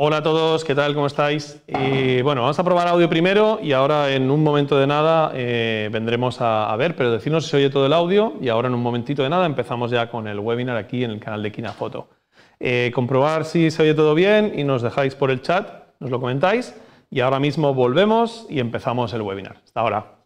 Hola a todos, ¿qué tal? ¿Cómo estáis? Y, bueno, vamos a probar audio primero y ahora en un momento de nada eh, vendremos a, ver, pero decirnos si se oye todo el audio y ahora en un momentito de nada empezamos ya con el webinar aquí en el canal de Kinafoto. Foto. Eh, comprobar si se oye todo bien y nos dejáis por el chat, nos lo comentáis y ahora mismo volvemos y empezamos el webinar. Hasta ahora.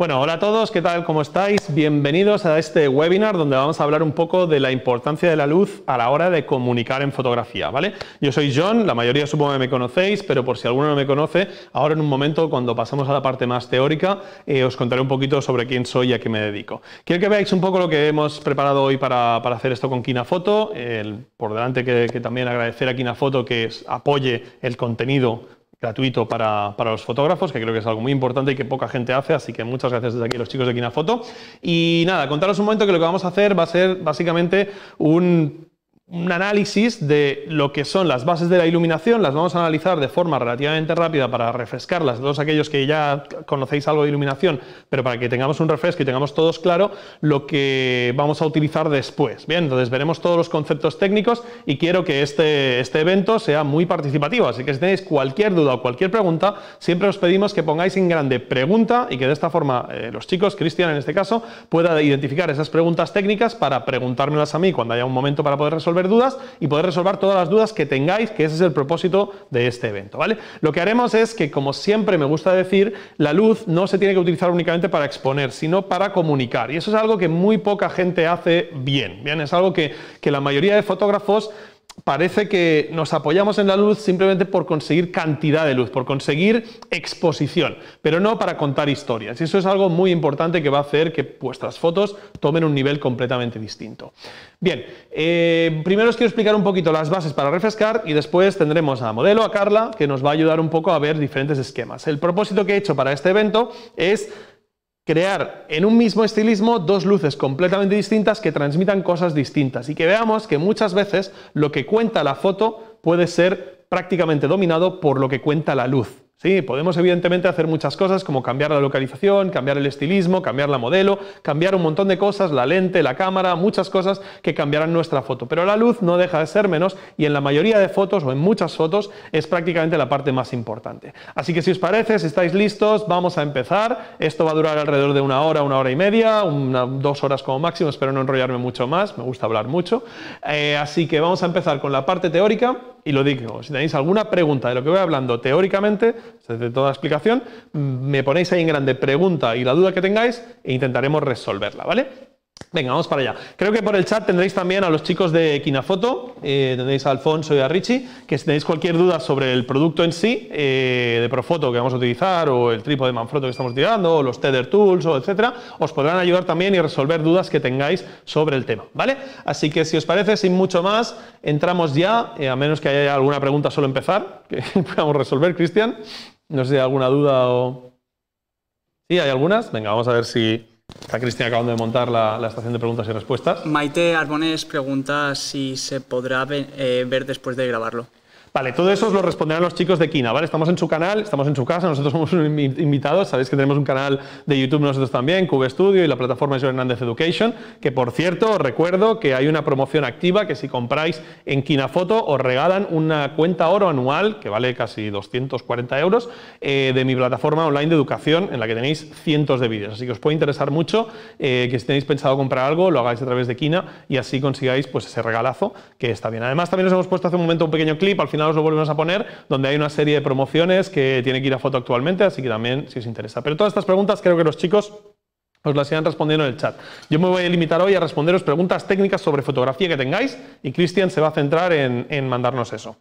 Bueno, hola a todos, ¿qué tal? ¿Cómo estáis? Bienvenidos a este webinar donde vamos a hablar un poco de la importancia de la luz a la hora de comunicar en fotografía, ¿vale? Yo soy John, la mayoría supongo que me conocéis, pero por si alguno no me conoce, ahora en un momento, cuando pasamos a la parte más teórica, eh, os contaré un poquito sobre quién soy y a qué me dedico. Quiero que veáis un poco lo que hemos preparado hoy para, hacer esto con Kinafoto. por delante que también agradecer a Kinafoto que apoye el contenido gratuito para, para, los fotógrafos, que creo que es algo muy importante y que poca gente hace, así que muchas gracias desde aquí a los chicos de Kinafoto. Y nada, contaros un momento que lo que vamos a hacer va a ser básicamente un un análisis de lo que son las bases de la iluminación, las vamos a analizar de forma relativamente rápida para refrescarlas, todos aquellos que ya conocéis algo de iluminación, pero para que tengamos un refresco y tengamos todos claro lo que vamos a utilizar después. Bien, entonces veremos todos los conceptos técnicos y quiero que este, este evento sea muy participativo, así que si tenéis cualquier duda o cualquier pregunta, siempre os pedimos que pongáis en grande pregunta y que de esta forma eh, los chicos, Cristian en este caso, pueda identificar esas preguntas técnicas para preguntármelas a mí cuando haya un momento para poder resolver dudas y poder resolver todas las dudas que tengáis, que ese es el propósito de este evento, ¿vale? Lo que haremos es que, como siempre me gusta decir, la luz no se tiene que utilizar únicamente para exponer, sino para comunicar. Y eso es algo que muy poca gente hace bien. Bien, es algo que, que la mayoría de fotógrafos parece que nos apoyamos en la luz simplemente por conseguir cantidad de luz, por conseguir exposición, pero no para contar historias. Y eso es algo muy importante que va a hacer que vuestras fotos tomen un nivel completamente distinto. Bien, eh, primero os quiero explicar un poquito las bases para refrescar y después tendremos a Modelo, a Carla, que nos va a ayudar un poco a ver diferentes esquemas. El propósito que he hecho para este evento es crear en un mismo estilismo dos luces completamente distintas que transmitan cosas distintas y que veamos que muchas veces lo que cuenta la foto puede ser prácticamente dominado por lo que cuenta la luz. Sí, podemos evidentemente hacer muchas cosas como cambiar la localización, cambiar el estilismo, cambiar la modelo, cambiar un montón de cosas, la lente, la cámara, muchas cosas que cambiarán nuestra foto. Pero la luz no deja de ser menos y en la mayoría de fotos o en muchas fotos es prácticamente la parte más importante. Así que si os parece, si estáis listos, vamos a empezar. Esto va a durar alrededor de una hora, una hora y media, dos horas como máximo, espero no enrollarme mucho más, me gusta hablar mucho. Eh, así que vamos a empezar con la parte teórica y lo digo. Si tenéis alguna pregunta de lo que voy hablando teóricamente, desde toda la explicación, me ponéis ahí en grande pregunta y la duda que tengáis e intentaremos resolverla, ¿vale? Venga, vamos para allá. Creo que por el chat tendréis también a los chicos de Kinafoto, eh, tendréis a Alfonso y a Richie, que si tenéis cualquier duda sobre el producto en sí, eh, de Profoto que vamos a utilizar, o el trípode de Manfrotto que estamos tirando, o los Tether Tools, o etcétera, os podrán ayudar también y resolver dudas que tengáis sobre el tema, ¿vale? Así que si os parece, sin mucho más, entramos ya, eh, a menos que haya alguna pregunta solo empezar, que podamos resolver, Cristian. No sé si hay alguna duda o... ¿Sí? ¿Hay algunas? Venga, vamos a ver si Está Cristina acabando de montar la, estación de preguntas y respuestas. Maite Arbones pregunta si se podrá eh, ver después de grabarlo. Vale, todo eso os lo responderán los chicos de Kina, ¿vale? Estamos en su canal, estamos en su casa, nosotros somos invitados, sabéis que tenemos un canal de YouTube nosotros también, Cube Studio y la plataforma Joan Hernández Education, que por cierto, os recuerdo que hay una promoción activa que si compráis en Foto os regalan una cuenta oro anual, que vale casi 240 euros, eh, de mi plataforma online de educación en la que tenéis cientos de vídeos. Así que os puede interesar mucho eh, que si tenéis pensado comprar algo, lo hagáis a través de Kina y así consigáis pues ese regalazo que está bien. Además, también os hemos puesto hace un momento un pequeño clip al final os lo volvemos a poner, donde hay una serie de promociones que tiene que ir a foto actualmente, así que también si os interesa. Pero todas estas preguntas creo que los chicos os las irán respondiendo en el chat. Yo me voy a limitar hoy a responderos preguntas técnicas sobre fotografía que tengáis y Cristian se va a centrar en, en mandarnos eso.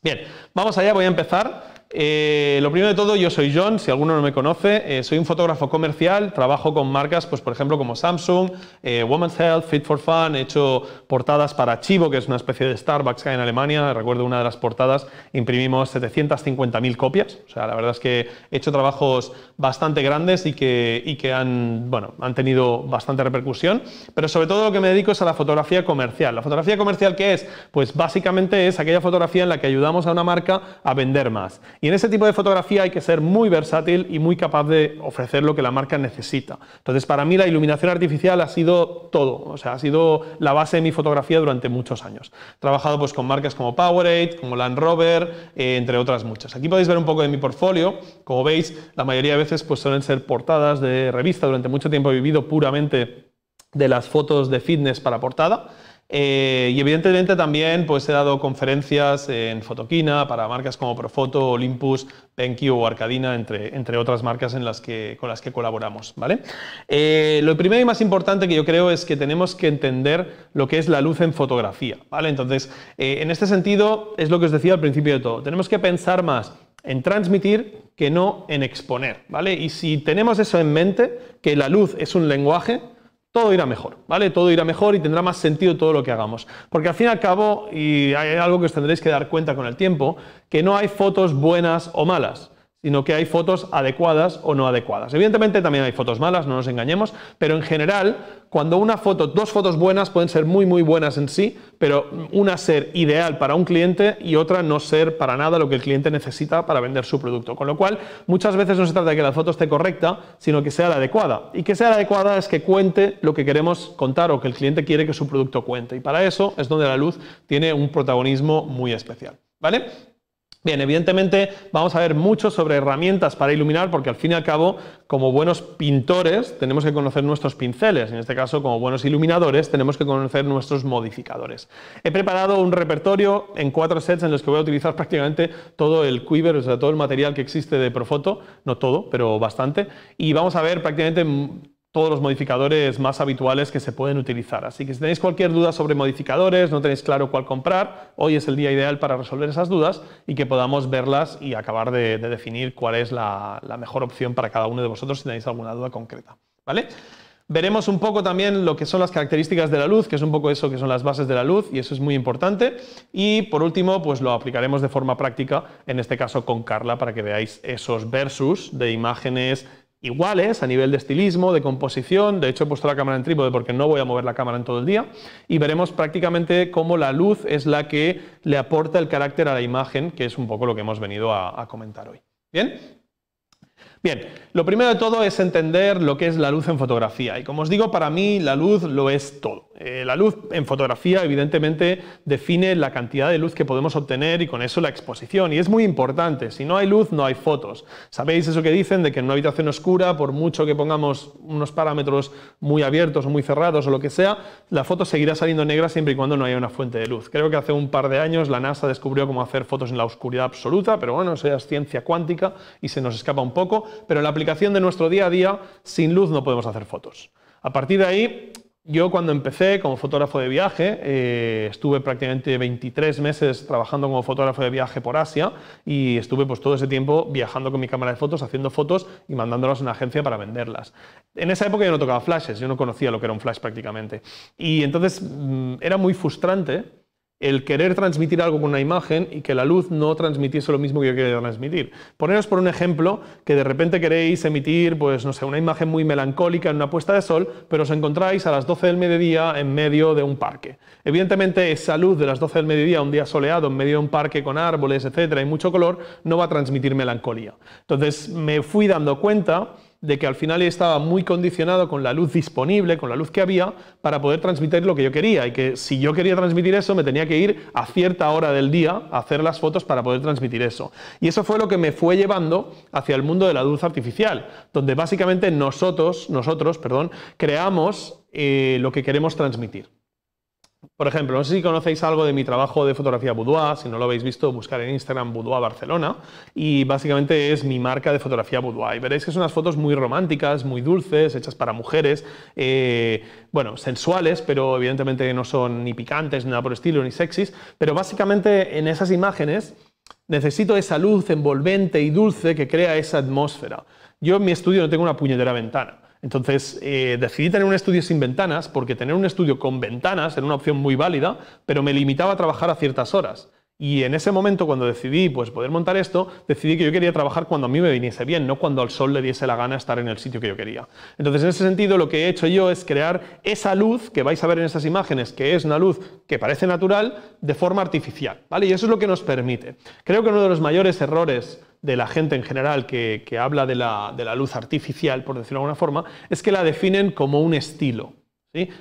Bien, vamos allá, voy a empezar. Eh, lo primero de todo, yo soy John, si alguno no me conoce, eh, soy un fotógrafo comercial, trabajo con marcas, pues, por ejemplo, como Samsung, eh, Woman's Health, Fit for Fun, he hecho portadas para Chivo, que es una especie de Starbucks que en Alemania, recuerdo una de las portadas, imprimimos 750.000 copias, o sea, la verdad es que he hecho trabajos bastante grandes y que, han, bueno, han tenido bastante repercusión, pero sobre todo lo que me dedico es a la fotografía comercial. ¿La fotografía comercial qué es? Pues básicamente es aquella fotografía en la que ayudamos a una marca a vender más y en ese tipo de fotografía hay que ser muy versátil y muy capaz de ofrecer lo que la marca necesita. Entonces, para mí la iluminación artificial ha sido todo, o sea, ha sido la base de mi fotografía durante muchos años. He trabajado pues, con marcas como Powerade, como Land Rover, eh, entre otras muchas. Aquí podéis ver un poco de mi portfolio. Como veis, la mayoría de veces pues, suelen ser portadas de revista. Durante mucho tiempo he vivido puramente de las fotos de fitness para portada. Eh, y evidentemente también pues, he dado conferencias en Fotoquina para marcas como Profoto, Olympus, BenQ o Arcadina, entre, entre otras marcas con las que colaboramos. ¿vale? Eh, lo primero y más importante que yo creo es que tenemos que entender lo que es la luz en fotografía. ¿vale? Entonces, eh, en este sentido, es lo que os decía al principio de todo. Tenemos que pensar más en transmitir que no en exponer. ¿vale? Y si tenemos eso en mente, que la luz es un lenguaje, todo irá mejor, ¿vale? Todo irá mejor y tendrá más sentido todo lo que hagamos. Porque al fin y al cabo, y hay algo que os tendréis que dar cuenta con el tiempo, que no hay fotos buenas o malas sino que hay fotos adecuadas o no adecuadas. Evidentemente también hay fotos malas, no nos engañemos, pero en general, cuando una foto, dos fotos buenas pueden ser muy muy buenas en sí, pero una ser ideal para un cliente y otra no ser para nada lo que el cliente necesita para vender su producto. Con lo cual, muchas veces no se trata de que la foto esté correcta, sino que sea la adecuada. Y que sea la adecuada es que cuente lo que queremos contar o que el cliente quiere que su producto cuente. Y para eso es donde la luz tiene un protagonismo muy especial. ¿Vale? Bien, evidentemente vamos a ver mucho sobre herramientas para iluminar porque al fin y al cabo, como buenos pintores, tenemos que conocer nuestros pinceles. En este caso, como buenos iluminadores, tenemos que conocer nuestros modificadores. He preparado un repertorio en cuatro sets en los que voy a utilizar prácticamente todo el quiver, o sea, todo el material que existe de Profoto, no todo, pero bastante, y vamos a ver prácticamente todos los modificadores más habituales que se pueden utilizar. Así que si tenéis cualquier duda sobre modificadores, no tenéis claro cuál comprar, hoy es el día ideal para resolver esas dudas y que podamos verlas y acabar de, definir cuál es la, mejor opción para cada uno de vosotros si tenéis alguna duda concreta. ¿Vale? Veremos un poco también lo que son las características de la luz, que es un poco eso que son las bases de la luz, y eso es muy importante. Y por último, pues lo aplicaremos de forma práctica, en este caso con Carla, para que veáis esos versus de imágenes, iguales a nivel de estilismo, de composición. De hecho, he puesto la cámara en trípode porque no voy a mover la cámara en todo el día. Y veremos prácticamente cómo la luz es la que le aporta el carácter a la imagen, que es un poco lo que hemos venido a, a comentar hoy. ¿Bien? Bien, lo primero de todo es entender lo que es la luz en fotografía. Y como os digo, para mí la luz lo es todo. Eh, la luz en fotografía evidentemente define la cantidad de luz que podemos obtener y con eso la exposición. Y es muy importante, si no hay luz no hay fotos. ¿Sabéis eso que dicen de que en una habitación oscura, por mucho que pongamos unos parámetros muy abiertos o muy cerrados o lo que sea, la foto seguirá saliendo negra siempre y cuando no haya una fuente de luz? Creo que hace un par de años la NASA descubrió cómo hacer fotos en la oscuridad absoluta, pero bueno, eso es ciencia cuántica y se nos escapa un poco, pero en la aplicación de nuestro día a día, sin luz no podemos hacer fotos. A partir de ahí, yo cuando empecé como fotógrafo de viaje, eh, estuve prácticamente 23 meses trabajando como fotógrafo de viaje por Asia y estuve pues todo ese tiempo viajando con mi cámara de fotos, haciendo fotos y mandándolas a una agencia para venderlas. En esa época yo no tocaba flashes, yo no conocía lo que era un flash prácticamente. Y entonces mm, era muy frustrante el querer transmitir algo con una imagen y que la luz no transmitiese lo mismo que yo quería transmitir. Poneros por un ejemplo que de repente queréis emitir, pues no sé, una imagen muy melancólica en una puesta de sol, pero os encontráis a las 12 del mediodía en medio de un parque. Evidentemente, esa luz de las 12 del mediodía, un día soleado, en medio de un parque con árboles, etcétera, y mucho color, no va a transmitir melancolía. Entonces, me fui dando cuenta de que al final estaba muy condicionado con la luz disponible, con la luz que había, para poder transmitir lo que yo quería. Y que si yo quería transmitir eso, me tenía que ir a cierta hora del día a hacer las fotos para poder transmitir eso. Y eso fue lo que me fue llevando hacia el mundo de la luz artificial, donde básicamente nosotros, nosotros, perdón, creamos eh, lo que queremos transmitir. Por ejemplo, no sé si conocéis algo de mi trabajo de fotografía boudoir, si no lo habéis visto, buscar en Instagram boudoir Barcelona y básicamente es mi marca de fotografía boudoir. Y veréis que son unas fotos muy románticas, muy dulces, hechas para mujeres, eh, bueno, sensuales, pero evidentemente no son ni picantes, ni nada por estilo, ni sexys, pero básicamente en esas imágenes necesito esa luz envolvente y dulce que crea esa atmósfera. Yo en mi estudio no tengo una puñetera ventana. Entonces, eh, decidí tener un estudio sin ventanas porque tener un estudio con ventanas era una opción muy válida, pero me limitaba a trabajar a ciertas horas. Y en ese momento, cuando decidí pues, poder montar esto, decidí que yo quería trabajar cuando a mí me viniese bien, no cuando al sol le diese la gana estar en el sitio que yo quería. Entonces, en ese sentido, lo que he hecho yo es crear esa luz que vais a ver en estas imágenes, que es una luz que parece natural, de forma artificial. ¿vale? Y eso es lo que nos permite. Creo que uno de los mayores errores de la gente en general que, habla de la, de la luz artificial, por decirlo de alguna forma, es que la definen como un estilo.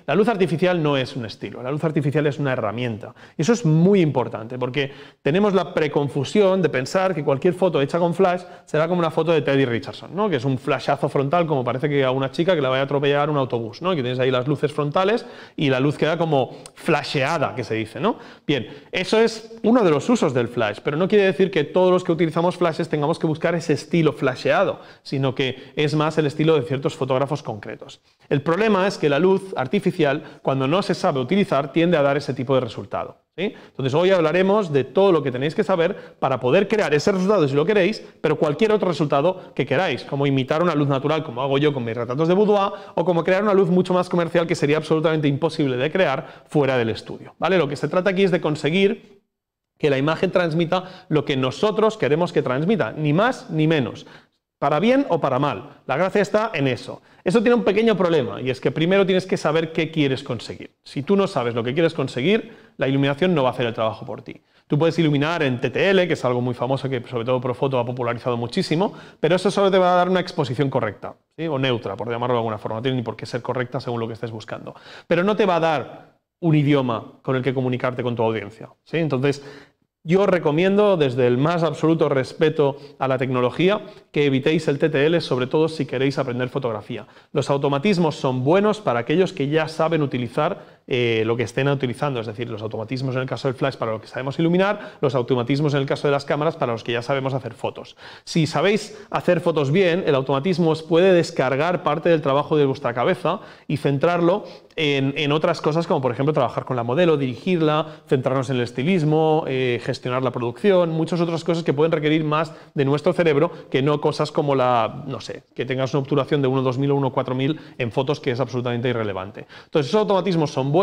La luz artificial no es un estilo, la luz artificial es una herramienta. Y eso es muy importante porque tenemos la preconfusión de pensar que cualquier foto hecha con flash será como una foto de Teddy Richardson, ¿no? que es un flashazo frontal, como parece que a una chica que la vaya a atropellar un autobús, ¿no? que tienes ahí las luces frontales y la luz queda como flasheada, que se dice. ¿no? Bien, eso es uno de los usos del flash, pero no quiere decir que todos los que utilizamos flashes tengamos que buscar ese estilo flasheado, sino que es más el estilo de ciertos fotógrafos concretos. El problema es que la luz artificial, cuando no se sabe utilizar, tiende a dar ese tipo de resultado. Entonces hoy hablaremos de todo lo que tenéis que saber para poder crear ese resultado si lo queréis, pero cualquier otro resultado que queráis, como imitar una luz natural como hago yo con mis retratos de boudoir, o como crear una luz mucho más comercial que sería absolutamente imposible de crear fuera del estudio. ¿vale? Lo que se trata aquí es de conseguir que la imagen transmita lo que nosotros queremos que transmita, ni más ni menos para bien o para mal. La gracia está en eso. Eso tiene un pequeño problema, y es que primero tienes que saber qué quieres conseguir. Si tú no sabes lo que quieres conseguir, la iluminación no va a hacer el trabajo por ti. Tú puedes iluminar en TTL, que es algo muy famoso que sobre todo Profoto ha popularizado muchísimo, pero eso solo te va a dar una exposición correcta, o neutra, por llamarlo de alguna forma. No tiene ni por qué ser correcta según lo que estés buscando. Pero no te va a dar un idioma con el que comunicarte con tu audiencia. Entonces, yo recomiendo, desde el más absoluto respeto a la tecnología, que evitéis el TTL, sobre todo si queréis aprender fotografía. Los automatismos son buenos para aquellos que ya saben utilizar eh, lo que estén utilizando, es decir, los automatismos en el caso del flash para lo que sabemos iluminar, los automatismos en el caso de las cámaras para los que ya sabemos hacer fotos. Si sabéis hacer fotos bien, el automatismo os puede descargar parte del trabajo de vuestra cabeza y centrarlo en, otras cosas como por ejemplo trabajar con la modelo, dirigirla, centrarnos en el estilismo, eh, gestionar la producción, muchas otras cosas que pueden requerir más de nuestro cerebro que no cosas como la, no sé, que tengas una obturación de 2.000, o 4.000 en fotos que es absolutamente irrelevante. Entonces esos automatismos son buenos,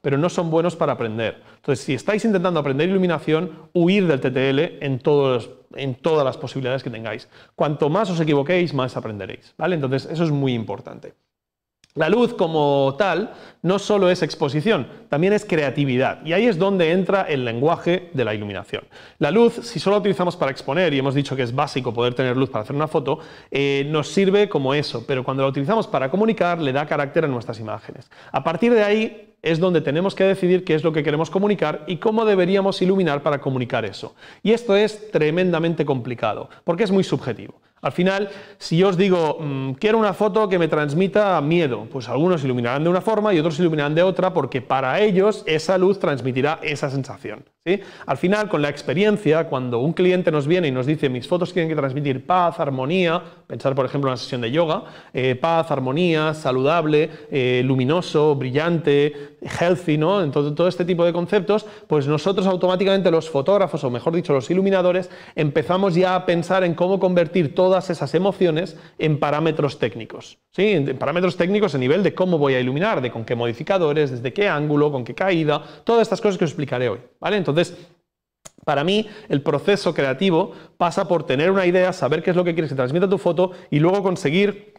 pero no son buenos para aprender. Entonces, si estáis intentando aprender iluminación, huir del TTL en, en todas las posibilidades que tengáis. Cuanto más os equivoquéis, más aprenderéis. ¿vale? Entonces, eso es muy importante. La luz como tal no solo es exposición, también es creatividad. Y ahí es donde entra el lenguaje de la iluminación. La luz, si solo la utilizamos para exponer, y hemos dicho que es básico poder tener luz para hacer una foto, eh, nos sirve como eso, pero cuando la utilizamos para comunicar le da carácter a nuestras imágenes. A partir de ahí es donde tenemos que decidir qué es lo que queremos comunicar y cómo deberíamos iluminar para comunicar eso. Y esto es tremendamente complicado, porque es muy subjetivo. Al final, si yo os digo, mm, quiero una foto que me transmita miedo, pues algunos iluminarán de una forma y otros iluminarán de otra, porque para ellos esa luz transmitirá esa sensación. Al final, con la experiencia, cuando un cliente nos viene y nos dice mis fotos tienen que transmitir paz, armonía, pensar por ejemplo en una sesión de yoga, eh, paz, armonía, saludable, eh, luminoso, brillante, healthy, ¿no? Entonces, todo este tipo de conceptos, pues nosotros automáticamente los fotógrafos, o mejor dicho, los iluminadores, empezamos ya a pensar en cómo convertir todas esas emociones en parámetros técnicos. ¿sí? En parámetros técnicos a nivel de cómo voy a iluminar, de con qué modificadores, desde qué ángulo, con qué caída, todas estas cosas que os explicaré hoy. ¿vale? Entonces, entonces, para mí, el proceso creativo pasa por tener una idea, saber qué es lo que quieres que transmita tu foto y luego conseguir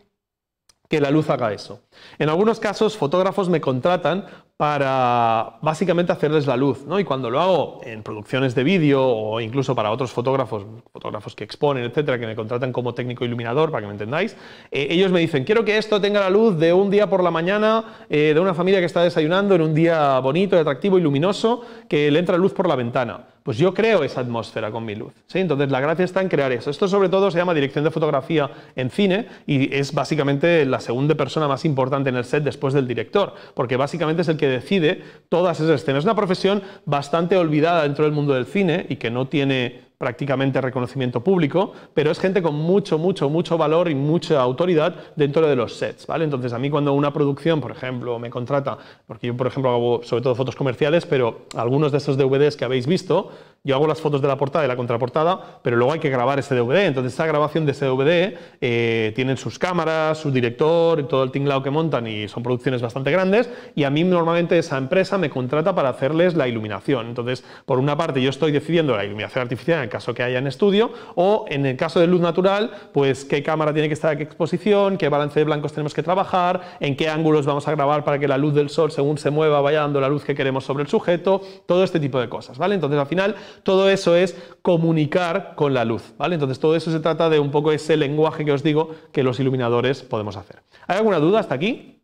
que la luz haga eso. En algunos casos, fotógrafos me contratan para básicamente hacerles la luz. ¿no? Y cuando lo hago en producciones de vídeo o incluso para otros fotógrafos, fotógrafos que exponen, etcétera, que me contratan como técnico iluminador, para que me entendáis, eh, ellos me dicen, quiero que esto tenga la luz de un día por la mañana, eh, de una familia que está desayunando en un día bonito, atractivo y luminoso, que le entra luz por la ventana pues yo creo esa atmósfera con mi luz. ¿sí? Entonces la gracia está en crear eso. Esto sobre todo se llama dirección de fotografía en cine y es básicamente la segunda persona más importante en el set después del director, porque básicamente es el que decide todas esas escenas. Es una profesión bastante olvidada dentro del mundo del cine y que no tiene prácticamente reconocimiento público, pero es gente con mucho, mucho, mucho valor y mucha autoridad dentro de los sets, ¿vale? Entonces a mí cuando una producción, por ejemplo, me contrata, porque yo por ejemplo hago sobre todo fotos comerciales, pero algunos de esos DVDs que habéis visto, yo hago las fotos de la portada y la contraportada, pero luego hay que grabar ese DVD. Entonces, esa grabación de ese DVD eh, tienen sus cámaras, su director y todo el tinglado que montan y son producciones bastante grandes. Y a mí normalmente esa empresa me contrata para hacerles la iluminación. Entonces, por una parte, yo estoy decidiendo la iluminación artificial en caso que haya en estudio, o en el caso de luz natural, pues qué cámara tiene que estar a qué exposición, qué balance de blancos tenemos que trabajar, en qué ángulos vamos a grabar para que la luz del sol, según se mueva, vaya dando la luz que queremos sobre el sujeto, todo este tipo de cosas, ¿vale? Entonces, al final, todo eso es comunicar con la luz, ¿vale? Entonces, todo eso se trata de un poco ese lenguaje que os digo que los iluminadores podemos hacer. ¿Hay alguna duda hasta aquí?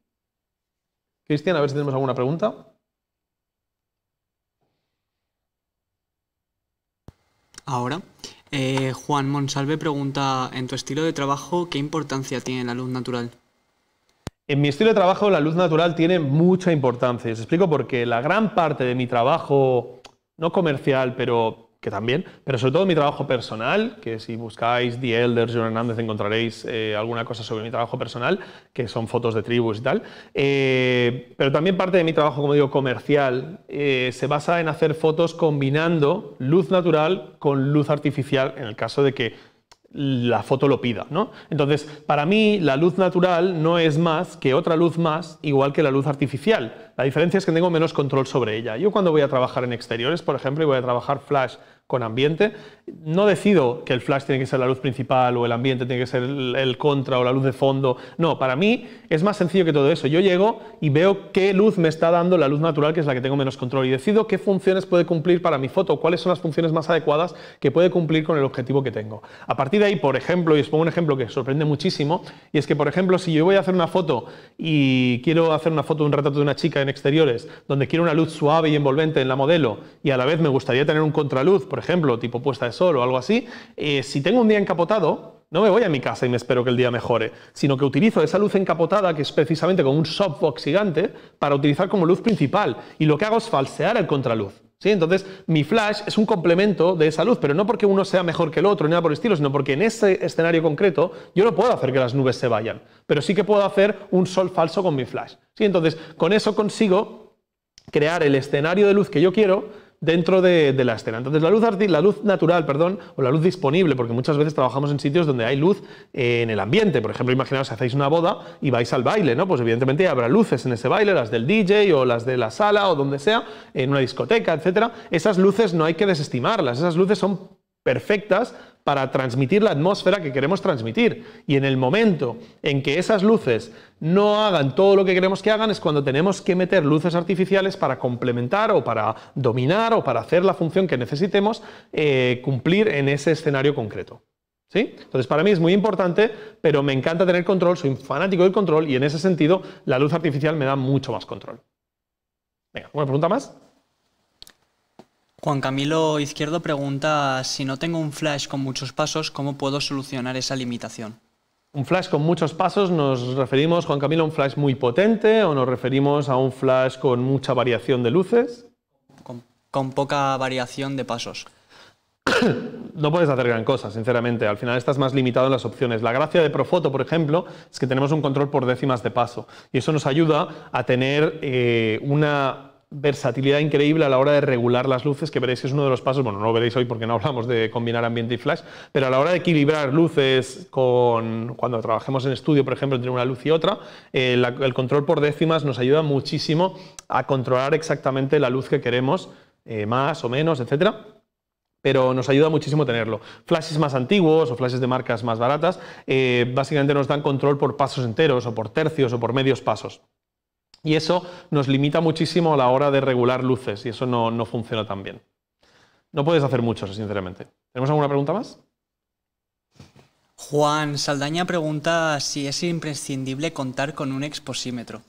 Cristian, a ver si tenemos alguna pregunta. ahora. Eh, Juan Monsalve pregunta, en tu estilo de trabajo, ¿qué importancia tiene la luz natural? En mi estilo de trabajo la luz natural tiene mucha importancia. Os explico porque la gran parte de mi trabajo, no comercial, pero que también, pero sobre todo mi trabajo personal, que si buscáis The Elders John Hernández, encontraréis eh, alguna cosa sobre mi trabajo personal, que son fotos de tribus y tal. Eh, pero también parte de mi trabajo, como digo, comercial, eh, se basa en hacer fotos combinando luz natural con luz artificial, en el caso de que la foto lo pida, Entonces, para mí, la luz natural no es más que otra luz más, igual que la luz artificial. La diferencia es que tengo menos control sobre ella. Yo cuando voy a trabajar en exteriores, por ejemplo, y voy a trabajar flash con ambiente. No decido que el flash tiene que ser la luz principal o el ambiente tiene que ser el, contra o la luz de fondo. No, para mí es más sencillo que todo eso. Yo llego y veo qué luz me está dando la luz natural, que es la que tengo menos control, y decido qué funciones puede cumplir para mi foto, cuáles son las funciones más adecuadas que puede cumplir con el objetivo que tengo. A partir de ahí, por ejemplo, y os pongo un ejemplo que sorprende muchísimo, y es que, por ejemplo, si yo voy a hacer una foto y quiero hacer una foto de un retrato de una chica en exteriores, donde quiero una luz suave y envolvente en la modelo, y a la vez me gustaría tener un contraluz, por ejemplo, tipo puesta de sol o algo así, eh, si tengo un día encapotado, no me voy a mi casa y me espero que el día mejore, sino que utilizo esa luz encapotada, que es precisamente como un softbox gigante, para utilizar como luz principal. Y lo que hago es falsear el contraluz. ¿Sí? Entonces, mi flash es un complemento de esa luz, pero no porque uno sea mejor que el otro ni nada por el estilo, sino porque en ese escenario concreto yo no puedo hacer que las nubes se vayan, pero sí que puedo hacer un sol falso con mi flash. ¿Sí? Entonces, con eso consigo crear el escenario de luz que yo quiero, dentro de, la escena. Entonces, la luz, la luz natural, perdón, o la luz disponible, porque muchas veces trabajamos en sitios donde hay luz eh, en el ambiente. Por ejemplo, imaginaos, hacéis una boda y vais al baile, ¿no? Pues evidentemente habrá luces en ese baile, las del DJ o las de la sala o donde sea, en una discoteca, etcétera. Esas luces no hay que desestimarlas, esas luces son perfectas para transmitir la atmósfera que queremos transmitir. Y en el momento en que esas luces no hagan todo lo que queremos que hagan es cuando tenemos que meter luces artificiales para complementar o para dominar o para hacer la función que necesitemos eh, cumplir en ese escenario concreto. ¿Sí? Entonces, para mí es muy importante, pero me encanta tener control, soy fanático del control y en ese sentido la luz artificial me da mucho más control. Venga, ¿una pregunta más? Juan Camilo Izquierdo pregunta, si no tengo un flash con muchos pasos, ¿cómo puedo solucionar esa limitación? Un flash con muchos pasos nos referimos, Juan Camilo, a un flash muy potente o nos referimos a un flash con mucha variación de luces? Con, poca variación de pasos. no puedes hacer gran cosa, sinceramente. Al final estás más limitado en las opciones. La gracia de Profoto, por ejemplo, es que tenemos un control por décimas de paso y eso nos ayuda a tener eh, una versatilidad increíble a la hora de regular las luces, que veréis que es uno de los pasos, bueno, no lo veréis hoy porque no hablamos de combinar ambiente y flash, pero a la hora de equilibrar luces con, cuando trabajemos en estudio, por ejemplo, entre una luz y otra, eh, el control por décimas nos ayuda muchísimo a controlar exactamente la luz que queremos, eh, más o menos, etcétera pero nos ayuda muchísimo tenerlo. Flashes más antiguos o flashes de marcas más baratas, eh, básicamente nos dan control por pasos enteros o por tercios o por medios pasos. Y eso nos limita muchísimo a la hora de regular luces y eso no, funciona tan bien. No puedes hacer mucho, sinceramente. ¿Tenemos alguna pregunta más? Juan Saldaña pregunta si es imprescindible contar con un exposímetro.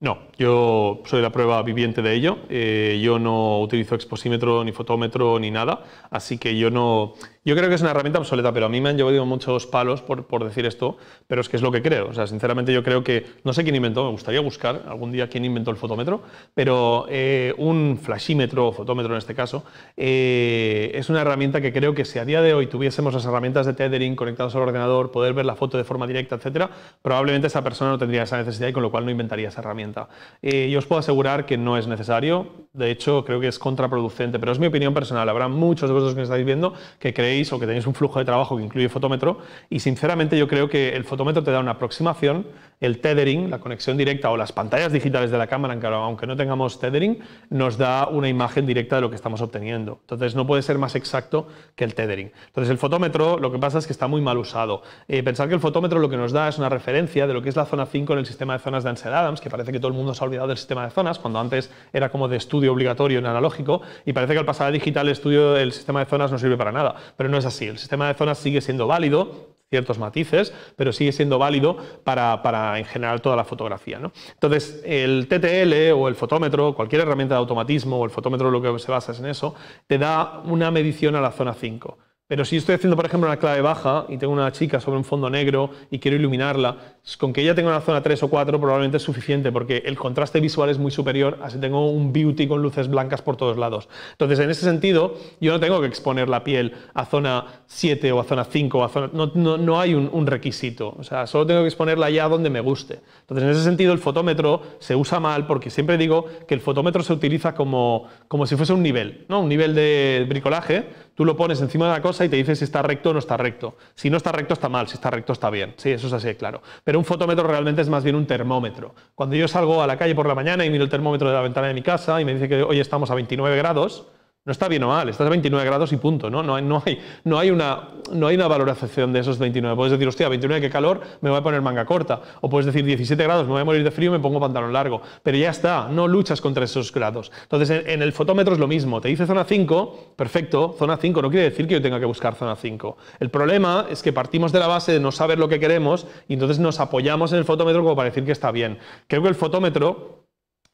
No, yo soy la prueba viviente de ello. Eh, yo no utilizo exposímetro, ni fotómetro, ni nada. Así que yo no, yo creo que es una herramienta obsoleta, pero a mí me han llevado muchos palos por, decir esto, pero es que es lo que creo. O sea, sinceramente yo creo que, no sé quién inventó, me gustaría buscar algún día quién inventó el fotómetro, pero eh, un flashímetro o fotómetro en este caso, eh, es una herramienta que creo que si a día de hoy tuviésemos las herramientas de tethering conectadas al ordenador, poder ver la foto de forma directa, etcétera, probablemente esa persona no tendría esa necesidad y con lo cual no inventaría esa herramienta. Eh, yo os puedo asegurar que no es necesario, de hecho creo que es contraproducente, pero es mi opinión personal. Habrá muchos de vosotros que me estáis viendo que creéis o que tenéis un flujo de trabajo que incluye fotómetro y sinceramente yo creo que el fotómetro te da una aproximación, el tethering, la conexión directa o las pantallas digitales de la cámara, aunque no tengamos tethering, nos da una imagen directa de lo que estamos obteniendo. Entonces no puede ser más exacto que el tethering. Entonces el fotómetro lo que pasa es que está muy mal usado. Eh, pensar que el fotómetro lo que nos da es una referencia de lo que es la zona 5 en el sistema de zonas de Ansel Adams, que parece que todo el mundo se ha olvidado del sistema de zonas, cuando antes era como de estudio obligatorio en analógico y parece que al pasar a digital el estudio del sistema de zonas no sirve para nada. Pero no es así. El sistema de zonas sigue siendo válido, ciertos matices, pero sigue siendo válido para, en general toda la fotografía. ¿no? Entonces, el TTL o el fotómetro, cualquier herramienta de automatismo o el fotómetro lo que se basa en eso, te da una medición a la zona 5. Pero si estoy haciendo, por ejemplo, una clave baja y tengo una chica sobre un fondo negro y quiero iluminarla, pues, con que ella tenga una zona 3 o 4 probablemente es suficiente porque el contraste visual es muy superior a si tengo un beauty con luces blancas por todos lados. Entonces, en ese sentido, yo no tengo que exponer la piel a zona 7 o a zona 5, No, hay un, requisito, o sea, solo tengo que exponerla allá donde me guste. Entonces, en ese sentido, el fotómetro se usa mal porque siempre digo que el fotómetro se utiliza como, como si fuese un nivel, ¿no? un nivel de bricolaje Tú lo pones encima de la cosa y te dices si está recto o no está recto. Si no está recto está mal, si está recto está bien. Sí, eso es así, claro. Pero un fotómetro realmente es más bien un termómetro. Cuando yo salgo a la calle por la mañana y miro el termómetro de la ventana de mi casa y me dice que hoy estamos a 29 grados, no está bien o mal, estás a 29 grados y punto, ¿no? No hay, no hay, no hay, una, no hay una valoración de esos 29. Puedes decir, hostia, 29 qué calor, me voy a poner manga corta. O puedes decir, 17 grados, me voy a morir de frío y me pongo pantalón largo. Pero ya está, no luchas contra esos grados. Entonces, en, el fotómetro es lo mismo. Te dice zona 5, perfecto, zona 5, no quiere decir que yo tenga que buscar zona 5. El problema es que partimos de la base de no saber lo que queremos y entonces nos apoyamos en el fotómetro como para decir que está bien. Creo que el fotómetro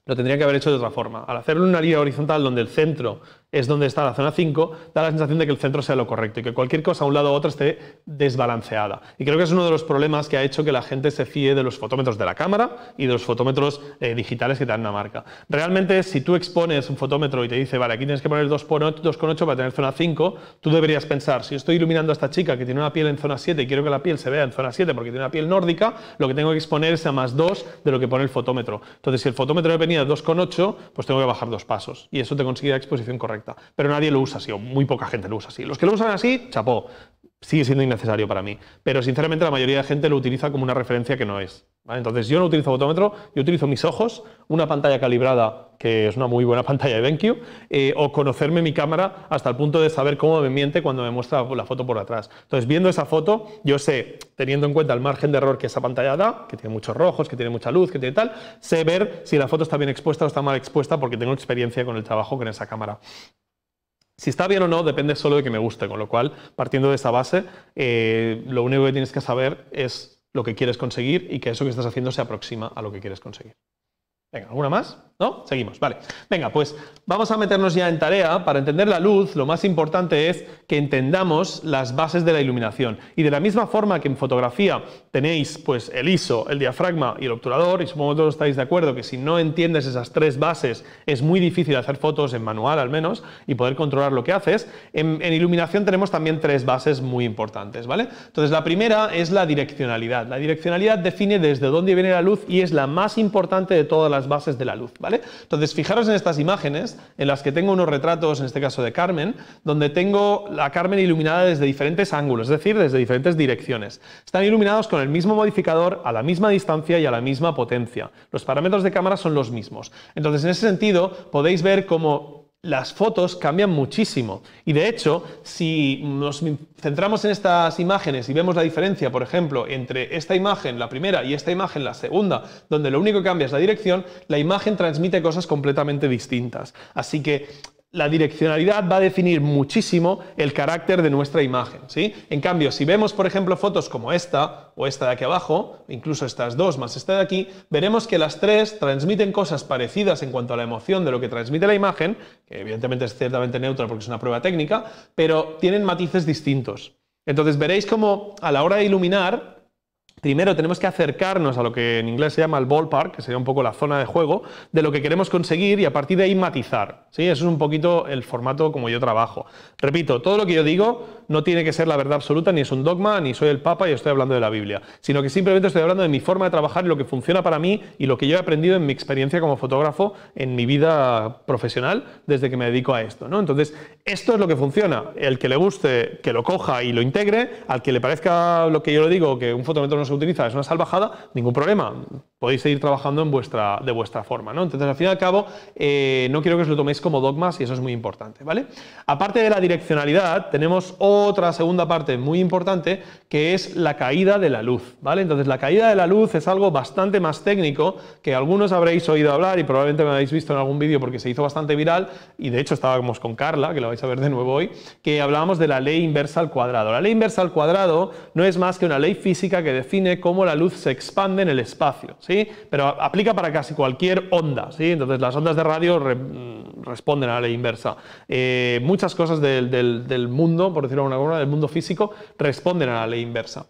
lo tendría que haber hecho de otra forma. Al hacerle una línea horizontal donde el centro es donde está la zona 5, da la sensación de que el centro sea lo correcto y que cualquier cosa a un lado u otro esté desbalanceada. Y creo que es uno de los problemas que ha hecho que la gente se fíe de los fotómetros de la cámara y de los fotómetros eh, digitales que te dan una marca. Realmente, si tú expones un fotómetro y te dice, vale, aquí tienes que poner 2,8 para tener zona 5, tú deberías pensar, si estoy iluminando a esta chica que tiene una piel en zona 7 y quiero que la piel se vea en zona 7 porque tiene una piel nórdica, lo que tengo que exponer es a más 2 de lo que pone el fotómetro. Entonces, si el fotómetro venía a 2,8, pues tengo que bajar dos pasos y eso te conseguirá la exposición correcta. Pero nadie lo usa así, o muy poca gente lo usa así. Los que lo usan así, chapó sigue siendo innecesario para mí. Pero sinceramente la mayoría de gente lo utiliza como una referencia que no es. Entonces yo no utilizo fotómetro, yo utilizo mis ojos, una pantalla calibrada, que es una muy buena pantalla de BenQ, eh, o conocerme mi cámara hasta el punto de saber cómo me miente cuando me muestra la foto por atrás. Entonces viendo esa foto, yo sé, teniendo en cuenta el margen de error que esa pantalla da, que tiene muchos rojos, que tiene mucha luz, que tiene tal, sé ver si la foto está bien expuesta o está mal expuesta porque tengo experiencia con el trabajo con esa cámara. Si está bien o no depende solo de que me guste, con lo cual, partiendo de esa base, eh, lo único que tienes que saber es lo que quieres conseguir y que eso que estás haciendo se aproxima a lo que quieres conseguir. Venga, ¿alguna más? ¿No? Seguimos, vale. Venga, pues vamos a meternos ya en tarea. Para entender la luz, lo más importante es que entendamos las bases de la iluminación. Y de la misma forma que en fotografía tenéis pues el ISO, el diafragma y el obturador, y supongo que todos estáis de acuerdo que si no entiendes esas tres bases es muy difícil hacer fotos en manual al menos y poder controlar lo que haces, en, en iluminación tenemos también tres bases muy importantes, ¿vale? Entonces la primera es la direccionalidad. La direccionalidad define desde dónde viene la luz y es la más importante de todas las bases de la luz, ¿vale? Entonces, fijaros en estas imágenes, en las que tengo unos retratos, en este caso de Carmen, donde tengo la Carmen iluminada desde diferentes ángulos, es decir, desde diferentes direcciones. Están iluminados con el mismo modificador, a la misma distancia y a la misma potencia. Los parámetros de cámara son los mismos. Entonces, en ese sentido, podéis ver cómo las fotos cambian muchísimo. Y de hecho, si nos centramos en estas imágenes y vemos la diferencia, por ejemplo, entre esta imagen, la primera, y esta imagen, la segunda, donde lo único que cambia es la dirección, la imagen transmite cosas completamente distintas. Así que la direccionalidad va a definir muchísimo el carácter de nuestra imagen. ¿sí? En cambio, si vemos, por ejemplo, fotos como esta o esta de aquí abajo, incluso estas dos más esta de aquí, veremos que las tres transmiten cosas parecidas en cuanto a la emoción de lo que transmite la imagen, que evidentemente es ciertamente neutra porque es una prueba técnica, pero tienen matices distintos. Entonces veréis cómo a la hora de iluminar primero tenemos que acercarnos a lo que en inglés se llama el ballpark, que sería un poco la zona de juego, de lo que queremos conseguir y a partir de ahí matizar. ¿sí? Eso es un poquito el formato como yo trabajo. Repito, todo lo que yo digo no tiene que ser la verdad absoluta, ni es un dogma, ni soy el Papa y estoy hablando de la Biblia, sino que simplemente estoy hablando de mi forma de trabajar y lo que funciona para mí y lo que yo he aprendido en mi experiencia como fotógrafo, en mi vida profesional, desde que me dedico a esto. ¿no? Entonces, esto es lo que funciona. El que le guste, que lo coja y lo integre, al que le parezca lo que yo lo digo, que un fotómetro no Utilizáis es una salvajada, ningún problema. Podéis seguir trabajando en vuestra, de vuestra forma, ¿no? Entonces, al fin y al cabo, eh, no quiero que os lo toméis como dogmas y eso es muy importante, ¿vale? Aparte de la direccionalidad, tenemos otra segunda parte muy importante que es la caída de la luz, ¿vale? Entonces, la caída de la luz es algo bastante más técnico que algunos habréis oído hablar y probablemente me habéis visto en algún vídeo porque se hizo bastante viral y de hecho estábamos con Carla, que lo vais a ver de nuevo hoy, que hablábamos de la ley inversa al cuadrado. La ley inversa al cuadrado no es más que una ley física que define cómo la luz se expande en el espacio, ¿sí? Pero aplica para casi cualquier onda, ¿sí? Entonces las ondas de radio mm, responden a la ley inversa. Eh, muchas cosas del, mundo, por decirlo de alguna forma, del mundo físico, responden a la ley inversa.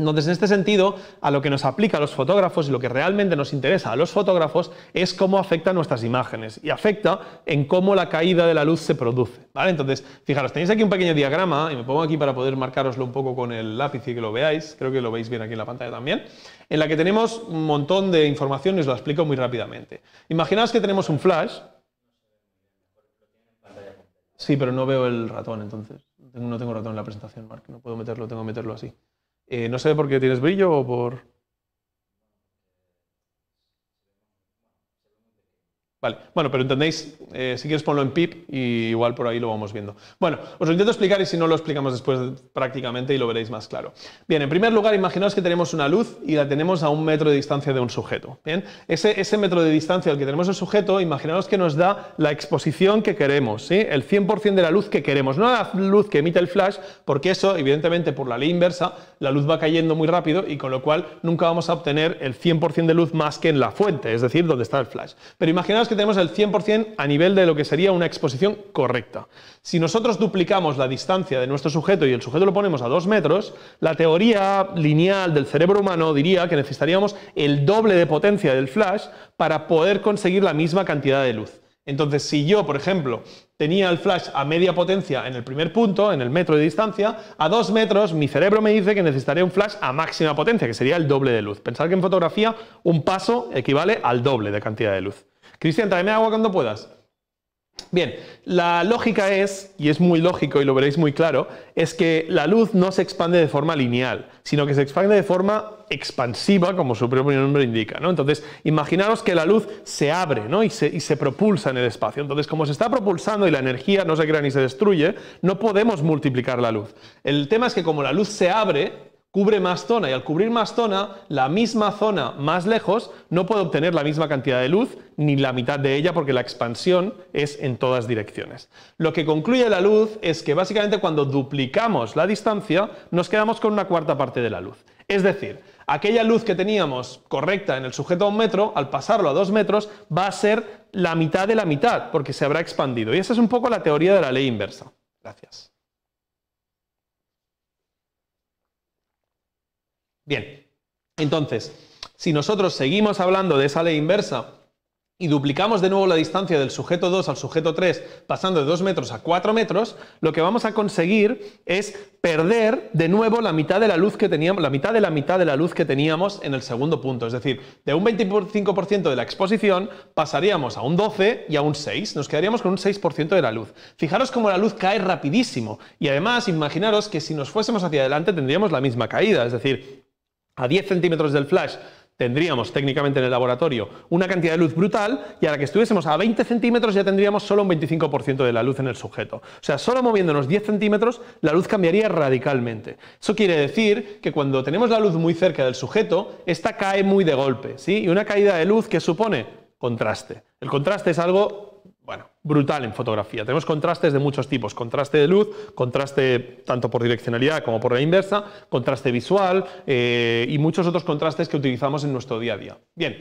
Entonces, en este sentido, a lo que nos aplica a los fotógrafos y lo que realmente nos interesa a los fotógrafos es cómo afecta nuestras imágenes y afecta en cómo la caída de la luz se produce. ¿vale? Entonces, fijaros, tenéis aquí un pequeño diagrama y me pongo aquí para poder marcaroslo un poco con el lápiz y que lo veáis. Creo que lo veis bien aquí en la pantalla también. En la que tenemos un montón de información y os lo explico muy rápidamente. Imaginaos que tenemos un flash. Sí, pero no veo el ratón entonces. No tengo ratón en la presentación, Mark. No puedo meterlo, tengo que meterlo así. Eh, no sé por qué tienes brillo o por... Vale, bueno, pero entendéis, eh, si quieres ponlo en pip y igual por ahí lo vamos viendo. Bueno, os lo intento explicar y si no lo explicamos después prácticamente y lo veréis más claro. Bien, en primer lugar, imaginaos que tenemos una luz y la tenemos a un metro de distancia de un sujeto. Bien, ese, ese metro de distancia al que tenemos el sujeto, imaginaos que nos da la exposición que queremos, el 100% de la luz que queremos, no la luz que emite el flash, porque eso, evidentemente, por la ley inversa, la luz va cayendo muy rápido y con lo cual nunca vamos a obtener el 100% de luz más que en la fuente, es decir, donde está el flash. Pero imaginaos que tenemos el 100% a nivel de lo que sería una exposición correcta. Si nosotros duplicamos la distancia de nuestro sujeto y el sujeto lo ponemos a 2 metros, la teoría lineal del cerebro humano diría que necesitaríamos el doble de potencia del flash para poder conseguir la misma cantidad de luz. Entonces, si yo, por ejemplo, tenía el flash a media potencia en el primer punto, en el metro de distancia, a 2 metros mi cerebro me dice que necesitaría un flash a máxima potencia, que sería el doble de luz. Pensar que en fotografía un paso equivale al doble de cantidad de luz. Cristian, tráeme agua cuando puedas. Bien, la lógica es, y es muy lógico y lo veréis muy claro, es que la luz no se expande de forma lineal, sino que se expande de forma expansiva, como su propio nombre indica. ¿no? Entonces, imaginaros que la luz se abre ¿no? y, se, y se propulsa en el espacio. Entonces, como se está propulsando y la energía no se crea ni se destruye, no podemos multiplicar la luz. El tema es que como la luz se abre, cubre más zona y al cubrir más zona, la misma zona más lejos no puede obtener la misma cantidad de luz ni la mitad de ella porque la expansión es en todas direcciones. Lo que concluye la luz es que básicamente cuando duplicamos la distancia nos quedamos con una cuarta parte de la luz. Es decir, aquella luz que teníamos correcta en el sujeto a un metro, al pasarlo a dos metros, va a ser la mitad de la mitad porque se habrá expandido. Y esa es un poco la teoría de la ley inversa. Gracias. Bien, entonces, si nosotros seguimos hablando de esa ley inversa y duplicamos de nuevo la distancia del sujeto 2 al sujeto 3, pasando de 2 metros a 4 metros, lo que vamos a conseguir es perder de nuevo la mitad de la luz que teníamos, la mitad de la mitad de la luz que teníamos en el segundo punto. Es decir, de un 25% de la exposición pasaríamos a un 12 y a un 6. Nos quedaríamos con un 6% de la luz. Fijaros cómo la luz cae rapidísimo. Y además, imaginaros que si nos fuésemos hacia adelante tendríamos la misma caída. Es decir, a 10 centímetros del flash tendríamos técnicamente en el laboratorio una cantidad de luz brutal y a la que estuviésemos a 20 centímetros ya tendríamos solo un 25% de la luz en el sujeto. O sea, solo moviéndonos 10 centímetros la luz cambiaría radicalmente. Eso quiere decir que cuando tenemos la luz muy cerca del sujeto, esta cae muy de golpe, ¿sí? Y una caída de luz que supone contraste. El contraste es algo bueno, brutal en fotografía. Tenemos contrastes de muchos tipos, contraste de luz, contraste tanto por direccionalidad como por la inversa, contraste visual eh, y muchos otros contrastes que utilizamos en nuestro día a día. Bien,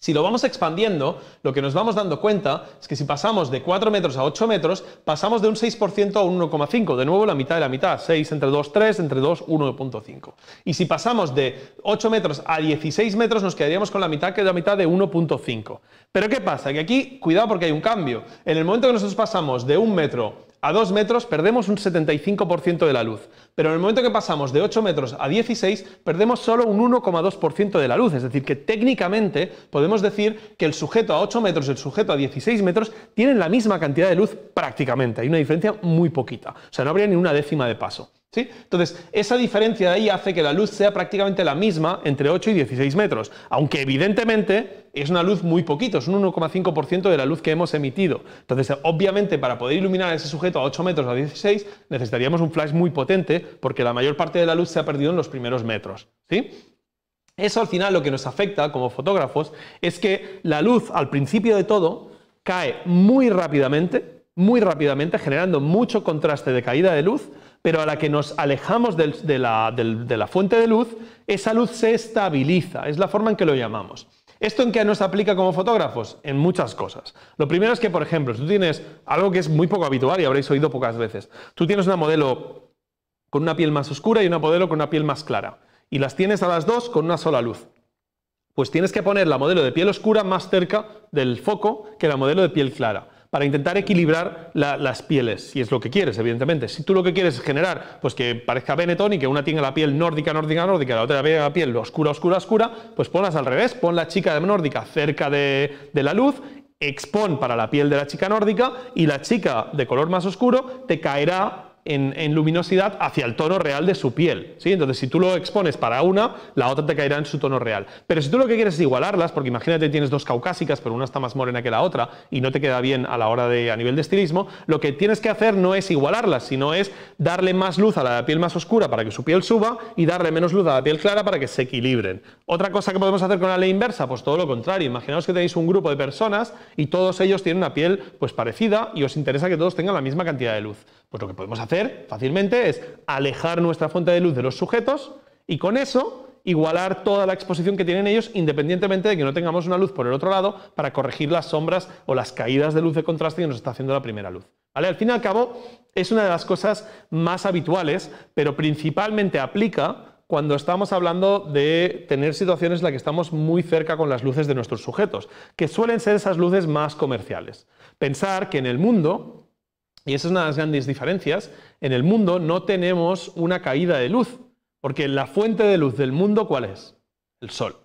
si lo vamos expandiendo, lo que nos vamos dando cuenta es que si pasamos de 4 metros a 8 metros, pasamos de un 6% a un 1,5. De nuevo, la mitad de la mitad. 6 entre 2, 3, entre 2, 1,5. Y si pasamos de 8 metros a 16 metros, nos quedaríamos con la mitad que es la mitad de 1,5. Pero ¿qué pasa? Que aquí, cuidado porque hay un cambio. En el momento que nosotros pasamos de 1 metro a 2 metros perdemos un 75% de la luz, pero en el momento que pasamos de 8 metros a 16 perdemos solo un 1,2% de la luz, es decir, que técnicamente podemos decir que el sujeto a 8 metros y el sujeto a 16 metros tienen la misma cantidad de luz prácticamente, hay una diferencia muy poquita, o sea, no habría ni una décima de paso. ¿Sí? Entonces, esa diferencia de ahí hace que la luz sea prácticamente la misma entre 8 y 16 metros, aunque evidentemente es una luz muy poquito, es un 1,5% de la luz que hemos emitido. Entonces, obviamente, para poder iluminar a ese sujeto a 8 metros o a 16, necesitaríamos un flash muy potente porque la mayor parte de la luz se ha perdido en los primeros metros. ¿sí? Eso al final lo que nos afecta como fotógrafos es que la luz al principio de todo cae muy rápidamente, muy rápidamente, generando mucho contraste de caída de luz, pero a la que nos alejamos de la fuente de luz, esa luz se estabiliza, es la forma en que lo llamamos. ¿Esto en qué nos aplica como fotógrafos? En muchas cosas. Lo primero es que, por ejemplo, si tú tienes algo que es muy poco habitual y habréis oído pocas veces. Tú tienes una modelo con una piel más oscura y una modelo con una piel más clara. Y las tienes a las dos con una sola luz. Pues tienes que poner la modelo de piel oscura más cerca del foco que la modelo de piel clara para intentar equilibrar las pieles, si es lo que quieres, evidentemente. Si tú lo que quieres es generar, pues que parezca Benetton y que una tenga la piel nórdica, nórdica, nórdica, la otra tenga la piel oscura, oscura, oscura, pues ponlas al revés, pon la chica nórdica cerca de, de la luz expon para la piel de la chica nórdica y la chica de color más oscuro te caerá en, luminosidad hacia el tono real de su piel. Entonces, si tú lo expones para una, la otra te caerá en su tono real. Pero si tú lo que quieres es igualarlas, porque imagínate que tienes dos caucásicas, pero una está más morena que la otra y no te queda bien a la hora de a nivel de estilismo, lo que tienes que hacer no es igualarlas, sino es darle más luz a la piel más oscura para que su piel suba y darle menos luz a la piel clara para que se equilibren. Otra cosa que podemos hacer con la ley inversa, pues todo lo contrario. Imaginaos que tenéis un grupo de personas y todos ellos tienen una piel pues parecida y os interesa que todos tengan la misma cantidad de luz. Pues lo que podemos hacer fácilmente es alejar nuestra fuente de luz de los sujetos y con eso igualar toda la exposición que tienen ellos independientemente de que no tengamos una luz por el otro lado para corregir las sombras o las caídas de luz de contraste que nos está haciendo la primera luz. ¿Vale? Al fin y al cabo es una de las cosas más habituales, pero principalmente aplica cuando estamos hablando de tener situaciones en las que estamos muy cerca con las luces de nuestros sujetos, que suelen ser esas luces más comerciales. Pensar que en el mundo y esa es una de las grandes diferencias. En el mundo no tenemos una caída de luz, porque la fuente de luz del mundo, ¿cuál es? El Sol.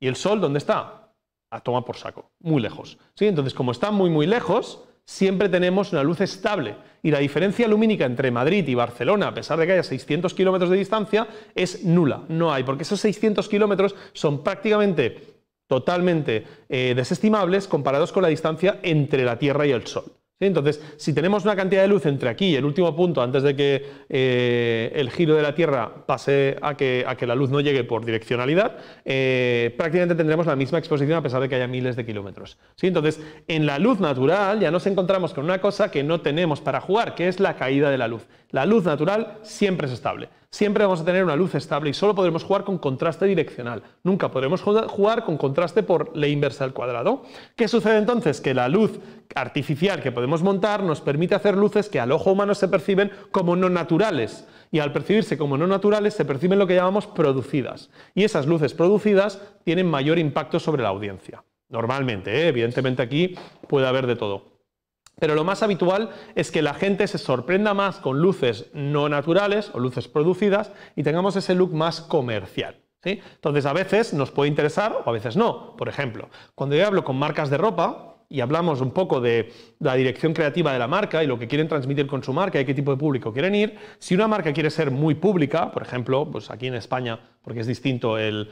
¿Y el Sol dónde está? A toma por saco, muy lejos. ¿Sí? Entonces, como está muy, muy lejos, siempre tenemos una luz estable. Y la diferencia lumínica entre Madrid y Barcelona, a pesar de que haya 600 kilómetros de distancia, es nula. No hay, porque esos 600 kilómetros son prácticamente totalmente eh, desestimables comparados con la distancia entre la Tierra y el Sol. Entonces, si tenemos una cantidad de luz entre aquí y el último punto, antes de que eh, el giro de la Tierra pase a que, la luz no llegue por direccionalidad, eh, prácticamente tendremos la misma exposición a pesar de que haya miles de kilómetros. Entonces, en la luz natural ya nos encontramos con una cosa que no tenemos para jugar, que es la caída de la luz. La luz natural siempre es estable siempre vamos a tener una luz estable y solo podremos jugar con contraste direccional. Nunca podremos jugar con contraste por la inversa al cuadrado. ¿Qué sucede entonces? Que la luz artificial que podemos montar nos permite hacer luces que al ojo humano se perciben como no naturales y al percibirse como no naturales se perciben lo que llamamos producidas. Y esas luces producidas tienen mayor impacto sobre la audiencia. Normalmente, ¿eh? evidentemente aquí puede haber de todo pero lo más habitual es que la gente se sorprenda más con luces no naturales o luces producidas y tengamos ese look más comercial. Entonces, a veces nos puede interesar o a veces no. Por ejemplo, cuando yo hablo con marcas de ropa, y hablamos un poco de la dirección creativa de la marca y lo que quieren transmitir con su marca y qué tipo de público quieren ir, si una marca quiere ser muy pública, por ejemplo, pues aquí en España, porque es distinto el,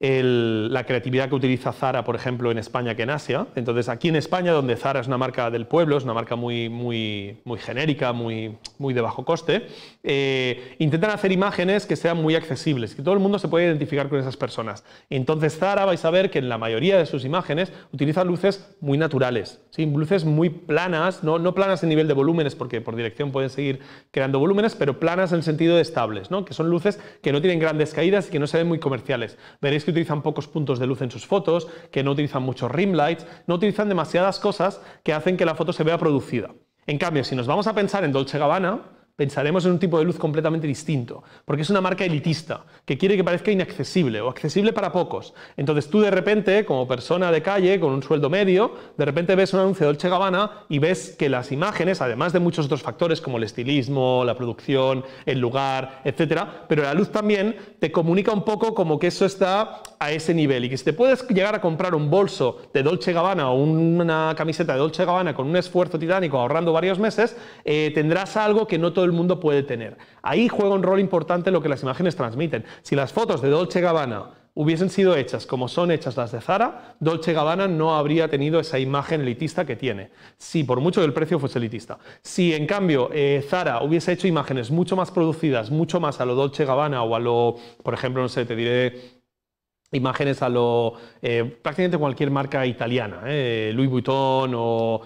la creatividad que utiliza Zara, por ejemplo, en España que en Asia. Entonces, aquí en España, donde Zara es una marca del pueblo, es una marca muy, muy, muy genérica, muy, muy de bajo coste, eh, intentan hacer imágenes que sean muy accesibles, que todo el mundo se pueda identificar con esas personas. Entonces, Zara vais a ver que en la mayoría de sus imágenes utiliza luces muy naturales, luces muy planas, no, planas en nivel de volúmenes, porque por dirección pueden seguir creando volúmenes, pero planas en el sentido de estables, que son luces que no tienen grandes caídas y que no se ven muy comerciales. Veréis que utilizan pocos puntos de luz en sus fotos, que no utilizan muchos rim lights, no utilizan demasiadas cosas que hacen que la foto se vea producida. En cambio, si nos vamos a pensar en Dolce Gabbana, pensaremos en un tipo de luz completamente distinto, porque es una marca elitista, que quiere que parezca inaccesible o accesible para pocos. Entonces tú de repente, como persona de calle, con un sueldo medio, de repente ves un anuncio de Dolce Gabbana y ves que las imágenes, además de muchos otros factores como el estilismo, la producción, el lugar, etcétera, pero la luz también te comunica un poco como que eso está a ese nivel y que si te puedes llegar a comprar un bolso de Dolce Gabbana o una camiseta de Dolce Gabbana con un esfuerzo titánico ahorrando varios meses, eh, tendrás algo que no todo el mundo puede tener. Ahí juega un rol importante lo que las imágenes transmiten. Si las fotos de Dolce Gabbana hubiesen sido hechas como son hechas las de Zara, Dolce Gabbana no habría tenido esa imagen elitista que tiene, si por mucho que el precio fuese elitista. Si en cambio eh, Zara hubiese hecho imágenes mucho más producidas, mucho más a lo Dolce Gabbana o a lo, por ejemplo, no sé, te diré imágenes a lo eh, prácticamente cualquier marca italiana, eh, Louis Vuitton o,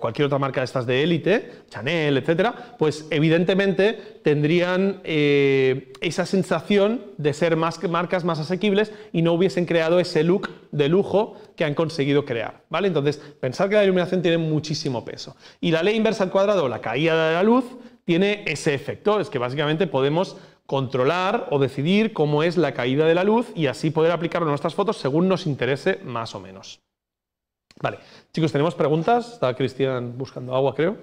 cualquier otra marca de estas de élite, Chanel, etcétera, pues evidentemente tendrían eh, esa sensación de ser más marcas más asequibles y no hubiesen creado ese look de lujo que han conseguido crear, ¿vale? Entonces, pensar que la iluminación tiene muchísimo peso. Y la ley inversa al cuadrado, la caída de la luz, tiene ese efecto, es que básicamente podemos controlar o decidir cómo es la caída de la luz y así poder aplicarlo a nuestras fotos según nos interese más o menos. Vale, chicos, ¿tenemos preguntas? Está Cristian buscando agua, creo.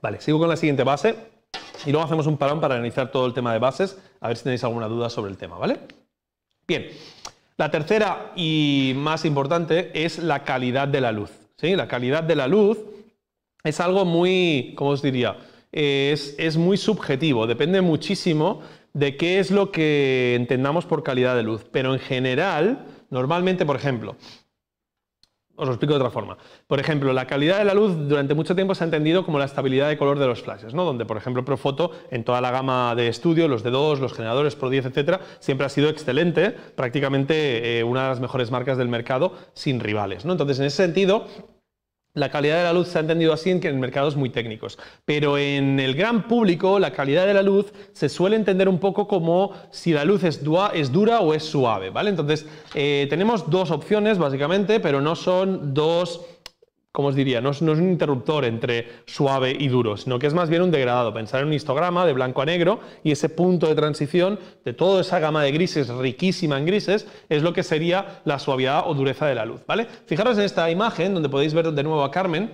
Vale, sigo con la siguiente base y luego hacemos un parón para analizar todo el tema de bases, a ver si tenéis alguna duda sobre el tema, ¿vale? Bien, la tercera y más importante es la calidad de la luz. ¿sí? La calidad de la luz es algo muy, ¿cómo os diría? Eh, es, muy subjetivo, depende muchísimo de qué es lo que entendamos por calidad de luz. Pero en general, normalmente, por ejemplo, os lo explico de otra forma. Por ejemplo, la calidad de la luz durante mucho tiempo se ha entendido como la estabilidad de color de los flashes, ¿no? Donde, por ejemplo, Profoto, en toda la gama de estudio, los D2, los generadores Pro 10, etcétera, siempre ha sido excelente, prácticamente eh, una de las mejores marcas del mercado sin rivales, ¿no? Entonces, en ese sentido, la calidad de la luz se ha entendido así en, mercados muy técnicos, pero en el gran público la calidad de la luz se suele entender un poco como si la luz es, dura o es suave, ¿vale? Entonces, eh, tenemos dos opciones básicamente, pero no son dos como os diría? No es, un interruptor entre suave y duro, sino que es más bien un degradado. Pensar en un histograma de blanco a negro y ese punto de transición de toda esa gama de grises riquísima en grises es lo que sería la suavidad o dureza de la luz, ¿vale? Fijaros en esta imagen donde podéis ver de nuevo a Carmen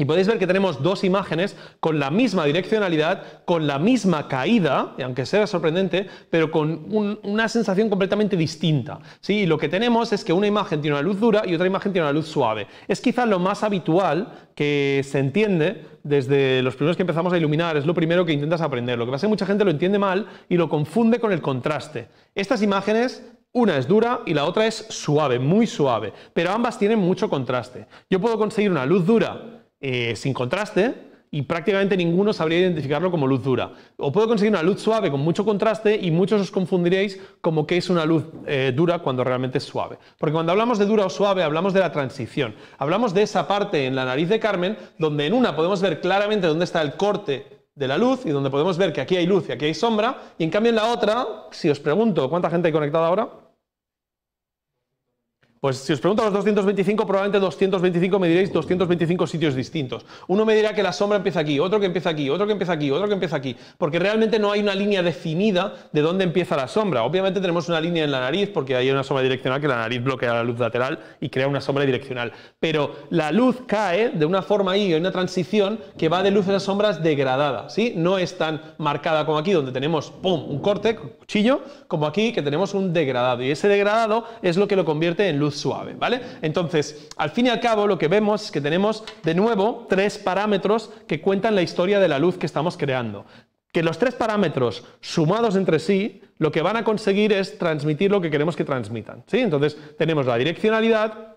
y podéis ver que tenemos dos imágenes con la misma direccionalidad, con la misma caída, aunque sea sorprendente, pero con una sensación completamente distinta. ¿sí? lo que tenemos es que una imagen tiene una luz dura y otra imagen tiene una luz suave. Es quizás lo más habitual que se entiende desde los primeros que empezamos a iluminar, es lo primero que intentas aprender. Lo que pasa es que mucha gente lo entiende mal y lo confunde con el contraste. Estas imágenes una es dura y la otra es suave, muy suave, pero ambas tienen mucho contraste. Yo puedo conseguir una luz dura eh, sin contraste, y prácticamente ninguno sabría identificarlo como luz dura. O puedo conseguir una luz suave con mucho contraste y muchos os confundiréis como que es una luz eh, dura cuando realmente es suave. Porque cuando hablamos de dura o suave hablamos de la transición. Hablamos de esa parte en la nariz de Carmen donde en una podemos ver claramente dónde está el corte de la luz y donde podemos ver que aquí hay luz y aquí hay sombra. Y en cambio en la otra, si os pregunto, ¿cuánta gente hay conectada ahora? Pues si os pregunto los 225, probablemente 225 me diréis 225 sitios distintos. Uno me dirá que la sombra empieza aquí, otro que empieza aquí, otro que empieza aquí, otro que empieza aquí, porque realmente no hay una línea definida de dónde empieza la sombra. Obviamente tenemos una línea en la nariz, porque hay una sombra direccional que la nariz bloquea la luz lateral y crea una sombra direccional. Pero la luz cae de una forma ahí, hay una transición que va de luces a sombras degradadas, ¿sí? No es tan marcada como aquí, donde tenemos, un corte, cuchillo, como aquí, que tenemos un degradado. Y ese degradado es lo que lo convierte en luz suave, ¿vale? Entonces, al fin y al cabo, lo que vemos es que tenemos de nuevo tres parámetros que cuentan la historia de la luz que estamos creando. Que los tres parámetros sumados entre sí, lo que van a conseguir es transmitir lo que queremos que transmitan. ¿sí? Entonces, tenemos la direccionalidad,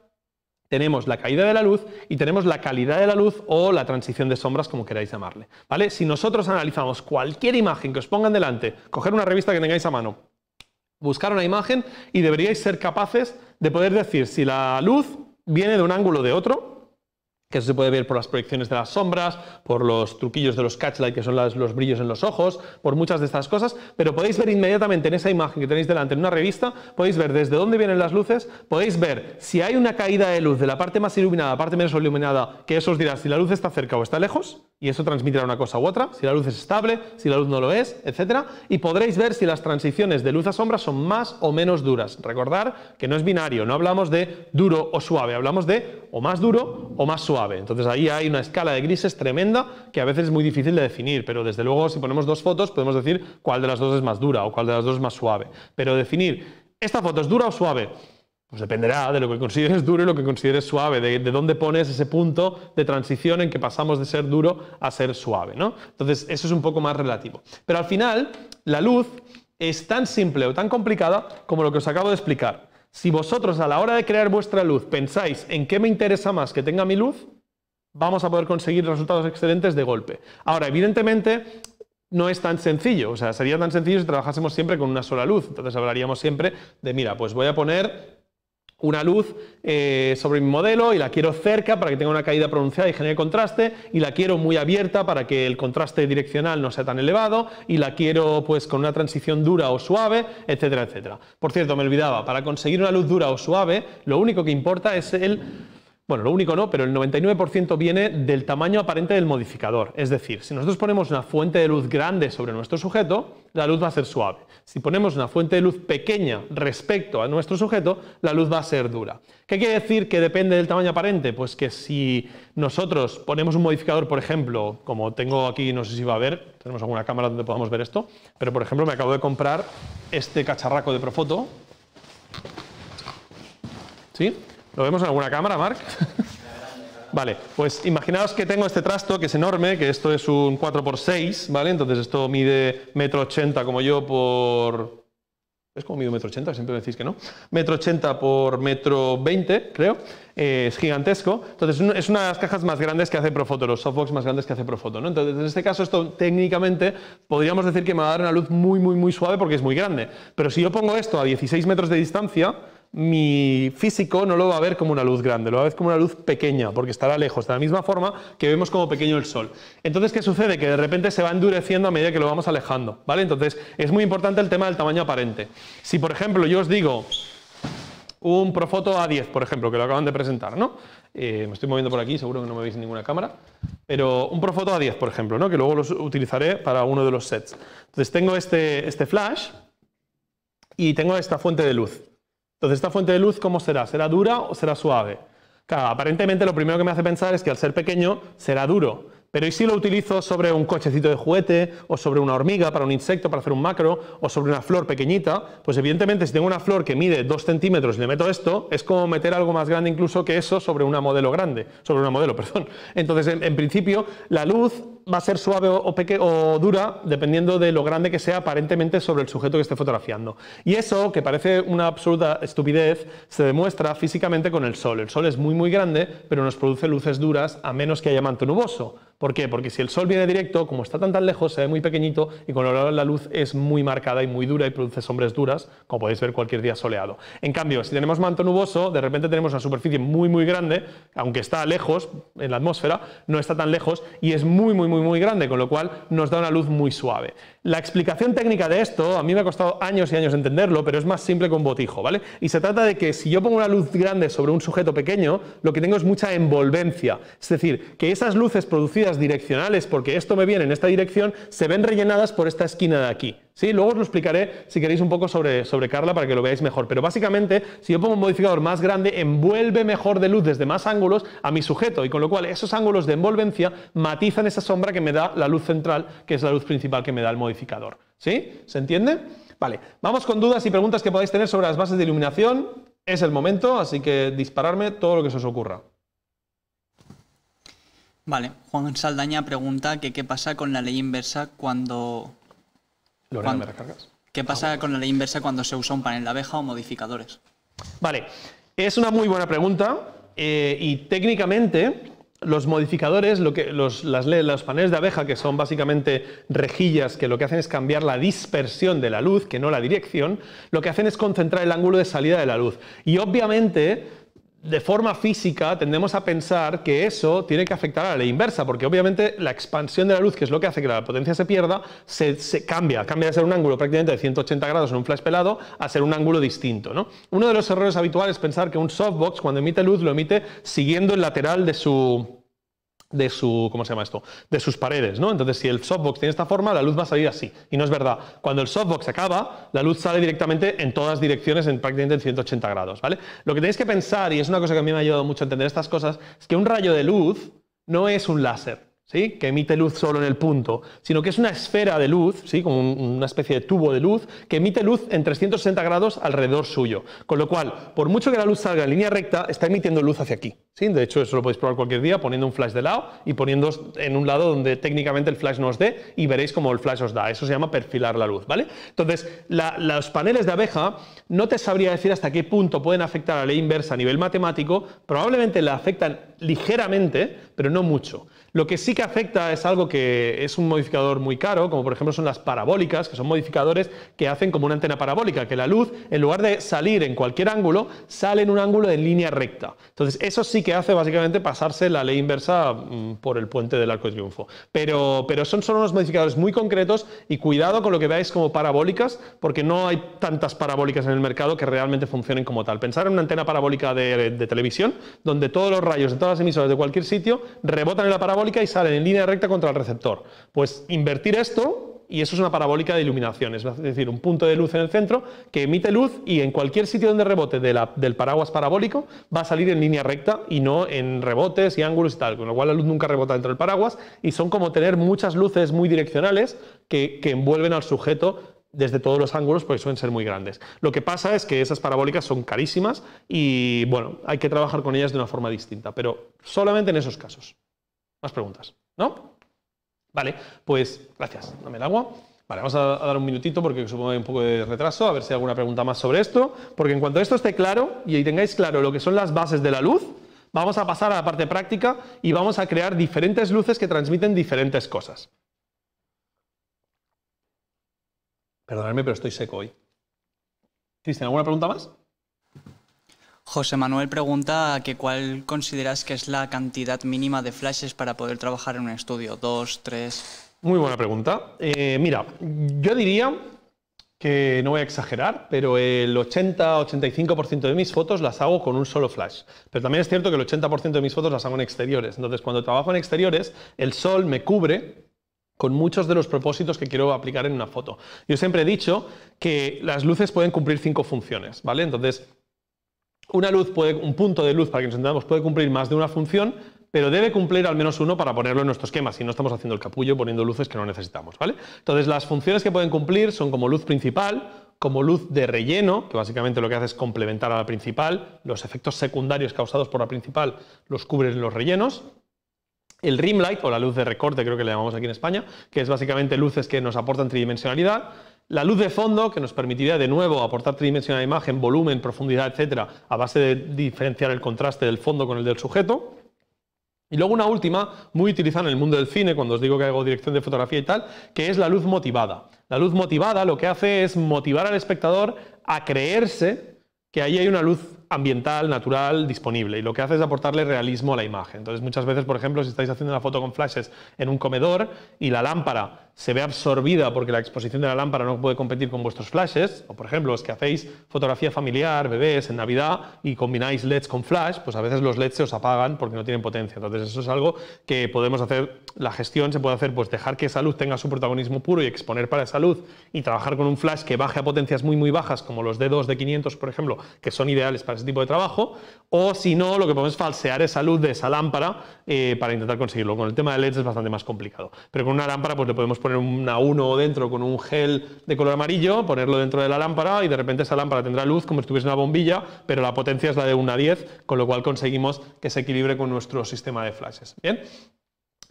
tenemos la caída de la luz y tenemos la calidad de la luz o la transición de sombras, como queráis llamarle. ¿vale? Si nosotros analizamos cualquier imagen que os pongan delante, coger una revista que tengáis a mano, buscar una imagen y deberíais ser capaces de poder decir si la luz viene de un ángulo o de otro, que eso se puede ver por las proyecciones de las sombras, por los truquillos de los catchlight, que son los brillos en los ojos, por muchas de estas cosas, pero podéis ver inmediatamente en esa imagen que tenéis delante en una revista, podéis ver desde dónde vienen las luces, podéis ver si hay una caída de luz de la parte más iluminada a la parte menos iluminada, que eso os dirá si la luz está cerca o está lejos, y eso transmitirá una cosa u otra, si la luz es estable, si la luz no lo es, etc. Y podréis ver si las transiciones de luz a sombra son más o menos duras. Recordar que no es binario, no hablamos de duro o suave, hablamos de o más duro o más suave. Entonces ahí hay una escala de grises tremenda que a veces es muy difícil de definir, pero desde luego si ponemos dos fotos podemos decir cuál de las dos es más dura o cuál de las dos es más suave. Pero definir, ¿esta foto es dura o suave? Pues dependerá de lo que consideres duro y lo que consideres suave, de, de, dónde pones ese punto de transición en que pasamos de ser duro a ser suave, ¿no? Entonces, eso es un poco más relativo. Pero al final, la luz es tan simple o tan complicada como lo que os acabo de explicar. Si vosotros a la hora de crear vuestra luz pensáis en qué me interesa más que tenga mi luz, vamos a poder conseguir resultados excelentes de golpe. Ahora, evidentemente, no es tan sencillo. O sea, sería tan sencillo si trabajásemos siempre con una sola luz. Entonces hablaríamos siempre de, mira, pues voy a poner una luz eh, sobre mi modelo y la quiero cerca para que tenga una caída pronunciada y genere contraste, y la quiero muy abierta para que el contraste direccional no sea tan elevado, y la quiero pues con una transición dura o suave, etcétera, etcétera. Por cierto, me olvidaba, para conseguir una luz dura o suave, lo único que importa es el bueno, lo único no, pero el 99% viene del tamaño aparente del modificador. Es decir, si nosotros ponemos una fuente de luz grande sobre nuestro sujeto, la luz va a ser suave. Si ponemos una fuente de luz pequeña respecto a nuestro sujeto, la luz va a ser dura. ¿Qué quiere decir que depende del tamaño aparente? Pues que si nosotros ponemos un modificador, por ejemplo, como tengo aquí, no sé si va a ver, tenemos alguna cámara donde podamos ver esto, pero por ejemplo me acabo de comprar este cacharraco de Profoto. ¿Sí? ¿Lo vemos en alguna cámara, Mark? Vale, pues imaginaos que tengo este trasto que es enorme, que esto es un 4x6, ¿vale? Entonces esto mide 1,80 m como yo por... ¿Es como mido metro m? Siempre me decís que no. Metro m por metro m, creo. Eh, es gigantesco. Entonces es una de las cajas más grandes que hace Profoto, los softbox más grandes que hace Profoto, ¿no? Entonces en este caso esto técnicamente podríamos decir que me va a dar una luz muy, muy, muy suave porque es muy grande. Pero si yo pongo esto a 16 metros de distancia, mi físico no lo va a ver como una luz grande, lo va a ver como una luz pequeña, porque estará lejos, de la misma forma que vemos como pequeño el Sol. Entonces, ¿qué sucede? Que de repente se va endureciendo a medida que lo vamos alejando, ¿vale? Entonces, es muy importante el tema del tamaño aparente. Si, por ejemplo, yo os digo un Profoto A10, por ejemplo, que lo acaban de presentar, ¿no? Eh, me estoy moviendo por aquí, seguro que no me veis ninguna cámara, pero un Profoto A10, por ejemplo, ¿no? Que luego lo utilizaré para uno de los sets. Entonces, tengo este, este flash y tengo esta fuente de luz. Entonces, ¿esta fuente de luz cómo será? ¿Será dura o será suave? Claro, aparentemente lo primero que me hace pensar es que al ser pequeño será duro. Pero ¿y si lo utilizo sobre un cochecito de juguete, o sobre una hormiga para un insecto, para hacer un macro, o sobre una flor pequeñita? Pues evidentemente si tengo una flor que mide 2 centímetros y le meto esto, es como meter algo más grande incluso que eso sobre una modelo grande, sobre una modelo, perdón. Entonces, en, en principio, la luz va a ser suave o, o dura dependiendo de lo grande que sea aparentemente sobre el sujeto que esté fotografiando. Y eso, que parece una absoluta estupidez, se demuestra físicamente con el sol. El sol es muy muy grande, pero nos produce luces duras a menos que haya manto nuboso. ¿Por qué? Porque si el sol viene directo, como está tan tan lejos, se ve muy pequeñito y con lo la luz es muy marcada y muy dura y produce sombras duras, como podéis ver cualquier día soleado. En cambio, si tenemos manto nuboso, de repente tenemos una superficie muy muy grande, aunque está lejos en la atmósfera, no está tan lejos y es muy muy muy, muy grande, con lo cual nos da una luz muy suave. La explicación técnica de esto, a mí me ha costado años y años entenderlo, pero es más simple que un botijo, ¿vale? Y se trata de que si yo pongo una luz grande sobre un sujeto pequeño, lo que tengo es mucha envolvencia. Es decir, que esas luces producidas direccionales, porque esto me viene en esta dirección, se ven rellenadas por esta esquina de aquí. ¿Sí? Luego os lo explicaré, si queréis, un poco sobre, sobre Carla para que lo veáis mejor. Pero básicamente, si yo pongo un modificador más grande, envuelve mejor de luz desde más ángulos a mi sujeto. Y con lo cual, esos ángulos de envolvencia matizan esa sombra que me da la luz central, que es la luz principal que me da el modificador ¿Sí? ¿Se entiende? Vale, vamos con dudas y preguntas que podáis tener sobre las bases de iluminación. Es el momento, así que dispararme todo lo que se os ocurra. Vale, Juan Saldaña pregunta que qué pasa con la ley inversa cuando... Lorena, ¿me recargas? ¿Qué ah, pasa con la ley inversa cuando se usa un panel de abeja o modificadores? Vale, es una muy buena pregunta eh, y técnicamente los modificadores, los paneles de abeja, que son básicamente rejillas que lo que hacen es cambiar la dispersión de la luz, que no la dirección, lo que hacen es concentrar el ángulo de salida de la luz. Y obviamente de forma física tendemos a pensar que eso tiene que afectar a la inversa, porque obviamente la expansión de la luz, que es lo que hace que la potencia se pierda, se, cambia, cambia de ser un ángulo prácticamente de 180 grados en un flash pelado a ser un ángulo distinto. Uno de los errores habituales es pensar que un softbox cuando emite luz lo emite siguiendo el lateral de su, de su, ¿cómo se llama esto? De sus paredes, ¿no? Entonces, si el softbox tiene esta forma, la luz va a salir así. Y no es verdad. Cuando el softbox acaba, la luz sale directamente en todas direcciones, en prácticamente en 180 grados, ¿vale? Lo que tenéis que pensar, y es una cosa que a mí me ha ayudado mucho a entender estas cosas, es que un rayo de luz no es un láser que emite luz solo en el punto, sino que es una esfera de luz, ¿sí? como una especie de tubo de luz, que emite luz en 360 grados alrededor suyo. Con lo cual, por mucho que la luz salga en línea recta, está emitiendo luz hacia aquí. ¿sí? De hecho, eso lo podéis probar cualquier día poniendo un flash de lado y poniendo en un lado donde técnicamente el flash no os dé y veréis cómo el flash os da. Eso se llama perfilar la luz. ¿vale? Entonces, los paneles de abeja no te sabría decir hasta qué punto pueden afectar a la ley inversa a nivel matemático. Probablemente la afectan ligeramente, pero no mucho. Lo que sí que afecta es algo que es un modificador muy caro, como por ejemplo son las parabólicas, que son modificadores que hacen como una antena parabólica, que la luz, en lugar de salir en cualquier ángulo, sale en un ángulo en línea recta. Entonces, eso sí que hace básicamente pasarse la ley inversa mm, por el puente del arco de triunfo. Pero, pero son solo unos modificadores muy concretos y cuidado con lo que veáis como parabólicas, porque no hay tantas parabólicas en el mercado que realmente funcionen como tal. Pensar en una antena parabólica de, televisión, donde todos los rayos de todas las emisoras de cualquier sitio rebotan en la parabólica y salen en línea recta contra el receptor. Pues invertir esto y eso es una parabólica de iluminación, es decir, un punto de luz en el centro que emite luz y en cualquier sitio donde rebote del paraguas parabólico va a salir en línea recta y no en rebotes y ángulos y tal, con lo cual la luz nunca rebota dentro del paraguas y son como tener muchas luces muy direccionales que, envuelven al sujeto desde todos los ángulos porque suelen ser muy grandes. Lo que pasa es que esas parabólicas son carísimas y bueno, hay que trabajar con ellas de una forma distinta, pero solamente en esos casos. Más preguntas, ¿no? Vale, pues gracias. Dame el agua. Vale, vamos a, dar un minutito porque supongo que hay un poco de retraso, a ver si hay alguna pregunta más sobre esto, porque en cuanto esto esté claro y tengáis claro lo que son las bases de la luz, vamos a pasar a la parte práctica y vamos a crear diferentes luces que transmiten diferentes cosas. Perdonadme, pero estoy seco hoy. ¿Tienes alguna pregunta más? José Manuel pregunta que cuál consideras que es la cantidad mínima de flashes para poder trabajar en un estudio, dos, tres. Muy buena pregunta. Eh, mira, yo diría que no voy a exagerar, pero el 80-85% de mis fotos las hago con un solo flash. Pero también es cierto que el 80% de mis fotos las hago en exteriores. Entonces, cuando trabajo en exteriores, el sol me cubre con muchos de los propósitos que quiero aplicar en una foto. Yo siempre he dicho que las luces pueden cumplir cinco funciones, ¿vale? Entonces, una luz puede, un punto de luz, para que nos entendamos, puede cumplir más de una función, pero debe cumplir al menos uno para ponerlo en nuestro esquema, si no estamos haciendo el capullo poniendo luces que no necesitamos, ¿vale? Entonces, las funciones que pueden cumplir son como luz principal, como luz de relleno, que básicamente lo que hace es complementar a la principal, los efectos secundarios causados por la principal los cubren los rellenos, el rim light o la luz de recorte, creo que le llamamos aquí en España, que es básicamente luces que nos aportan tridimensionalidad, la luz de fondo, que nos permitiría de nuevo aportar tridimensional a la imagen, volumen, profundidad, etcétera, a base de diferenciar el contraste del fondo con el del sujeto. Y luego una última, muy utilizada en el mundo del cine, cuando os digo que hago dirección de fotografía y tal, que es la luz motivada. La luz motivada lo que hace es motivar al espectador a creerse que ahí hay una luz ambiental, natural, disponible. Y lo que hace es aportarle realismo a la imagen. Entonces, muchas veces, por ejemplo, si estáis haciendo una foto con flashes en un comedor y la lámpara se ve absorbida porque la exposición de la lámpara no puede competir con vuestros flashes, o por ejemplo, los que hacéis fotografía familiar, bebés, en Navidad y combináis LEDs con flash, pues a veces los LEDs se os apagan porque no tienen potencia. Entonces, eso es algo que podemos hacer, la gestión se puede hacer, pues dejar que esa luz tenga su protagonismo puro y exponer para esa luz y trabajar con un flash que baje a potencias muy, muy bajas, como los D2 de 500, por ejemplo, que son ideales para tipo de trabajo, o si no, lo que podemos es falsear esa luz de esa lámpara eh, para intentar conseguirlo. Con el tema de LEDs es bastante más complicado, pero con una lámpara pues le podemos poner una 1 dentro con un gel de color amarillo, ponerlo dentro de la lámpara y de repente esa lámpara tendrá luz como si tuviese una bombilla, pero la potencia es la de 1 a 10, con lo cual conseguimos que se equilibre con nuestro sistema de flashes. ¿Bien?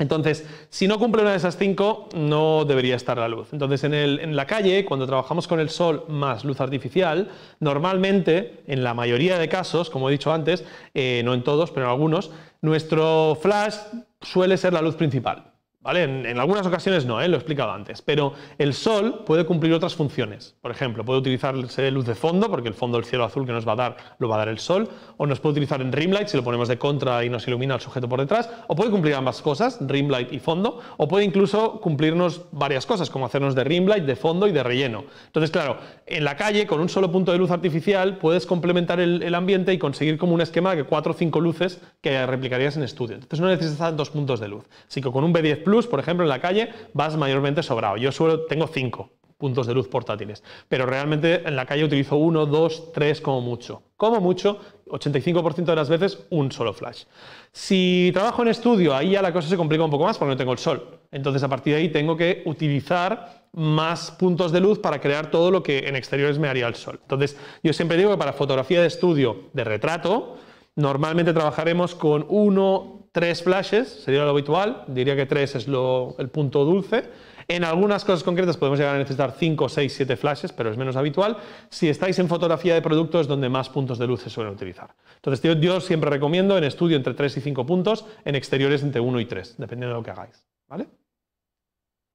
Entonces, si no cumple una de esas cinco, no debería estar la luz. Entonces, en, la calle, cuando trabajamos con el sol más luz artificial, normalmente, en la mayoría de casos, como he dicho antes, eh, no en todos, pero en algunos, nuestro flash suele ser la luz principal. ¿Vale? En, algunas ocasiones no, ¿eh? lo he explicado antes, pero el sol puede cumplir otras funciones. Por ejemplo, puede utilizarse de luz de fondo, porque el fondo del cielo azul que nos va a dar lo va a dar el sol, o nos puede utilizar en rim light si lo ponemos de contra y nos ilumina el sujeto por detrás, o puede cumplir ambas cosas, rim light y fondo, o puede incluso cumplirnos varias cosas, como hacernos de rim light, de fondo y de relleno. Entonces, claro, en la calle con un solo punto de luz artificial puedes complementar el, ambiente y conseguir como un esquema de cuatro o cinco luces que replicarías en estudio. Entonces no necesitas dos puntos de luz. Así que con un B10 por ejemplo, en la calle vas mayormente sobrado. Yo suelo, tengo cinco puntos de luz portátiles, pero realmente en la calle utilizo uno, dos, tres como mucho. Como mucho, 85% de las veces un solo flash. Si trabajo en estudio, ahí ya la cosa se complica un poco más porque no tengo el sol. Entonces a partir de ahí tengo que utilizar más puntos de luz para crear todo lo que en exteriores me haría el sol. Entonces yo siempre digo que para fotografía de estudio de retrato, normalmente trabajaremos con uno, tres flashes, sería lo habitual, diría que tres es el punto dulce. En algunas cosas concretas podemos llegar a necesitar 5, seis, siete flashes, pero es menos habitual. Si estáis en fotografía de productos, es donde más puntos de luz se suelen utilizar. Entonces yo, siempre recomiendo en estudio entre 3 y 5 puntos, en exteriores entre 1 y 3, dependiendo de lo que hagáis. ¿Vale?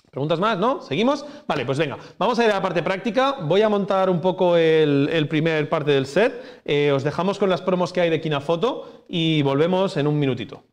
¿Preguntas más? ¿No? ¿Seguimos? Vale, pues venga, vamos a ir a la parte práctica. Voy a montar un poco el, primer parte del set. Eh, os dejamos con las promos que hay de Foto y volvemos en un minutito.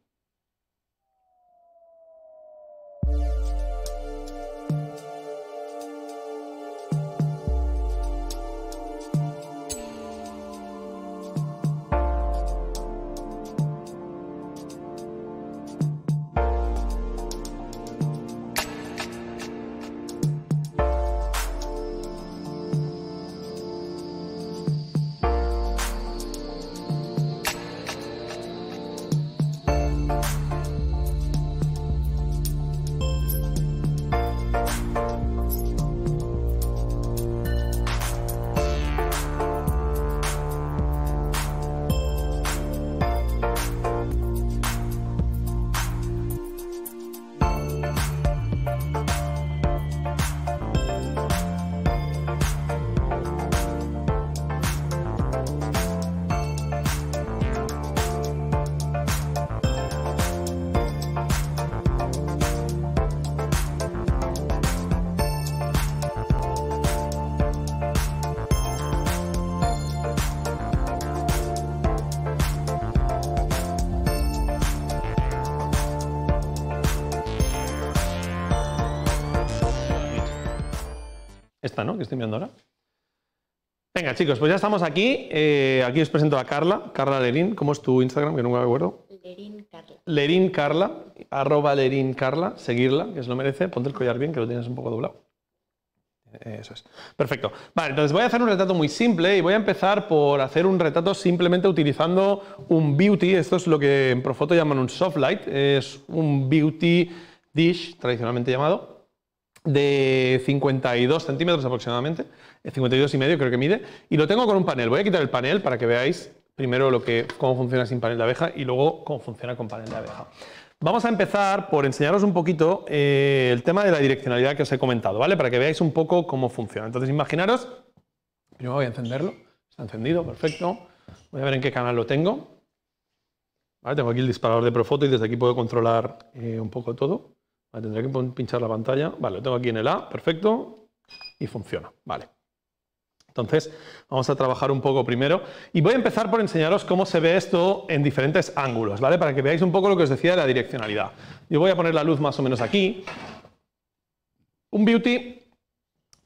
Que estoy mirando ahora. Venga, chicos, pues ya estamos aquí. Eh, aquí os presento a Carla, Carla Lerín. ¿Cómo es tu Instagram? Que nunca me acuerdo. Lerín Carla. Lerín Carla, arroba seguirla, que se lo merece. Ponte el collar bien, que lo tienes un poco doblado. Eh, eso es. Perfecto. Vale, entonces voy a hacer un retrato muy simple y voy a empezar por hacer un retrato simplemente utilizando un beauty. Esto es lo que en Profoto llaman un soft light. Es un beauty dish, tradicionalmente llamado de 52 centímetros aproximadamente, 52 eh, y medio creo que mide, y lo tengo con un panel. Voy a quitar el panel para que veáis primero lo que, cómo funciona sin panel de abeja y luego cómo funciona con panel de abeja. Vamos a empezar por enseñaros un poquito eh, el tema de la direccionalidad que os he comentado, ¿vale? Para que veáis un poco cómo funciona. Entonces, imaginaros, primero voy a encenderlo, está encendido, perfecto. Voy a ver en qué canal lo tengo. tengo aquí el disparador de Profoto y desde aquí puedo controlar eh, un poco todo tendré que pinchar la pantalla. Vale, lo tengo aquí en el A, perfecto. Y funciona. Vale. Entonces, vamos a trabajar un poco primero y voy a empezar por enseñaros cómo se ve esto en diferentes ángulos, ¿vale? Para que veáis un poco lo que os decía de la direccionalidad. Yo voy a poner la luz más o menos aquí. Un beauty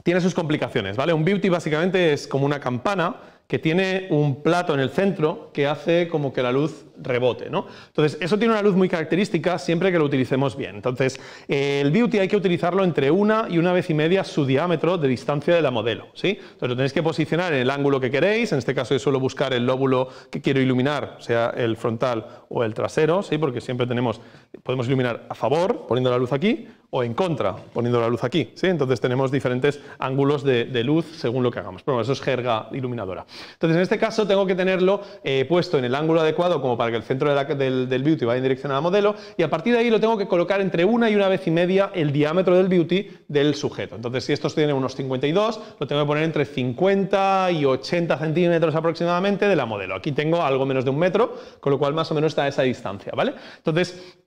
tiene sus complicaciones, ¿vale? Un beauty básicamente es como una campana que tiene un plato en el centro que hace como que la luz rebote. ¿no? Entonces, eso tiene una luz muy característica siempre que lo utilicemos bien. Entonces, el beauty hay que utilizarlo entre una y una vez y media su diámetro de distancia de la modelo. ¿sí? Entonces, lo tenéis que posicionar en el ángulo que queréis. En este caso, yo suelo buscar el lóbulo que quiero iluminar, sea el frontal o el trasero, ¿sí? porque siempre tenemos, podemos iluminar a favor, poniendo la luz aquí, o en contra, poniendo la luz aquí. ¿sí? Entonces tenemos diferentes ángulos de, luz según lo que hagamos. Pero bueno, eso es jerga iluminadora. Entonces, en este caso tengo que tenerlo eh, puesto en el ángulo adecuado como para que el centro del, beauty va en dirección a la modelo y a partir de ahí lo tengo que colocar entre una y una vez y media el diámetro del beauty del sujeto. Entonces, si estos tienen unos 52, lo tengo que poner entre 50 y 80 centímetros aproximadamente de la modelo. Aquí tengo algo menos de un metro, con lo cual más o menos está a esa distancia, ¿vale? Entonces,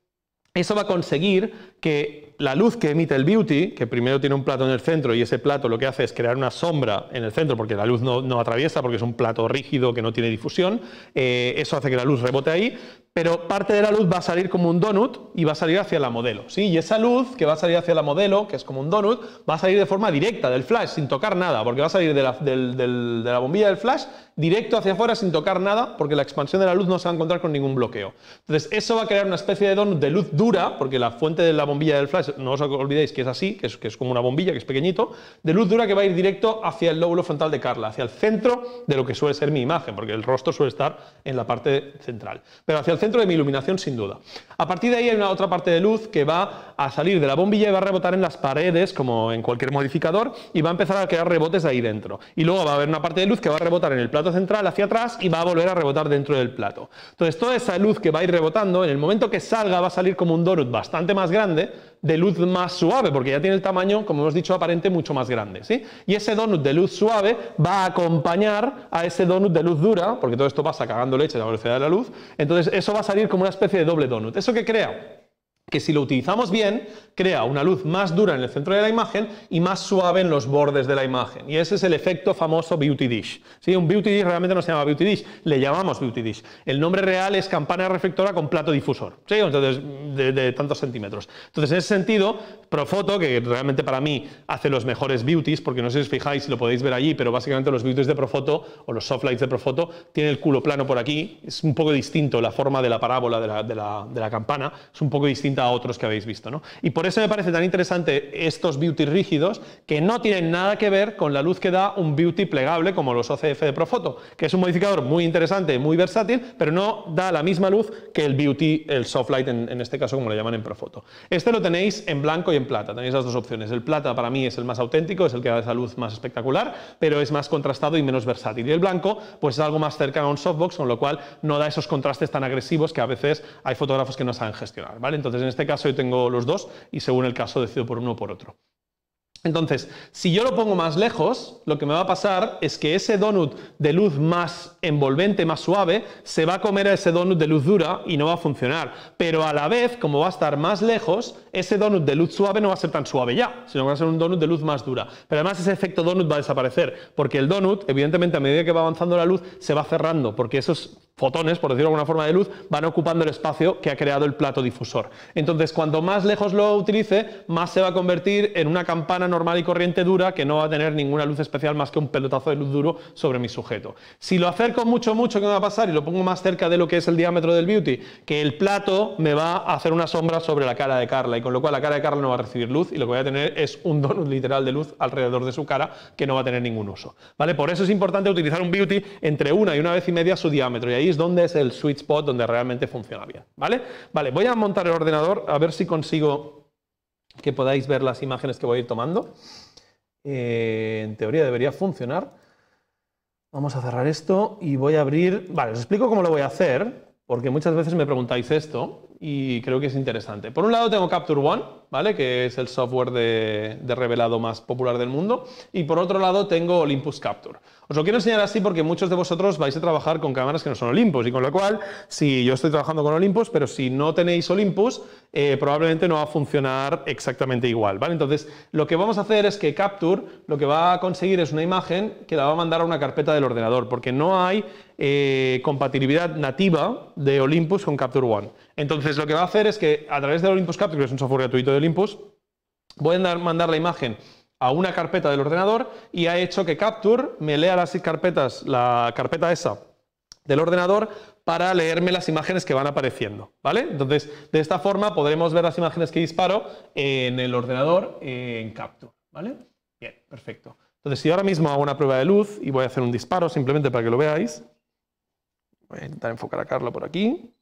eso va a conseguir que la luz que emite el beauty, que primero tiene un plato en el centro y ese plato lo que hace es crear una sombra en el centro porque la luz no, atraviesa, porque es un plato rígido que no tiene difusión, eh, eso hace que la luz rebote ahí, pero parte de la luz va a salir como un donut y va a salir hacia la modelo. ¿sí? Y esa luz que va a salir hacia la modelo, que es como un donut, va a salir de forma directa del flash, sin tocar nada, porque va a salir de la, bombilla del flash directo hacia afuera sin tocar nada, porque la expansión de la luz no se va a encontrar con ningún bloqueo. Entonces, eso va a crear una especie de donut de luz dura, porque la fuente de la bombilla del flash, no os olvidéis que es así, que es, que es como una bombilla, que es pequeñito, de luz dura que va a ir directo hacia el lóbulo frontal de Carla, hacia el centro de lo que suele ser mi imagen, porque el rostro suele estar en la parte central. Pero hacia centro de mi iluminación sin duda. A partir de ahí hay una otra parte de luz que va a salir de la bombilla y va a rebotar en las paredes, como en cualquier modificador, y va a empezar a crear rebotes ahí dentro. Y luego va a haber una parte de luz que va a rebotar en el plato central hacia atrás y va a volver a rebotar dentro del plato. Entonces toda esa luz que va a ir rebotando, en el momento que salga va a salir como un donut bastante más grande, de luz más suave, porque ya tiene el tamaño, como hemos dicho, aparente mucho más grande. ¿sí? Y ese donut de luz suave va a acompañar a ese donut de luz dura, porque todo esto pasa cagando leche a la velocidad de la luz, entonces eso va a salir como una especie de doble donut. ¿Eso qué crea? que si lo utilizamos bien, crea una luz más dura en el centro de la imagen y más suave en los bordes de la imagen. Y ese es el efecto famoso Beauty Dish. Un Beauty Dish realmente no se llama Beauty Dish, le llamamos Beauty Dish. El nombre real es campana reflectora con plato difusor, Entonces, de, tantos centímetros. Entonces, en ese sentido, Profoto, que realmente para mí hace los mejores beauties, porque no sé si os fijáis, lo podéis ver allí, pero básicamente los beauties de Profoto o los softlights de Profoto tienen el culo plano por aquí. Es un poco distinto la forma de la parábola de la, de la campana, es un poco distinta a otros que habéis visto. ¿no? Y por eso me parece tan interesante estos beauty rígidos que no tienen nada que ver con la luz que da un beauty plegable como los OCF de Profoto, que es un modificador muy interesante, muy versátil, pero no da la misma luz que el beauty, el soft light en, este caso como lo llaman en Profoto. Este lo tenéis en blanco y en plata, tenéis las dos opciones. El plata para mí es el más auténtico, es el que da esa luz más espectacular, pero es más contrastado y menos versátil. Y el blanco pues es algo más cercano a un softbox, con lo cual no da esos contrastes tan agresivos que a veces hay fotógrafos que no saben gestionar. ¿vale? Entonces en este caso yo tengo los dos y según el caso decido por uno o por otro. Entonces, si yo lo pongo más lejos, lo que me va a pasar es que ese donut de luz más envolvente, más suave, se va a comer a ese donut de luz dura y no va a funcionar. Pero a la vez, como va a estar más lejos, ese donut de luz suave no va a ser tan suave ya, sino que va a ser un donut de luz más dura. Pero además ese efecto donut va a desaparecer, porque el donut, evidentemente, a medida que va avanzando la luz, se va cerrando, porque eso es fotones, por decirlo de alguna forma, de luz, van ocupando el espacio que ha creado el plato difusor. Entonces, cuanto más lejos lo utilice, más se va a convertir en una campana normal y corriente dura que no va a tener ninguna luz especial más que un pelotazo de luz duro sobre mi sujeto. Si lo acerco mucho, mucho, ¿qué va a pasar? Y lo pongo más cerca de lo que es el diámetro del beauty, que el plato me va a hacer una sombra sobre la cara de Carla, y con lo cual la cara de Carla no va a recibir luz, y lo que voy a tener es un donut literal de luz alrededor de su cara que no va a tener ningún uso. ¿Vale? Por eso es importante utilizar un beauty entre una y una vez y media su diámetro, y dónde es el sweet spot donde realmente funciona bien, ¿vale? Vale, voy a montar el ordenador a ver si consigo que podáis ver las imágenes que voy a ir tomando. Eh, en teoría debería funcionar. Vamos a cerrar esto y voy a abrir... Vale, os explico cómo lo voy a hacer, porque muchas veces me preguntáis esto y creo que es interesante. Por un lado tengo Capture One, ¿vale? Que es el software de, revelado más popular del mundo. Y por otro lado tengo Olympus Capture. Os lo quiero enseñar así porque muchos de vosotros vais a trabajar con cámaras que no son Olympus. Y con lo cual, si yo estoy trabajando con Olympus, pero si no tenéis Olympus, eh, probablemente no va a funcionar exactamente igual, ¿vale? Entonces, lo que vamos a hacer es que Capture lo que va a conseguir es una imagen que la va a mandar a una carpeta del ordenador, porque no hay eh, compatibilidad nativa de Olympus con Capture One. Entonces lo que va a hacer es que a través de Olympus Capture, que es un software gratuito de Olympus, voy a mandar la imagen a una carpeta del ordenador y ha hecho que Capture me lea las carpetas, la carpeta esa del ordenador para leerme las imágenes que van apareciendo, ¿vale? Entonces, de esta forma podremos ver las imágenes que disparo en el ordenador en Capture, ¿vale? Bien, perfecto. Entonces, si ahora mismo hago una prueba de luz y voy a hacer un disparo simplemente para que lo veáis, Voy a intentar enfocar a Carlos por aquí.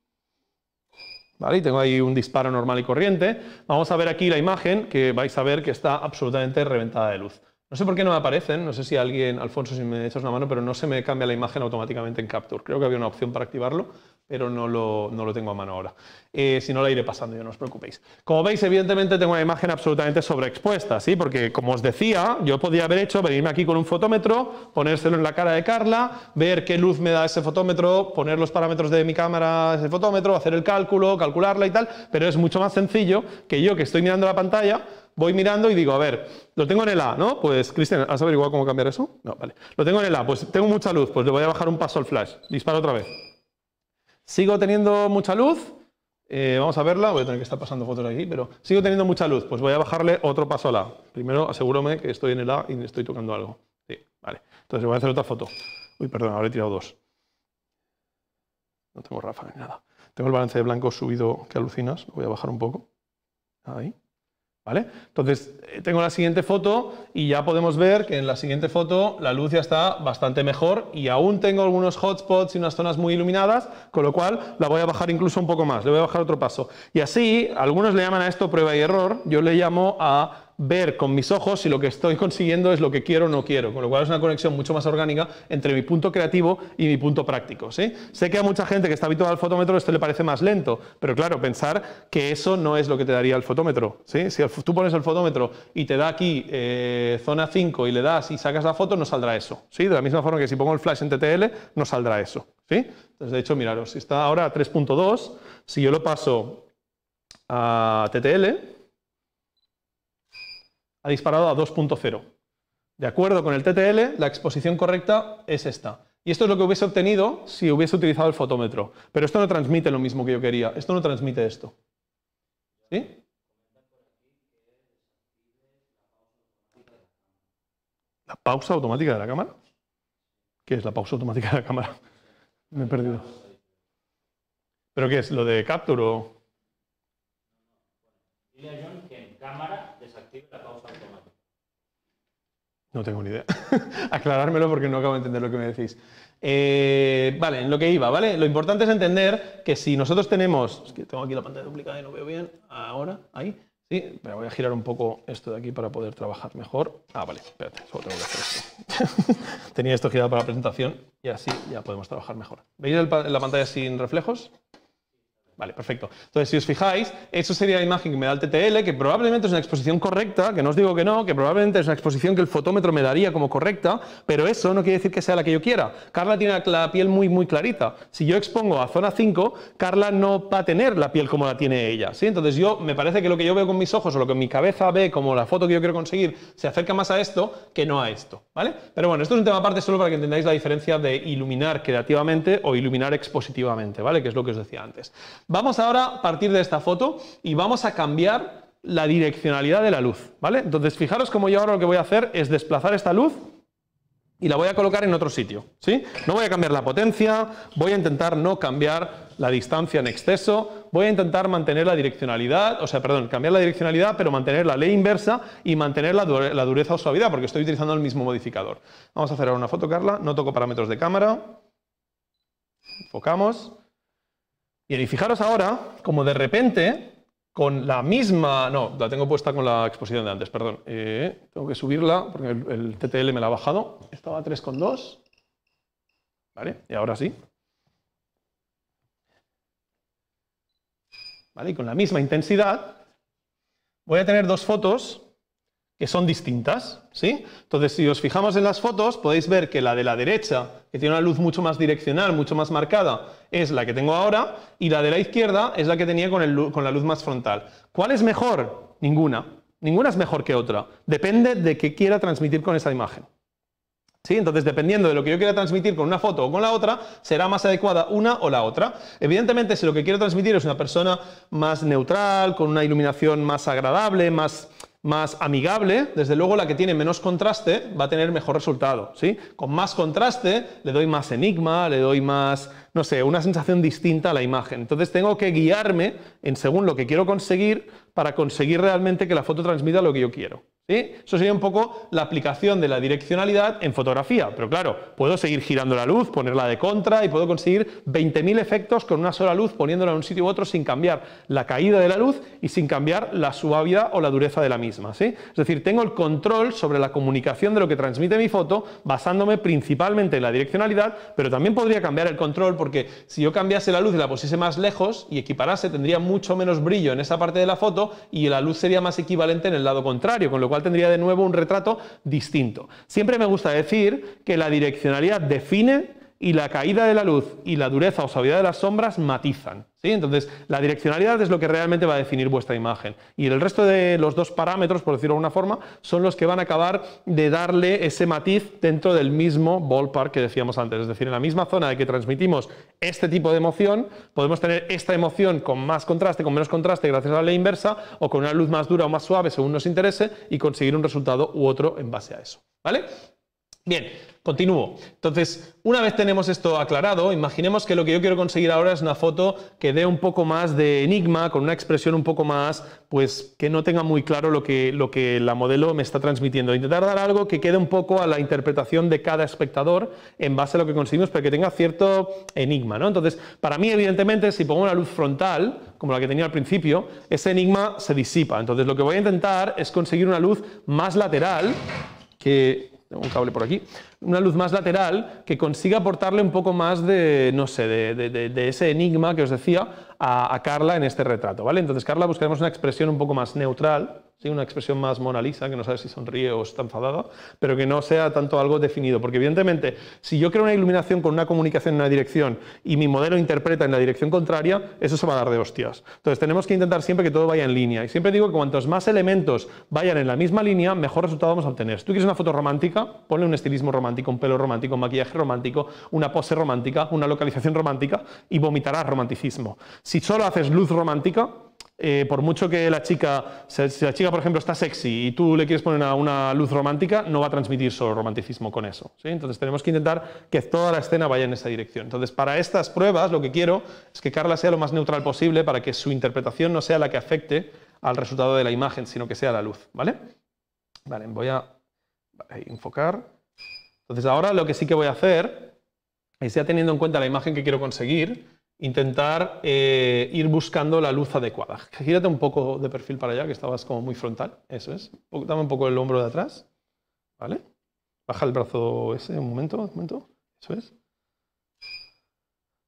¿Vale? Y tengo ahí un disparo normal y corriente. Vamos a ver aquí la imagen que vais a ver que está absolutamente reventada de luz. No sé por qué no me aparecen, no sé si alguien, Alfonso, si me echas una mano, pero no se me cambia la imagen automáticamente en Capture. Creo que había una opción para activarlo, pero no lo, no lo tengo a mano ahora. Eh, si no, la iré pasando, ya no os preocupéis. Como veis, evidentemente tengo una imagen absolutamente sobreexpuesta, ¿sí? Porque, como os decía, yo podía haber hecho venirme aquí con un fotómetro, ponérselo en la cara de Carla, ver qué luz me da ese fotómetro, poner los parámetros de mi cámara ese fotómetro, hacer el cálculo, calcularla y tal, pero es mucho más sencillo que yo, que estoy mirando la pantalla, voy mirando y digo, a ver, lo tengo en el A, ¿no? Pues, Cristian, ¿has averiguado cómo cambiar eso? No, vale. Lo tengo en el A, pues tengo mucha luz, pues le voy a bajar un paso al flash. Disparo otra vez. Sigo teniendo mucha luz. Eh, vamos a verla, voy a tener que estar pasando fotos aquí, pero sigo teniendo mucha luz. Pues voy a bajarle otro paso a la. Primero asegúrome que estoy en el A y estoy tocando algo. Sí, vale. Entonces voy a hacer otra foto. Uy, perdón, ahora he tirado dos. No tengo ráfaga ni nada. Tengo el balance de blanco subido que alucinas. voy a bajar un poco. Ahí. Entonces, eh, tengo la siguiente foto y ya podemos ver que en la siguiente foto la luz ya está bastante mejor y aún tengo algunos hotspots y unas zonas muy iluminadas, con lo cual la voy a bajar incluso un poco más, le voy a bajar otro paso. Y así, algunos le llaman a esto prueba y error, yo le llamo a ver con mis ojos si lo que estoy consiguiendo es lo que quiero o no quiero, con lo cual es una conexión mucho más orgánica entre mi punto creativo y mi punto práctico. ¿sí? Sé que a mucha gente que está habituada al fotómetro esto le parece más lento, pero claro, pensar que eso no es lo que te daría el fotómetro. Si tú pones el fotómetro y te da aquí eh, zona 5 y le das y sacas la foto, no saldrá eso. ¿sí? De la misma forma que si pongo el flash en TTL, no saldrá eso. ¿sí? Entonces, de hecho, miraros, si está ahora a 3.2, si yo lo paso a TTL, disparado a 2.0. De acuerdo con el TTL, la exposición correcta es esta. Y esto es lo que hubiese obtenido si hubiese utilizado el fotómetro. Pero esto no transmite lo mismo que yo quería. Esto no transmite esto. ¿Sí? ¿La pausa automática de la cámara? ¿Qué es la pausa automática de la cámara? Me he perdido. ¿Pero qué es? ¿Lo de capture o...? Dile a que cámara no tengo ni idea. Aclarármelo porque no acabo de entender lo que me decís. Eh, vale, en lo que iba, ¿vale? Lo importante es entender que si nosotros tenemos. Es que tengo aquí la pantalla duplicada y no veo bien. Ahora, ahí. Sí, pero voy a girar un poco esto de aquí para poder trabajar mejor. Ah, vale, espérate, esto. Tenía esto girado para la presentación y así ya podemos trabajar mejor. ¿Veis la pantalla sin reflejos? Vale, perfecto. Entonces, si os fijáis, eso sería la imagen que me da el TTL, que probablemente es una exposición correcta, que no os digo que no, que probablemente es una exposición que el fotómetro me daría como correcta, pero eso no quiere decir que sea la que yo quiera. Carla tiene la piel muy, muy clarita. Si yo expongo a zona 5, Carla no va a tener la piel como la tiene ella, ¿sí? Entonces, yo, me parece que lo que yo veo con mis ojos o lo que mi cabeza ve como la foto que yo quiero conseguir se acerca más a esto que no a esto, ¿vale? Pero bueno, esto es un tema aparte solo para que entendáis la diferencia de iluminar creativamente o iluminar expositivamente, ¿vale? Que es lo que os decía antes. Vamos ahora a partir de esta foto y vamos a cambiar la direccionalidad de la luz, ¿vale? Entonces, fijaros cómo yo ahora lo que voy a hacer es desplazar esta luz y la voy a colocar en otro sitio, ¿sí? No voy a cambiar la potencia, voy a intentar no cambiar la distancia en exceso, voy a intentar mantener la direccionalidad, o sea, perdón, cambiar la direccionalidad, pero mantener la ley inversa y mantener la, la dureza o suavidad, porque estoy utilizando el mismo modificador. Vamos a hacer ahora una foto, Carla, no toco parámetros de cámara, enfocamos, y fijaros ahora, como de repente, con la misma... No, la tengo puesta con la exposición de antes, perdón. Eh, tengo que subirla porque el, TTL me la ha bajado. Estaba 3,2. ¿Vale? Y ahora sí. ¿Vale? con la misma intensidad voy a tener dos fotos que son distintas, ¿sí? Entonces, si os fijamos en las fotos, podéis ver que la de la derecha, que tiene una luz mucho más direccional, mucho más marcada, es la que tengo ahora, y la de la izquierda es la que tenía con, con la luz más frontal. ¿Cuál es mejor? Ninguna. Ninguna es mejor que otra. Depende de qué quiera transmitir con esa imagen. ¿Sí? Entonces, dependiendo de lo que yo quiera transmitir con una foto o con la otra, será más adecuada una o la otra. Evidentemente, si lo que quiero transmitir es una persona más neutral, con una iluminación más agradable, más más amigable, desde luego la que tiene menos contraste va a tener mejor resultado. ¿sí? Con más contraste le doy más enigma, le doy más, no sé, una sensación distinta a la imagen. Entonces tengo que guiarme en según lo que quiero conseguir para conseguir realmente que la foto transmita lo que yo quiero. Eso sería un poco la aplicación de la direccionalidad en fotografía. Pero claro, puedo seguir girando la luz, ponerla de contra y puedo conseguir 20.000 efectos con una sola luz poniéndola en un sitio u otro sin cambiar la caída de la luz y sin cambiar la suavidad o la dureza de la misma. ¿sí? Es decir, tengo el control sobre la comunicación de lo que transmite mi foto basándome principalmente en la direccionalidad, pero también podría cambiar el control porque si yo cambiase la luz y la pusiese más lejos y equiparase, tendría mucho menos brillo en esa parte de la foto y la luz sería más equivalente en el lado contrario, con lo cual tendría de nuevo un retrato distinto. Siempre me gusta decir que la direccionalidad define y la caída de la luz y la dureza o suavidad de las sombras matizan. ¿sí? Entonces, la direccionalidad es lo que realmente va a definir vuestra imagen. Y el resto de los dos parámetros, por decirlo de alguna forma, son los que van a acabar de darle ese matiz dentro del mismo ballpark que decíamos antes. Es decir, en la misma zona de que transmitimos este tipo de emoción, podemos tener esta emoción con más contraste, con menos contraste, gracias a la ley inversa, o con una luz más dura o más suave, según nos interese, y conseguir un resultado u otro en base a eso. ¿Vale? Bien, continúo. Entonces, una vez tenemos esto aclarado, imaginemos que lo que yo quiero conseguir ahora es una foto que dé un poco más de enigma, con una expresión un poco más, pues que no tenga muy claro lo que, lo que la modelo me está transmitiendo. Intentar dar algo que quede un poco a la interpretación de cada espectador en base a lo que conseguimos, pero que tenga cierto enigma. ¿no? Entonces, para mí, evidentemente, si pongo una luz frontal, como la que tenía al principio, ese enigma se disipa. Entonces, lo que voy a intentar es conseguir una luz más lateral que tengo un cable por aquí una luz más lateral que consiga aportarle un poco más de, no sé, de, de, ese enigma que os decía a, Carla en este retrato, ¿vale? Entonces, Carla buscaremos una expresión un poco más neutral, ¿sí? una expresión más Mona Lisa, que no sabe si sonríe o está enfadada, pero que no sea tanto algo definido, porque evidentemente, si yo creo una iluminación con una comunicación en una dirección y mi modelo interpreta en la dirección contraria, eso se va a dar de hostias. Entonces, tenemos que intentar siempre que todo vaya en línea, y siempre digo que cuantos más elementos vayan en la misma línea, mejor resultado vamos a obtener. Si tú quieres una foto romántica, ponle un estilismo romántico un pelo romántico, un maquillaje romántico, una pose romántica, una localización romántica y vomitarás romanticismo. Si solo haces luz romántica, eh, por mucho que la chica, si la chica por ejemplo está sexy y tú le quieres poner una, luz romántica, no va a transmitir solo romanticismo con eso. Entonces tenemos que intentar que toda la escena vaya en esa dirección. Entonces para estas pruebas lo que quiero es que Carla sea lo más neutral posible para que su interpretación no sea la que afecte al resultado de la imagen, sino que sea la luz. ¿Vale? Vale, voy a enfocar. Entonces ahora lo que sí que voy a hacer es ya teniendo en cuenta la imagen que quiero conseguir, intentar eh, ir buscando la luz adecuada. Gírate un poco de perfil para allá, que estabas como muy frontal, eso es. Dame un poco el hombro de atrás, ¿vale? Baja el brazo ese, un momento, un momento, eso es.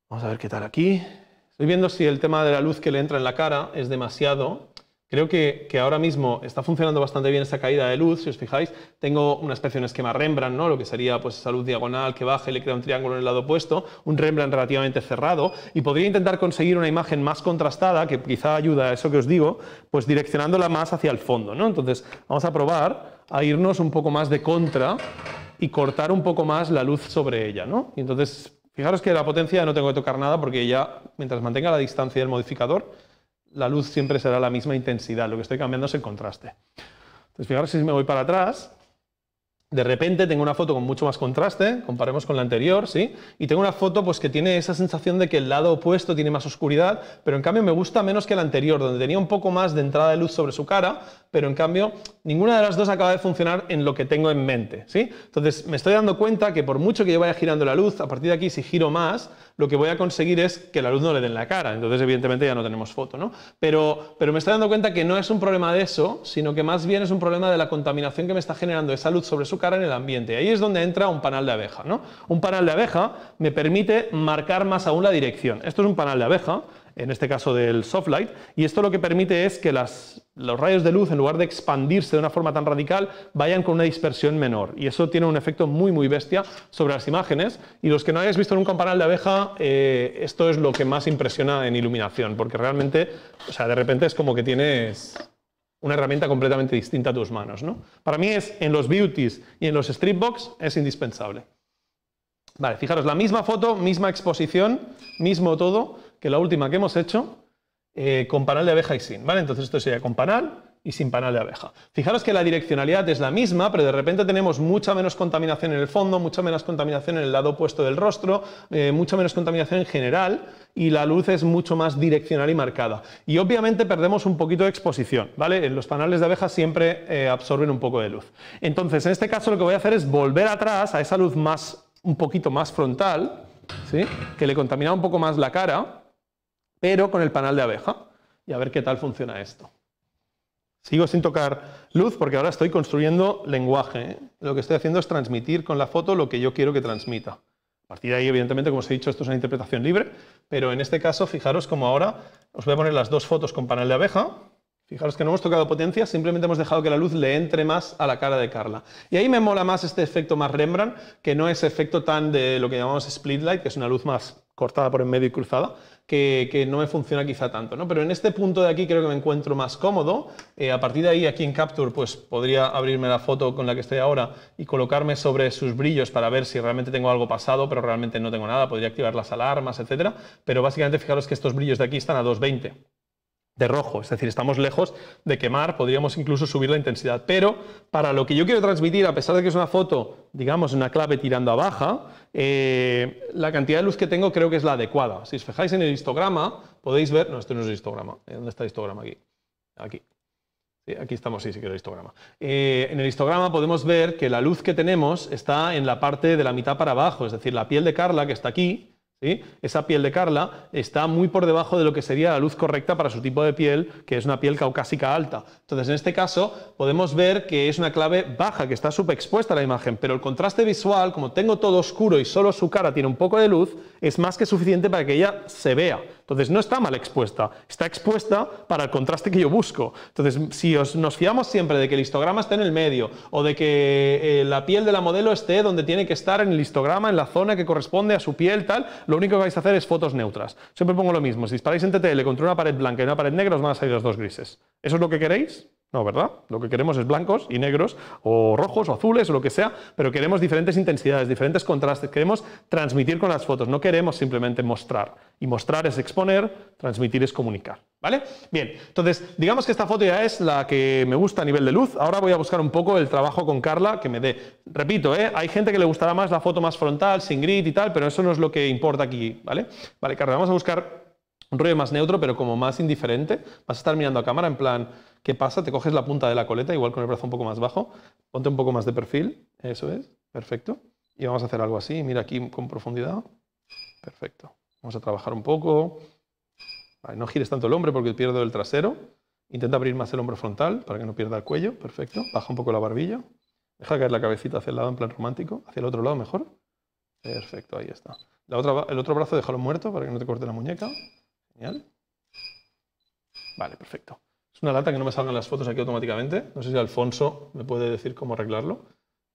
Vamos a ver qué tal aquí. Estoy viendo si el tema de la luz que le entra en la cara es demasiado Creo que, ahora mismo está funcionando bastante bien esta caída de luz, si os fijáis. Tengo una especie de esquema Rembrandt, ¿no? lo que sería pues, esa luz diagonal que baje y le crea un triángulo en el lado opuesto, un Rembrandt relativamente cerrado, y podría intentar conseguir una imagen más contrastada, que quizá ayuda a eso que os digo, pues direccionándola más hacia el fondo. ¿no? Entonces, vamos a probar a irnos un poco más de contra y cortar un poco más la luz sobre ella. ¿no? Y entonces, fijaros que la potencia no tengo que tocar nada porque ya, mientras mantenga la distancia del modificador, la luz siempre será la misma intensidad, lo que estoy cambiando es el contraste. Entonces, fijaros si me voy para atrás, de repente tengo una foto con mucho más contraste, comparemos con la anterior, ¿sí? Y tengo una foto pues, que tiene esa sensación de que el lado opuesto tiene más oscuridad, pero en cambio me gusta menos que la anterior, donde tenía un poco más de entrada de luz sobre su cara, pero en cambio ninguna de las dos acaba de funcionar en lo que tengo en mente, ¿sí? Entonces me estoy dando cuenta que por mucho que yo vaya girando la luz, a partir de aquí si giro más, lo que voy a conseguir es que la luz no le den la cara, entonces evidentemente ya no tenemos foto, Pero, pero me estoy dando cuenta que no es un problema de eso, sino que más bien es un problema de la contaminación que me está generando esa luz sobre su cara en el ambiente. Ahí es donde entra un panal de abeja. ¿no? Un panal de abeja me permite marcar más aún la dirección. Esto es un panal de abeja, en este caso del softlight, y esto lo que permite es que los rayos de luz, en lugar de expandirse de una forma tan radical, vayan con una dispersión menor. Y eso tiene un efecto muy, muy bestia sobre las imágenes. Y los que no hayáis visto nunca un panal de abeja, eh, esto es lo que más impresiona en iluminación, porque realmente, o sea, de repente es como que tienes una herramienta completamente distinta a tus manos. ¿no? Para mí es en los beauties y en los box es indispensable. Vale, fijaros, la misma foto, misma exposición, mismo todo que la última que hemos hecho eh, con panal de abeja y sin. ¿vale? Entonces esto sería con panal y sin panal de abeja. Fijaros que la direccionalidad es la misma, pero de repente tenemos mucha menos contaminación en el fondo, mucha menos contaminación en el lado opuesto del rostro, eh, mucha menos contaminación en general y la luz es mucho más direccional y marcada. Y obviamente perdemos un poquito de exposición, ¿vale? Los panales de abeja siempre eh, absorben un poco de luz. Entonces, en este caso lo que voy a hacer es volver atrás a esa luz más, un poquito más frontal, Que le contamina un poco más la cara, pero con el panal de abeja. Y a ver qué tal funciona esto. Sigo sin tocar luz porque ahora estoy construyendo lenguaje. ¿eh? Lo que estoy haciendo es transmitir con la foto lo que yo quiero que transmita partir de ahí, evidentemente, como os he dicho, esto es una interpretación libre, pero en este caso, fijaros como ahora os voy a poner las dos fotos con panel de abeja. Fijaros que no hemos tocado potencia, simplemente hemos dejado que la luz le entre más a la cara de Carla. Y ahí me mola más este efecto más Rembrandt, que no es efecto tan de lo que llamamos split light, que es una luz más cortada por en medio y cruzada, que, no me funciona quizá tanto, ¿no? Pero en este punto de aquí creo que me encuentro más cómodo. Eh, a partir de ahí, aquí en Capture, pues podría abrirme la foto con la que estoy ahora y colocarme sobre sus brillos para ver si realmente tengo algo pasado, pero realmente no tengo nada. Podría activar las alarmas, etcétera. Pero básicamente, fijaros que estos brillos de aquí están a 220 de rojo, es decir, estamos lejos de quemar, podríamos incluso subir la intensidad. Pero para lo que yo quiero transmitir, a pesar de que es una foto, digamos, una clave tirando a baja, eh, la cantidad de luz que tengo creo que es la adecuada. Si os fijáis en el histograma, podéis ver, no, esto no es el histograma, eh, ¿dónde está el histograma aquí? Aquí. aquí estamos, sí, sí que el histograma. Eh, en el histograma podemos ver que la luz que tenemos está en la parte de la mitad para abajo, es decir, la piel de Carla, que está aquí, esa piel de Carla está muy por debajo de lo que sería la luz correcta para su tipo de piel, que es una piel caucásica alta. Entonces, en este caso, podemos ver que es una clave baja, que está subexpuesta a la imagen, pero el contraste visual, como tengo todo oscuro y solo su cara tiene un poco de luz, es más que suficiente para que ella se vea. Entonces, no está mal expuesta, está expuesta para el contraste que yo busco. Entonces, si os, nos fiamos siempre de que el histograma esté en el medio o de que eh, la piel de la modelo esté donde tiene que estar en el histograma, en la zona que corresponde a su piel, tal, lo único que vais a hacer es fotos neutras. Siempre pongo lo mismo, si disparáis en TTL contra una pared blanca y una pared negra, os van a salir los dos grises. ¿Eso es lo que queréis? No, ¿verdad? Lo que queremos es blancos y negros, o rojos o azules o lo que sea, pero queremos diferentes intensidades, diferentes contrastes, queremos transmitir con las fotos, no queremos simplemente mostrar. Y mostrar es exponer, transmitir es comunicar. ¿Vale? Bien, entonces, digamos que esta foto ya es la que me gusta a nivel de luz. Ahora voy a buscar un poco el trabajo con Carla que me dé. Repito, ¿eh? hay gente que le gustará más la foto más frontal, sin grid y tal, pero eso no es lo que importa aquí, ¿vale? Vale, Carla, vamos a buscar un rollo más neutro, pero como más indiferente. Vas a estar mirando a cámara en plan, ¿qué pasa? Te coges la punta de la coleta, igual con el brazo un poco más bajo, ponte un poco más de perfil, eso es, perfecto. Y vamos a hacer algo así, mira aquí con profundidad, perfecto. Vamos a trabajar un poco, no gires tanto el hombro porque pierdo el trasero, intenta abrir más el hombro frontal para que no pierda el cuello, perfecto. Baja un poco la barbilla, deja caer la cabecita hacia el lado en plan romántico, hacia el otro lado mejor, perfecto, ahí está. el otro brazo déjalo muerto para que no te corte la muñeca. Vale, perfecto. Es una lata que no me salgan las fotos aquí automáticamente. No sé si Alfonso me puede decir cómo arreglarlo.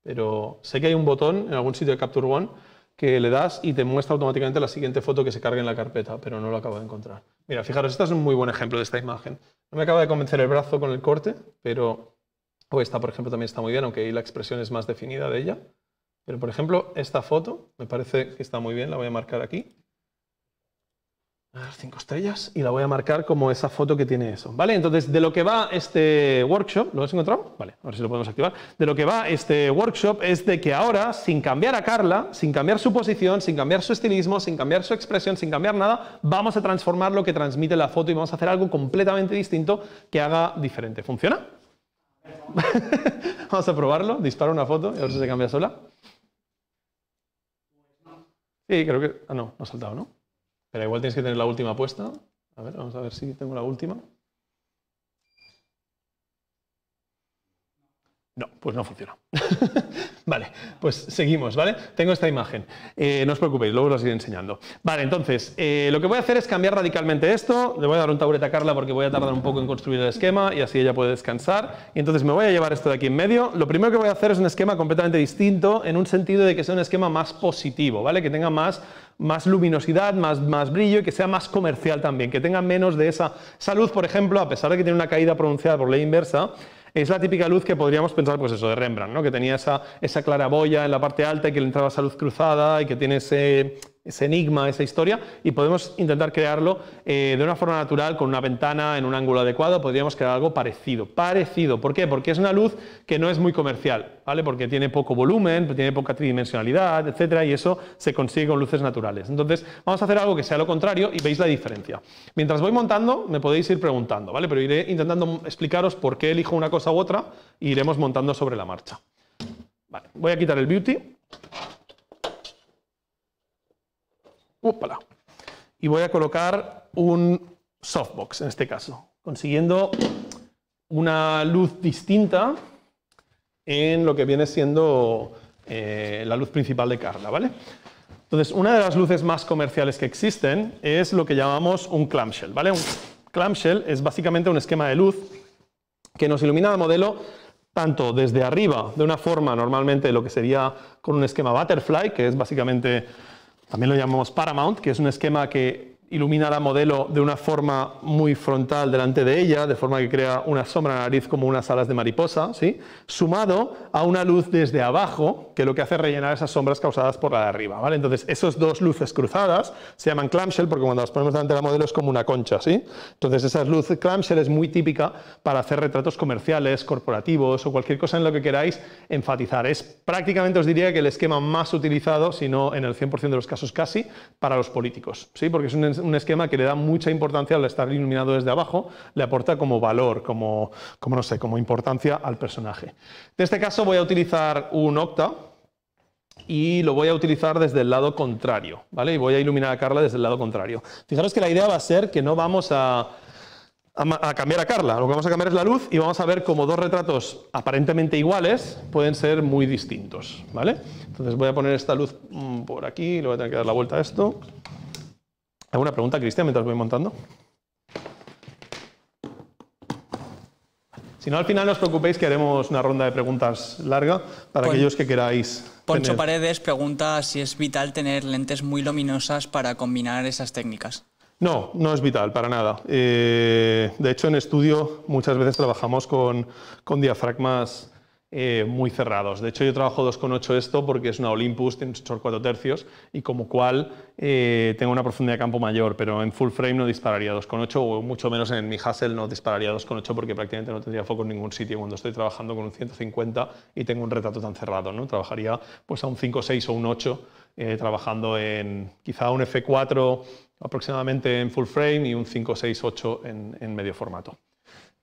Pero sé que hay un botón en algún sitio de Capture One que le das y te muestra automáticamente la siguiente foto que se cargue en la carpeta, pero no lo acabo de encontrar. Mira, fijaros, esta es un muy buen ejemplo de esta imagen. No me acaba de convencer el brazo con el corte, pero o esta, por ejemplo, también está muy bien, aunque ahí la expresión es más definida de ella. Pero, por ejemplo, esta foto me parece que está muy bien, la voy a marcar aquí cinco estrellas y la voy a marcar como esa foto que tiene eso. ¿Vale? Entonces, de lo que va este workshop, ¿lo has encontrado? Vale, a ver si lo podemos activar. De lo que va este workshop es de que ahora, sin cambiar a Carla, sin cambiar su posición, sin cambiar su estilismo, sin cambiar su expresión, sin cambiar nada, vamos a transformar lo que transmite la foto y vamos a hacer algo completamente distinto que haga diferente. ¿Funciona? vamos a probarlo, disparo una foto y a ver si se cambia sola. Sí, creo que... Ah, no, no ha saltado, ¿no? Pero igual tienes que tener la última puesta. A ver, vamos a ver si tengo la última. No, pues no funciona. vale, pues seguimos, ¿vale? Tengo esta imagen. Eh, no os preocupéis, luego os iré enseñando. Vale, entonces, eh, lo que voy a hacer es cambiar radicalmente esto. Le voy a dar un taburete a Carla porque voy a tardar un poco en construir el esquema y así ella puede descansar. Y entonces me voy a llevar esto de aquí en medio. Lo primero que voy a hacer es un esquema completamente distinto en un sentido de que sea un esquema más positivo, ¿vale? Que tenga más más luminosidad, más, más brillo y que sea más comercial también, que tenga menos de esa, salud, por ejemplo, a pesar de que tiene una caída pronunciada por ley inversa, es la típica luz que podríamos pensar, pues eso, de Rembrandt, ¿no? que tenía esa, esa claraboya en la parte alta y que le entraba esa luz cruzada y que tiene ese ese enigma, esa historia, y podemos intentar crearlo eh, de una forma natural, con una ventana, en un ángulo adecuado, podríamos crear algo parecido. Parecido, ¿por qué? Porque es una luz que no es muy comercial, ¿vale? Porque tiene poco volumen, pues tiene poca tridimensionalidad, etcétera, y eso se consigue con luces naturales. Entonces, vamos a hacer algo que sea lo contrario y veis la diferencia. Mientras voy montando, me podéis ir preguntando, ¿vale? Pero iré intentando explicaros por qué elijo una cosa u otra e iremos montando sobre la marcha. Vale, voy a quitar el beauty. Y voy a colocar un softbox en este caso, consiguiendo una luz distinta en lo que viene siendo eh, la luz principal de Carla, ¿vale? Entonces, una de las luces más comerciales que existen es lo que llamamos un clamshell, ¿vale? Un clamshell es básicamente un esquema de luz que nos ilumina el modelo tanto desde arriba, de una forma normalmente lo que sería con un esquema butterfly, que es básicamente también lo llamamos Paramount, que es un esquema que ilumina la modelo de una forma muy frontal delante de ella, de forma que crea una sombra en la nariz como unas alas de mariposa, ¿sí? sumado a una luz desde abajo, que lo que hace es rellenar esas sombras causadas por la de arriba. ¿vale? Entonces, esas dos luces cruzadas se llaman clamshell porque cuando las ponemos delante de la modelo es como una concha. ¿sí? Entonces, esa luz clamshell es muy típica para hacer retratos comerciales, corporativos o cualquier cosa en lo que queráis enfatizar. Es prácticamente, os diría, que el esquema más utilizado, si no en el 100% de los casos casi, para los políticos, ¿sí? porque es un un esquema que le da mucha importancia al estar iluminado desde abajo, le aporta como valor, como, como no sé, como importancia al personaje. En este caso voy a utilizar un octa, y lo voy a utilizar desde el lado contrario, ¿vale? Y voy a iluminar a Carla desde el lado contrario. Fijaros que la idea va a ser que no vamos a, cambiar a Carla, lo que vamos a cambiar es la luz y vamos a ver como dos retratos aparentemente iguales pueden ser muy distintos, ¿vale? Entonces voy a poner esta luz mm, por aquí, le voy a tener que dar la vuelta a esto, ¿Alguna pregunta, Cristian, mientras voy montando? Si no, al final no os preocupéis que haremos una ronda de preguntas larga para aquellos que queráis. Poncho Paredes pregunta si es vital tener lentes muy luminosas para combinar esas técnicas. No, no es vital, para nada. Eh, de hecho, en estudio muchas veces trabajamos con, con diafragmas eh, muy cerrados. De hecho, yo trabajo 2,8 esto porque es una Olympus, tiene un sensor 4 tercios y como cual eh, tengo una profundidad de campo mayor, pero en full frame no dispararía 2,8 o mucho menos en mi Hassel no dispararía 2,8 porque prácticamente no tendría foco en ningún sitio cuando estoy trabajando con un 150 y tengo un retrato tan cerrado. ¿no? Trabajaría pues, a un 5,6 o un 8 eh, trabajando en quizá un F4 aproximadamente en full frame y un 5, 6, 8 en medio formato.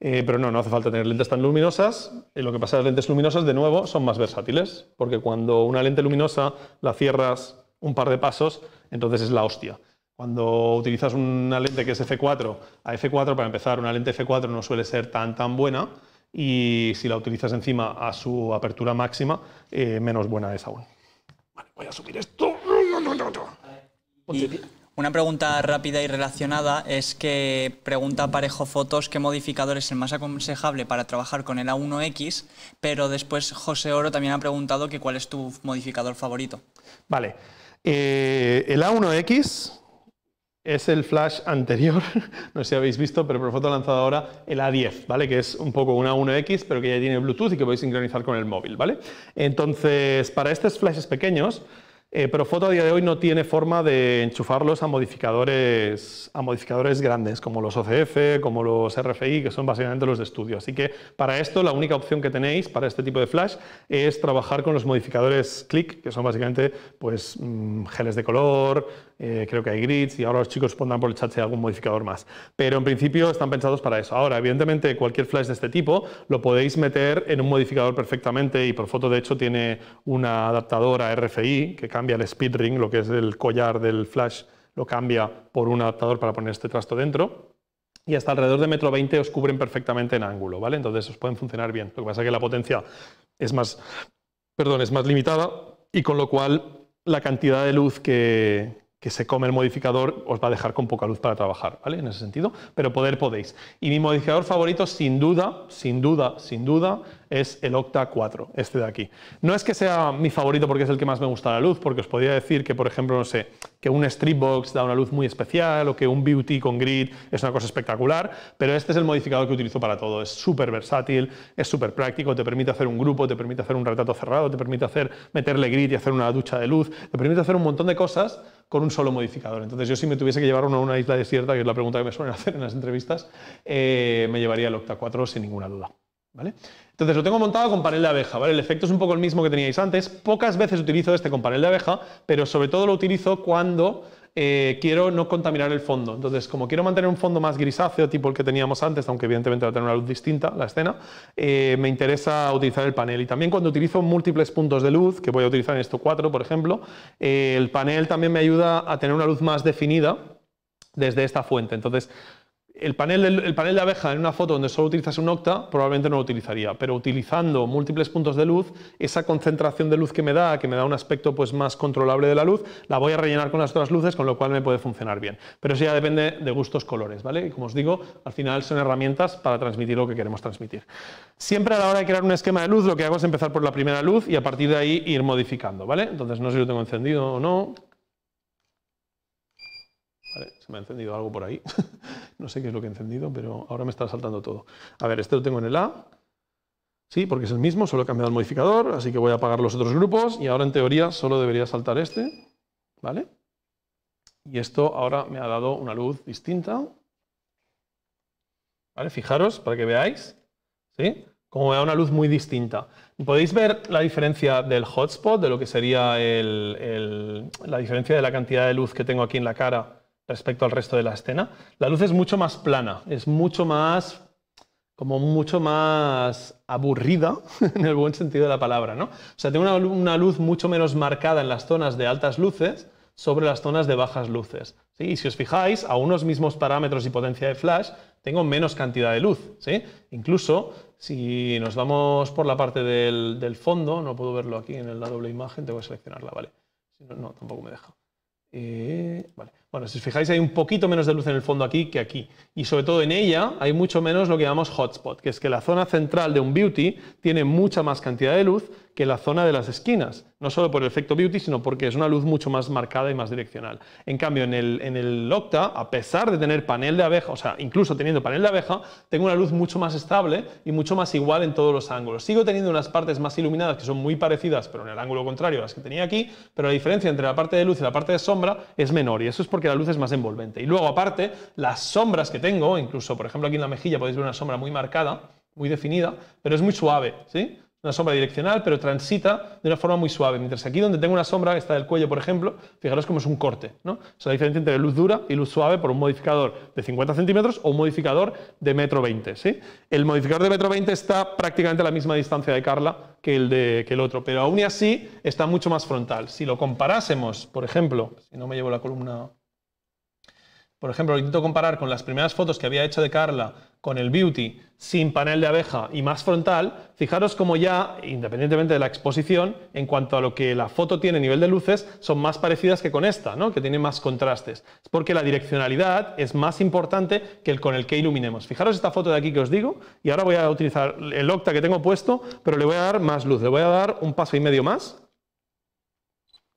Eh, pero no, no hace falta tener lentes tan luminosas. Eh, lo que pasa es que las lentes luminosas, de nuevo, son más versátiles, porque cuando una lente luminosa la cierras un par de pasos, entonces es la hostia. Cuando utilizas una lente que es F4 a F4, para empezar, una lente F4 no suele ser tan tan buena y si la utilizas encima a su apertura máxima, eh, menos buena es aún. Vale, voy a subir esto. Una pregunta rápida y relacionada es que pregunta Parejo Fotos qué modificador es el más aconsejable para trabajar con el A1X, pero después José Oro también ha preguntado que cuál es tu modificador favorito. Vale, eh, el A1X es el flash anterior, no sé si habéis visto, pero por ha lanzado ahora el A10, ¿vale? Que es un poco un a 1X, pero que ya tiene Bluetooth y que podéis sincronizar con el móvil, ¿vale? Entonces, para estos flashes pequeños, eh, pero Foto a día de hoy no tiene forma de enchufarlos a modificadores, a modificadores grandes, como los OCF, como los RFI, que son básicamente los de estudio. Así que para esto la única opción que tenéis para este tipo de flash es trabajar con los modificadores click, que son básicamente pues, mm, geles de color, eh, creo que hay grids, y ahora los chicos pondrán por el chat si hay algún modificador más. Pero en principio están pensados para eso. Ahora, evidentemente, cualquier flash de este tipo lo podéis meter en un modificador perfectamente, y por Foto de hecho tiene una adaptadora RFI que cambia cambia el speed ring, lo que es el collar del flash, lo cambia por un adaptador para poner este trasto dentro. Y hasta alrededor de metro 20 os cubren perfectamente en ángulo, ¿vale? Entonces os pueden funcionar bien. Lo que pasa es que la potencia es más, perdón, es más limitada y con lo cual la cantidad de luz que, que se come el modificador os va a dejar con poca luz para trabajar, ¿vale? En ese sentido, pero poder podéis. Y mi modificador favorito, sin duda, sin duda, sin duda, es el Octa 4, este de aquí. No es que sea mi favorito porque es el que más me gusta la luz, porque os podría decir que, por ejemplo, no sé, que un box da una luz muy especial o que un Beauty con grid es una cosa espectacular, pero este es el modificador que utilizo para todo. Es súper versátil, es súper práctico, te permite hacer un grupo, te permite hacer un retrato cerrado, te permite hacer meterle grid y hacer una ducha de luz, te permite hacer un montón de cosas con un solo modificador. Entonces, yo si me tuviese que llevar uno a una isla desierta, que es la pregunta que me suelen hacer en las entrevistas, eh, me llevaría el Octa 4 sin ninguna duda. Entonces lo tengo montado con panel de abeja, El efecto es un poco el mismo que teníais antes. Pocas veces utilizo este con panel de abeja, pero sobre todo lo utilizo cuando eh, quiero no contaminar el fondo. Entonces, como quiero mantener un fondo más grisáceo, tipo el que teníamos antes, aunque evidentemente va a tener una luz distinta la escena, eh, me interesa utilizar el panel. Y también cuando utilizo múltiples puntos de luz, que voy a utilizar en esto 4, por ejemplo, eh, el panel también me ayuda a tener una luz más definida desde esta fuente. Entonces, el panel, panel de abeja en una foto donde solo utilizas un octa probablemente no lo utilizaría, pero utilizando múltiples puntos de luz, esa concentración de luz que me da, que me da un aspecto pues, más controlable de la luz, la voy a rellenar con las otras luces, con lo cual me puede funcionar bien. Pero eso ya depende de gustos colores, ¿vale? Y como os digo, al final son herramientas para transmitir lo que queremos transmitir. Siempre a la hora de crear un esquema de luz, lo que hago es empezar por la primera luz y a partir de ahí ir modificando, ¿vale? Entonces no sé si lo tengo encendido o no, se me ha encendido algo por ahí. no sé qué es lo que he encendido, pero ahora me está saltando todo. A ver, este lo tengo en el A. Sí, porque es el mismo, solo he cambiado el modificador, así que voy a apagar los otros grupos y ahora en teoría solo debería saltar este. ¿Vale? Y esto ahora me ha dado una luz distinta. ¿Vale? Fijaros para que veáis. ¿Sí? Como me da una luz muy distinta. Podéis ver la diferencia del hotspot, de lo que sería la diferencia de la cantidad de luz que tengo aquí en la cara respecto al resto de la escena. La luz es mucho más plana, es mucho más como mucho más aburrida, en el buen sentido de la palabra, ¿no? O sea, tengo una, luz mucho menos marcada en las zonas de altas luces sobre las zonas de bajas luces. Y si os fijáis, a unos mismos parámetros y potencia de flash, tengo menos cantidad de luz. Incluso si nos vamos por la parte del, fondo, no puedo verlo aquí en la doble imagen, tengo que seleccionarla, ¿vale? No, no tampoco me deja. Eh, vale. Bueno, si os fijáis hay un poquito menos de luz en el fondo aquí que aquí. Y sobre todo en ella hay mucho menos lo que llamamos hotspot, que es que la zona central de un beauty tiene mucha más cantidad de luz que la zona de las esquinas, no solo por el efecto beauty, sino porque es una luz mucho más marcada y más direccional. En cambio, en el, en Octa, a pesar de tener panel de abeja, o sea, incluso teniendo panel de abeja, tengo una luz mucho más estable y mucho más igual en todos los ángulos. Sigo teniendo unas partes más iluminadas que son muy parecidas, pero en el ángulo contrario a las que tenía aquí, pero la diferencia entre la parte de luz y la parte de sombra es menor y eso es porque la luz es más envolvente. Y luego, aparte, las sombras que tengo, incluso, por ejemplo, aquí en la mejilla podéis ver una sombra muy marcada, muy definida, pero es muy suave, ¿sí? una sombra direccional, pero transita de una forma muy suave. Mientras aquí donde tengo una sombra, esta del cuello, por ejemplo, fijaros cómo es un corte. ¿no? la diferencia entre luz dura y luz suave por un modificador de 50 centímetros o un modificador de metro 20. ¿sí? El modificador de metro 20 está prácticamente a la misma distancia de Carla que el, de, que el otro, pero aún y así está mucho más frontal. Si lo comparásemos, por ejemplo, si no me llevo la columna por ejemplo, lo intento comparar con las primeras fotos que había hecho de Carla con el Beauty sin panel de abeja y más frontal, fijaros como ya, independientemente de la exposición, en cuanto a lo que la foto tiene a nivel de luces, son más parecidas que con esta, ¿no? que tiene más contrastes. Es porque la direccionalidad es más importante que el con el que iluminemos. Fijaros esta foto de aquí que os digo, y ahora voy a utilizar el octa que tengo puesto, pero le voy a dar más luz, le voy a dar un paso y medio más,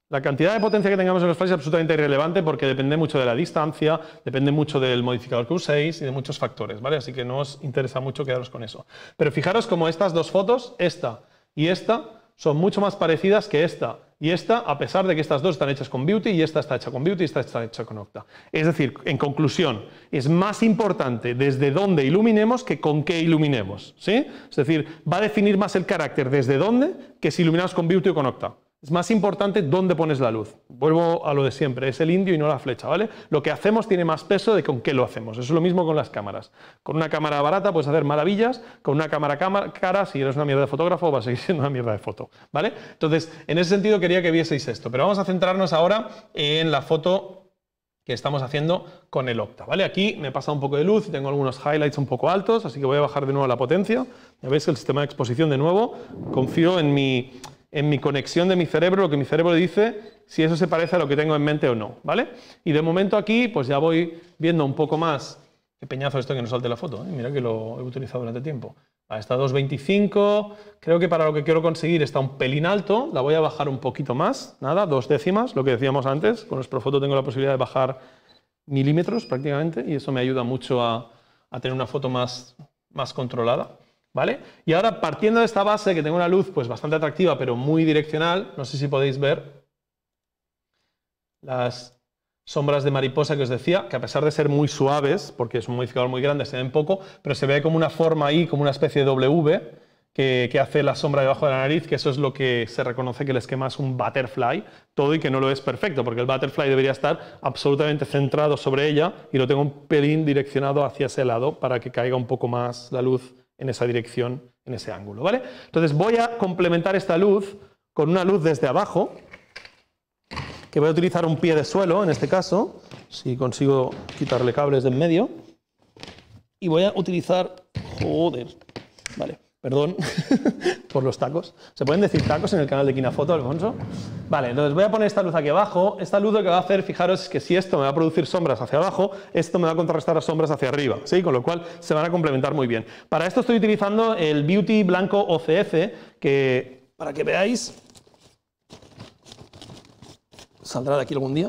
la cantidad de potencia que tengamos en los flashes es absolutamente irrelevante porque depende mucho de la distancia, depende mucho del modificador que uséis y de muchos factores, ¿vale? Así que no os interesa mucho quedaros con eso. Pero fijaros como estas dos fotos, esta y esta, son mucho más parecidas que esta y esta, a pesar de que estas dos están hechas con Beauty y esta está hecha con Beauty y esta está hecha con Octa. Es decir, en conclusión, es más importante desde dónde iluminemos que con qué iluminemos, ¿sí? Es decir, va a definir más el carácter desde dónde que si iluminamos con Beauty o con Octa. Es más importante dónde pones la luz. Vuelvo a lo de siempre, es el indio y no la flecha, ¿vale? Lo que hacemos tiene más peso de con qué lo hacemos. Eso es lo mismo con las cámaras. Con una cámara barata puedes hacer maravillas, con una cámara cara, si eres una mierda de fotógrafo, vas a seguir siendo una mierda de foto, ¿vale? Entonces, en ese sentido quería que vieseis esto, pero vamos a centrarnos ahora en la foto que estamos haciendo con el octa, ¿vale? Aquí me he pasado un poco de luz y tengo algunos highlights un poco altos, así que voy a bajar de nuevo la potencia. Ya veis que el sistema de exposición de nuevo, confío en mi en mi conexión de mi cerebro, lo que mi cerebro dice, si eso se parece a lo que tengo en mente o no, ¿vale? Y de momento aquí, pues ya voy viendo un poco más. Qué peñazo esto que nos salte la foto, ¿eh? mira que lo he utilizado durante tiempo. está a 2.25, creo que para lo que quiero conseguir está un pelín alto, la voy a bajar un poquito más, nada, dos décimas, lo que decíamos antes, con los foto tengo la posibilidad de bajar milímetros prácticamente y eso me ayuda mucho a, tener una foto más, más controlada. Y ahora partiendo de esta base, que tengo una luz pues bastante atractiva, pero muy direccional, no sé si podéis ver las sombras de mariposa que os decía, que a pesar de ser muy suaves, porque es un modificador muy grande, se ven poco, pero se ve como una forma ahí, como una especie de W, que, que, hace la sombra debajo de la nariz, que eso es lo que se reconoce que el esquema es un butterfly, todo y que no lo es perfecto, porque el butterfly debería estar absolutamente centrado sobre ella y lo tengo un pelín direccionado hacia ese lado para que caiga un poco más la luz en esa dirección, en ese ángulo, ¿vale? Entonces voy a complementar esta luz con una luz desde abajo, que voy a utilizar un pie de suelo, en este caso, si consigo quitarle cables de en medio, y voy a utilizar... Joder, vale perdón por los tacos. ¿Se pueden decir tacos en el canal de Kinafoto, Alfonso? Vale, entonces voy a poner esta luz aquí abajo. Esta luz lo que va a hacer, fijaros, es que si esto me va a producir sombras hacia abajo, esto me va a contrarrestar las sombras hacia arriba, ¿sí? Con lo cual se van a complementar muy bien. Para esto estoy utilizando el Beauty Blanco OCF, que para que veáis, saldrá de aquí algún día.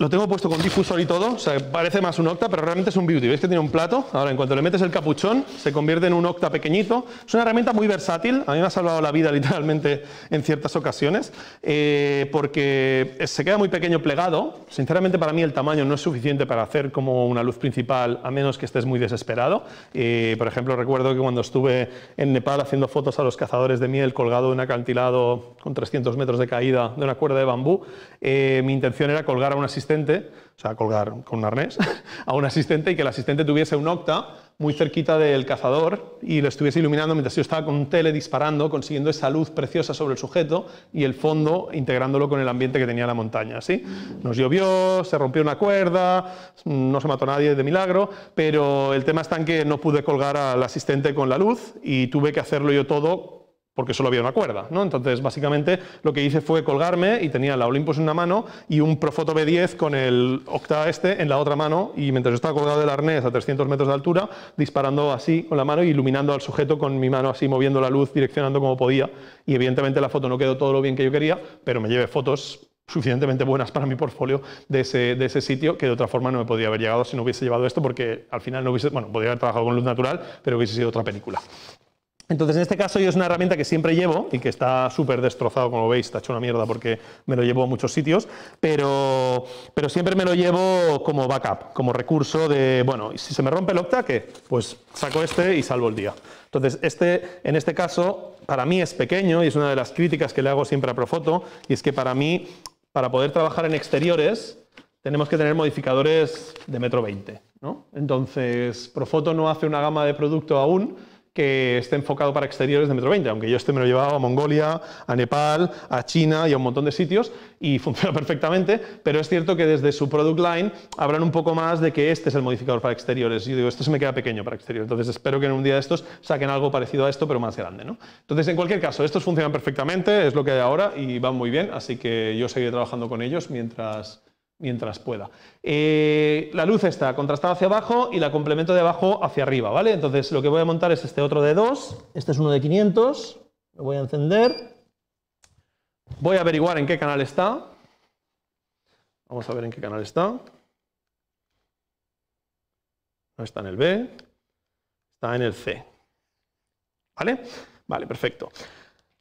Lo tengo puesto con difusor y todo, o sea, parece más un octa, pero realmente es un beauty. ¿Veis que tiene un plato? Ahora, en cuanto le metes el capuchón, se convierte en un octa pequeñito. Es una herramienta muy versátil, a mí me ha salvado la vida literalmente en ciertas ocasiones, eh, porque se queda muy pequeño plegado. Sinceramente, para mí el tamaño no es suficiente para hacer como una luz principal, a menos que estés muy desesperado. Eh, por ejemplo, recuerdo que cuando estuve en Nepal haciendo fotos a los cazadores de miel colgado de un acantilado con 300 metros de caída de una cuerda de bambú, eh, mi intención era colgar a un asistente o sea, colgar con un arnés, a un asistente y que el asistente tuviese un octa muy cerquita del cazador y lo estuviese iluminando mientras yo estaba con un tele disparando, consiguiendo esa luz preciosa sobre el sujeto y el fondo integrándolo con el ambiente que tenía la montaña. ¿sí? Nos llovió, se rompió una cuerda, no se mató nadie de milagro, pero el tema está en que no pude colgar al asistente con la luz y tuve que hacerlo yo todo porque solo había una cuerda, ¿no? Entonces, básicamente, lo que hice fue colgarme y tenía la Olympus en una mano y un Profoto B10 con el Octa este en la otra mano y mientras yo estaba colgado del arnés a 300 metros de altura, disparando así con la mano y iluminando al sujeto con mi mano así, moviendo la luz, direccionando como podía y evidentemente la foto no quedó todo lo bien que yo quería, pero me llevé fotos suficientemente buenas para mi portfolio de ese, de ese, sitio, que de otra forma no me podría haber llegado si no hubiese llevado esto, porque al final no hubiese, bueno, podría haber trabajado con luz natural, pero hubiese sido otra película. Entonces, en este caso, yo es una herramienta que siempre llevo y que está súper destrozado, como veis, está hecho una mierda porque me lo llevo a muchos sitios, pero, siempre me lo llevo como backup, como recurso de, bueno, si se me rompe el octa, ¿qué? Pues saco este y salvo el día. Entonces, este, en este caso, para mí es pequeño y es una de las críticas que le hago siempre a Profoto, y es que para mí, para poder trabajar en exteriores, tenemos que tener modificadores de metro 20, ¿no? Entonces, Profoto no hace una gama de producto aún, que esté enfocado para exteriores de metro 20, aunque yo este me lo llevaba a Mongolia, a Nepal, a China y a un montón de sitios y funciona perfectamente, pero es cierto que desde su product line hablan un poco más de que este es el modificador para exteriores. Yo digo, esto se me queda pequeño para exteriores, entonces espero que en un día de estos saquen algo parecido a esto, pero más grande. ¿no? Entonces, en cualquier caso, estos funcionan perfectamente, es lo que hay ahora y van muy bien, así que yo seguiré trabajando con ellos mientras mientras pueda. Eh, la luz está contrastada hacia abajo y la complemento de abajo hacia arriba, ¿vale? Entonces lo que voy a montar es este otro de dos este es uno de 500, lo voy a encender, voy a averiguar en qué canal está, vamos a ver en qué canal está, no está en el B, está en el C, ¿vale? Vale, perfecto.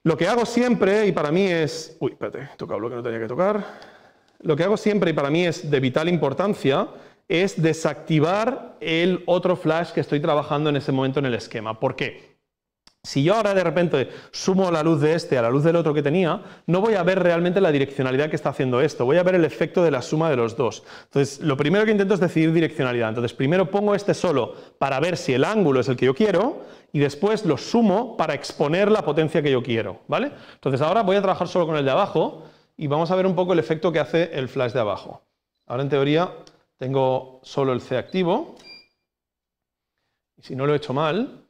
Lo que hago siempre, y para mí es... Uy, espérate, he tocado lo que no tenía que tocar lo que hago siempre y para mí es de vital importancia es desactivar el otro flash que estoy trabajando en ese momento en el esquema. ¿Por qué? Si yo ahora de repente sumo la luz de este a la luz del otro que tenía, no voy a ver realmente la direccionalidad que está haciendo esto, voy a ver el efecto de la suma de los dos. Entonces, lo primero que intento es decidir direccionalidad. Entonces, primero pongo este solo para ver si el ángulo es el que yo quiero y después lo sumo para exponer la potencia que yo quiero, ¿vale? Entonces, ahora voy a trabajar solo con el de abajo y vamos a ver un poco el efecto que hace el flash de abajo. Ahora en teoría tengo solo el C activo y si no lo he hecho mal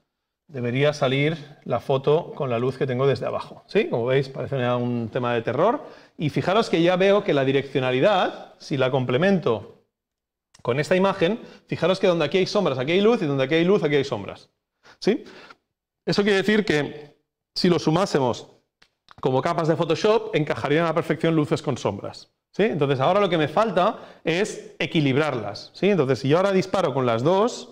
debería salir la foto con la luz que tengo desde abajo. ¿Sí? Como veis parece un tema de terror y fijaros que ya veo que la direccionalidad, si la complemento con esta imagen, fijaros que donde aquí hay sombras, aquí hay luz, y donde aquí hay luz, aquí hay sombras. ¿Sí? Eso quiere decir que si lo sumásemos como capas de Photoshop, encajarían a la perfección luces con sombras. ¿sí? Entonces ahora lo que me falta es equilibrarlas. ¿sí? Entonces si yo ahora disparo con las dos,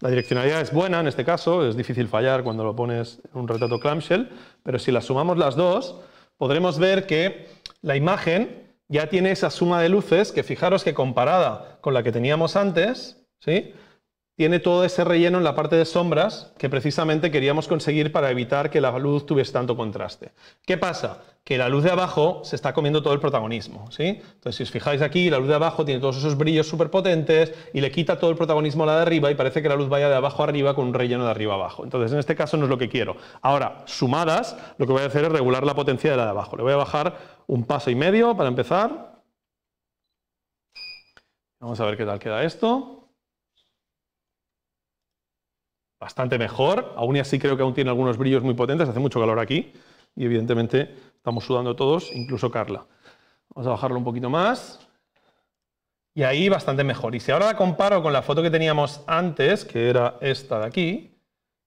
la direccionalidad es buena en este caso, es difícil fallar cuando lo pones en un retrato clamshell, pero si las sumamos las dos, podremos ver que la imagen ya tiene esa suma de luces que fijaros que comparada con la que teníamos antes, ¿sí? tiene todo ese relleno en la parte de sombras que precisamente queríamos conseguir para evitar que la luz tuviese tanto contraste. ¿Qué pasa? Que la luz de abajo se está comiendo todo el protagonismo, ¿sí? Entonces, si os fijáis aquí, la luz de abajo tiene todos esos brillos súper potentes y le quita todo el protagonismo a la de arriba y parece que la luz vaya de abajo arriba con un relleno de arriba abajo. Entonces, en este caso no es lo que quiero. Ahora, sumadas, lo que voy a hacer es regular la potencia de la de abajo. Le voy a bajar un paso y medio para empezar. Vamos a ver qué tal queda esto bastante mejor. Aún y así creo que aún tiene algunos brillos muy potentes. Hace mucho calor aquí y evidentemente estamos sudando todos, incluso Carla. Vamos a bajarlo un poquito más. Y ahí bastante mejor. Y si ahora la comparo con la foto que teníamos antes, que era esta de aquí,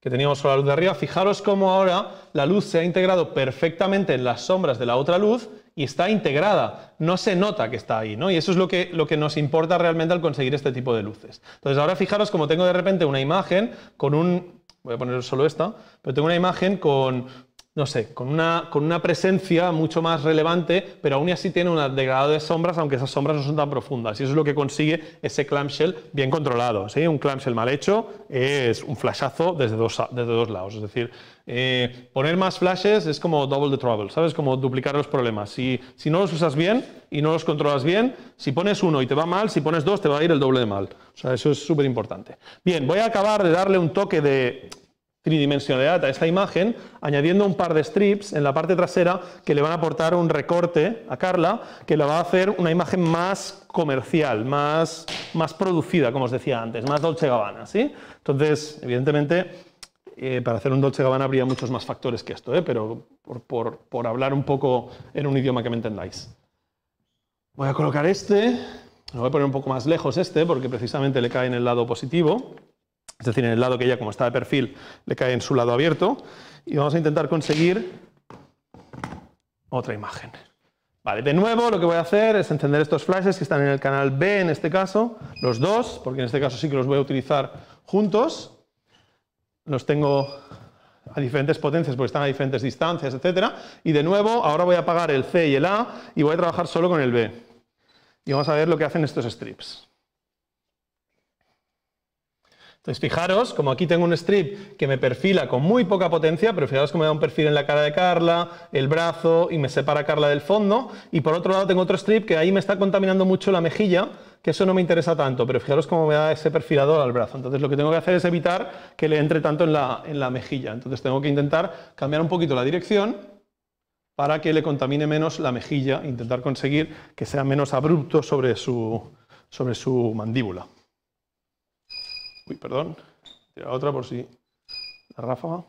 que teníamos solo la luz de arriba, fijaros cómo ahora la luz se ha integrado perfectamente en las sombras de la otra luz y está integrada, no se nota que está ahí, ¿no? Y eso es lo que, lo que nos importa realmente al conseguir este tipo de luces. Entonces ahora fijaros como tengo de repente una imagen con un, voy a poner solo esta, pero tengo una imagen con, no sé, con una, con una presencia mucho más relevante, pero aún así tiene un degradado de sombras, aunque esas sombras no son tan profundas. Y eso es lo que consigue ese clamshell bien controlado. ¿sí? Un clamshell mal hecho es un flashazo desde dos, desde dos lados. Es decir, eh, poner más flashes es como double the trouble, ¿sabes? Como duplicar los problemas. Si, si no los usas bien y no los controlas bien, si pones uno y te va mal, si pones dos te va a ir el doble de mal. O sea, eso es súper importante. Bien, voy a acabar de darle un toque de tridimensionalidad a esta imagen, añadiendo un par de strips en la parte trasera que le van a aportar un recorte a Carla, que la va a hacer una imagen más comercial, más, más producida, como os decía antes, más Dolce Gabbana. ¿sí? Entonces, evidentemente, eh, para hacer un Dolce Gabbana habría muchos más factores que esto, ¿eh? pero por, por hablar un poco en un idioma que me entendáis. Voy a colocar este, lo voy a poner un poco más lejos este, porque precisamente le cae en el lado positivo es decir, en el lado que ya como está de perfil le cae en su lado abierto, y vamos a intentar conseguir otra imagen. Vale, de nuevo lo que voy a hacer es encender estos flashes que están en el canal B en este caso, los dos, porque en este caso sí que los voy a utilizar juntos. Los tengo a diferentes potencias porque están a diferentes distancias, etcétera. Y de nuevo, ahora voy a apagar el C y el A y voy a trabajar solo con el B. Y vamos a ver lo que hacen estos strips. Entonces, fijaros, como aquí tengo un strip que me perfila con muy poca potencia, pero fijaros cómo me da un perfil en la cara de Carla, el brazo y me separa Carla del fondo. Y por otro lado tengo otro strip que ahí me está contaminando mucho la mejilla, que eso no me interesa tanto, pero fijaros cómo me da ese perfilador al brazo. Entonces, lo que tengo que hacer es evitar que le entre tanto en la, mejilla. Entonces, tengo que intentar cambiar un poquito la dirección para que le contamine menos la mejilla, intentar conseguir que sea menos abrupto sobre su mandíbula perdón. otra por si... La ráfaga.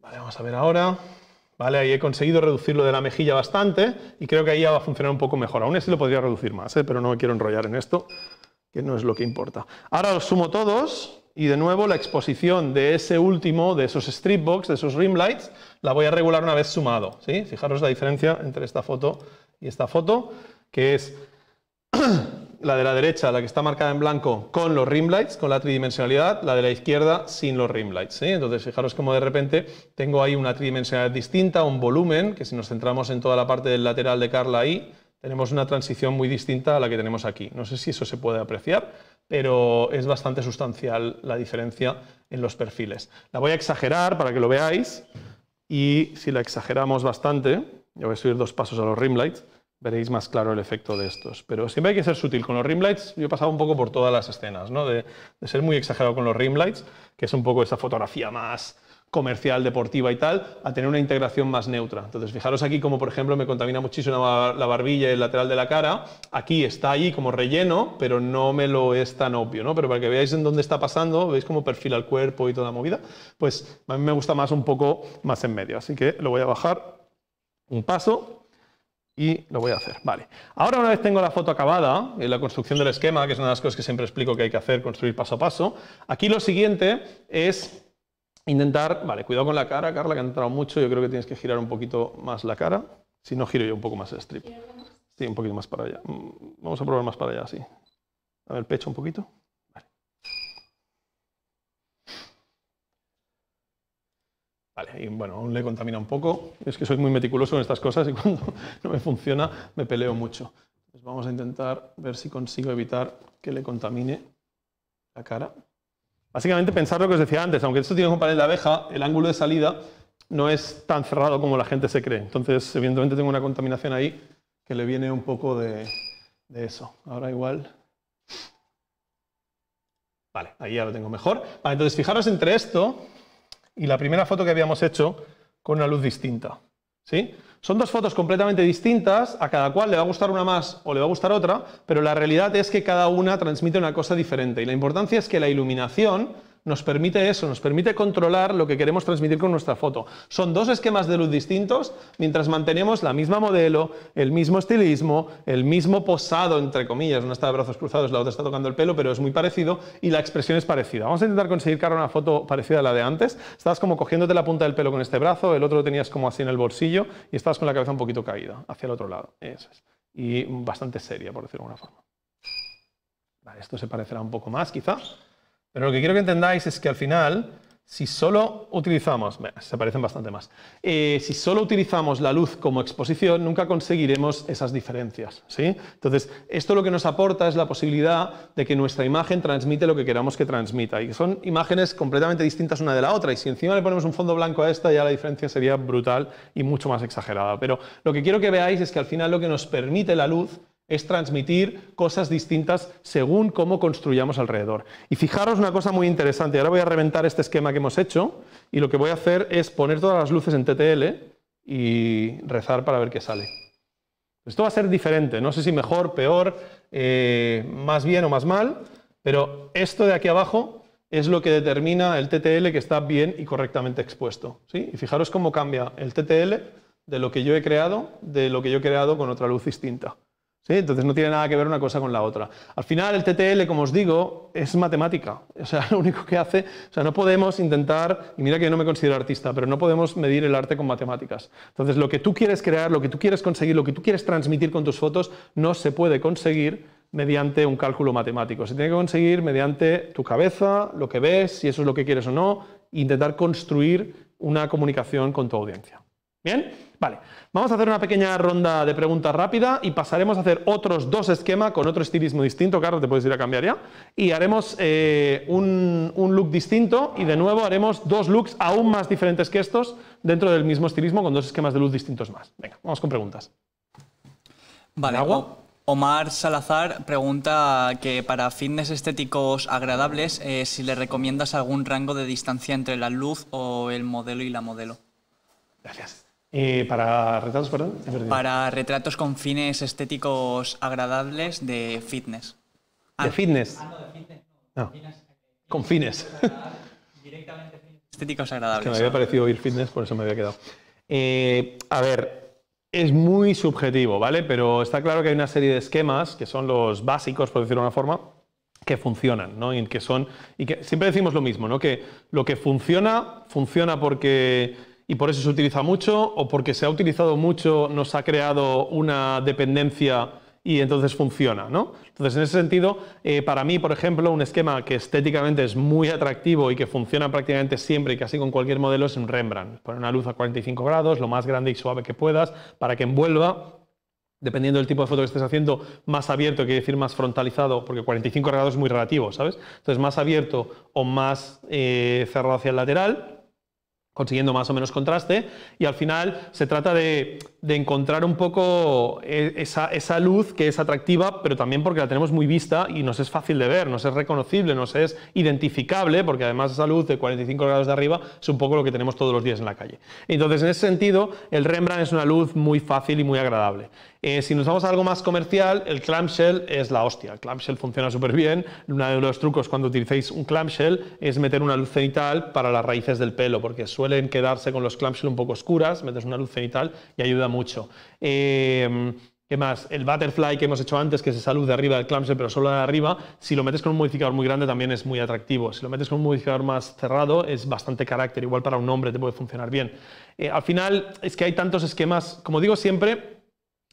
Vale, vamos a ver ahora. Vale, ahí he conseguido reducirlo de la mejilla bastante y creo que ahí va a funcionar un poco mejor. Aún así lo podría reducir más, ¿eh? pero no me quiero enrollar en esto, que no es lo que importa. Ahora los sumo todos y de nuevo la exposición de ese último, de esos strip box, de esos rim lights, la voy a regular una vez sumado. ¿sí? Fijaros la diferencia entre esta foto y esta foto, que es la de la derecha, la que está marcada en blanco, con los rim lights, con la tridimensionalidad, la de la izquierda sin los rim lights. ¿eh? Entonces, fijaros cómo de repente tengo ahí una tridimensionalidad distinta, un volumen, que si nos centramos en toda la parte del lateral de Carla ahí, tenemos una transición muy distinta a la que tenemos aquí. No sé si eso se puede apreciar, pero es bastante sustancial la diferencia en los perfiles. La voy a exagerar para que lo veáis, y si la exageramos bastante, ya voy a subir dos pasos a los rim lights, veréis más claro el efecto de estos. Pero siempre hay que ser sutil. Con los rim lights yo he pasado un poco por todas las escenas, ¿no? de, ser muy exagerado con los rim lights, que es un poco esa fotografía más comercial, deportiva y tal, a tener una integración más neutra. Entonces, fijaros aquí como, por ejemplo, me contamina muchísimo la barbilla y el lateral de la cara. Aquí está ahí como relleno, pero no me lo es tan obvio, ¿no? Pero para que veáis en dónde está pasando, veis cómo perfila el cuerpo y toda la movida, pues a mí me gusta más un poco más en medio. Así que lo voy a bajar un paso y lo voy a hacer. Vale. Ahora una vez tengo la foto acabada, y eh, la construcción del esquema, que es una de las cosas que siempre explico que hay que hacer, construir paso a paso, aquí lo siguiente es intentar, vale, cuidado con la cara, Carla, que ha entrado mucho, yo creo que tienes que girar un poquito más la cara, si no giro yo un poco más el strip. Sí, un poquito más para allá. Mm, vamos a probar más para allá, sí. A ver, el pecho un poquito. Vale, y bueno, aún le contamina un poco. Es que soy muy meticuloso en estas cosas y cuando no me funciona me peleo mucho. Pues vamos a intentar ver si consigo evitar que le contamine la cara. Básicamente pensar lo que os decía antes, aunque esto tiene un panel de abeja, el ángulo de salida no es tan cerrado como la gente se cree. Entonces, evidentemente tengo una contaminación ahí que le viene un poco de, de eso. Ahora igual... Vale, ahí ya lo tengo mejor. Vale, entonces fijaros entre esto y la primera foto que habíamos hecho con una luz distinta. ¿Sí? Son dos fotos completamente distintas, a cada cual le va a gustar una más o le va a gustar otra, pero la realidad es que cada una transmite una cosa diferente. Y la importancia es que la iluminación nos permite eso, nos permite controlar lo que queremos transmitir con nuestra foto. Son dos esquemas de luz distintos mientras mantenemos la misma modelo, el mismo estilismo, el mismo posado, entre comillas. Una está de brazos cruzados, la otra está tocando el pelo, pero es muy parecido y la expresión es parecida. Vamos a intentar conseguir, Cara, una foto parecida a la de antes. Estabas como cogiéndote la punta del pelo con este brazo, el otro lo tenías como así en el bolsillo y estabas con la cabeza un poquito caída hacia el otro lado. Y bastante seria, por decirlo de alguna forma. esto se parecerá un poco más, quizá. Pero lo que quiero que entendáis es que al final, si solo utilizamos, se parecen bastante más, eh, si solo utilizamos la luz como exposición, nunca conseguiremos esas diferencias. ¿sí? Entonces, esto lo que nos aporta es la posibilidad de que nuestra imagen transmite lo que queramos que transmita. Y son imágenes completamente distintas una de la otra. Y si encima le ponemos un fondo blanco a esta, ya la diferencia sería brutal y mucho más exagerada. Pero lo que quiero que veáis es que al final lo que nos permite la luz es transmitir cosas distintas según cómo construyamos alrededor. Y fijaros una cosa muy interesante, ahora voy a reventar este esquema que hemos hecho y lo que voy a hacer es poner todas las luces en TTL y rezar para ver qué sale. Esto va a ser diferente, no sé si mejor, peor, eh, más bien o más mal, pero esto de aquí abajo es lo que determina el TTL que está bien y correctamente expuesto. ¿sí? Y fijaros cómo cambia el TTL de lo que yo he creado, de lo que yo he creado con otra luz distinta. Entonces no tiene nada que ver una cosa con la otra. Al final el TTL, como os digo, es matemática. O sea, lo único que hace, o sea, no podemos intentar, y mira que yo no me considero artista, pero no podemos medir el arte con matemáticas. Entonces lo que tú quieres crear, lo que tú quieres conseguir, lo que tú quieres transmitir con tus fotos, no se puede conseguir mediante un cálculo matemático. Se tiene que conseguir mediante tu cabeza, lo que ves, si eso es lo que quieres o no, e intentar construir una comunicación con tu audiencia. ¿Bien? Vale, vamos a hacer una pequeña ronda de preguntas rápida y pasaremos a hacer otros dos esquemas con otro estilismo distinto, Carlos, te puedes ir a cambiar ya, y haremos eh, un, look distinto y de nuevo haremos dos looks aún más diferentes que estos dentro del mismo estilismo con dos esquemas de luz distintos más. Venga, vamos con preguntas. Vale, Omar Salazar pregunta que para fitness estéticos agradables, eh, si le recomiendas algún rango de distancia entre la luz o el modelo y la modelo. Gracias. Eh, para retratos, perdón. Para retratos con fines estéticos agradables de fitness. ¿De ah. fitness? Ah, de fitness. Con fines. Directamente estéticos agradables. me había parecido ir fitness, por eso me había quedado. Eh, a ver, es muy subjetivo, ¿vale? Pero está claro que hay una serie de esquemas que son los básicos, por decirlo de una forma, que funcionan, ¿no? Y que son. Y que siempre decimos lo mismo, ¿no? Que lo que funciona, funciona porque y por eso se utiliza mucho, o porque se ha utilizado mucho nos ha creado una dependencia y entonces funciona, ¿no? Entonces, en ese sentido, eh, para mí, por ejemplo, un esquema que estéticamente es muy atractivo y que funciona prácticamente siempre y casi con cualquier modelo es un Rembrandt. Poner una luz a 45 grados, lo más grande y suave que puedas, para que envuelva dependiendo del tipo de foto que estés haciendo, más abierto, quiere decir más frontalizado, porque 45 grados es muy relativo, ¿sabes? Entonces, más abierto o más eh, cerrado hacia el lateral, consiguiendo más o menos contraste, y al final se trata de de encontrar un poco e, esa, luz que es atractiva, pero también porque la tenemos muy vista y nos es fácil de ver, nos es reconocible, nos es identificable, porque además esa luz de 45 grados de arriba es un poco lo que tenemos todos los días en la calle. Entonces, en ese sentido, el Rembrandt es una luz muy fácil y muy agradable. Eh, si nos vamos a algo más comercial, el clamshell es la hostia. El clamshell funciona súper bien. Uno de los trucos cuando utilicéis un clamshell es meter una luz cenital para las raíces del pelo, porque suelen quedarse con los clamshell un poco oscuras, metes una luz cenital y ayuda mucho. Em, ¿Qué más? El butterfly que hemos hecho antes, que se salud de arriba del clamshell, pero solo de arriba, si lo metes con un modificador muy grande también es muy atractivo. Si lo metes con un modificador más cerrado es bastante carácter, igual para un hombre te puede funcionar bien. Eh, al final es que hay tantos esquemas, como digo siempre,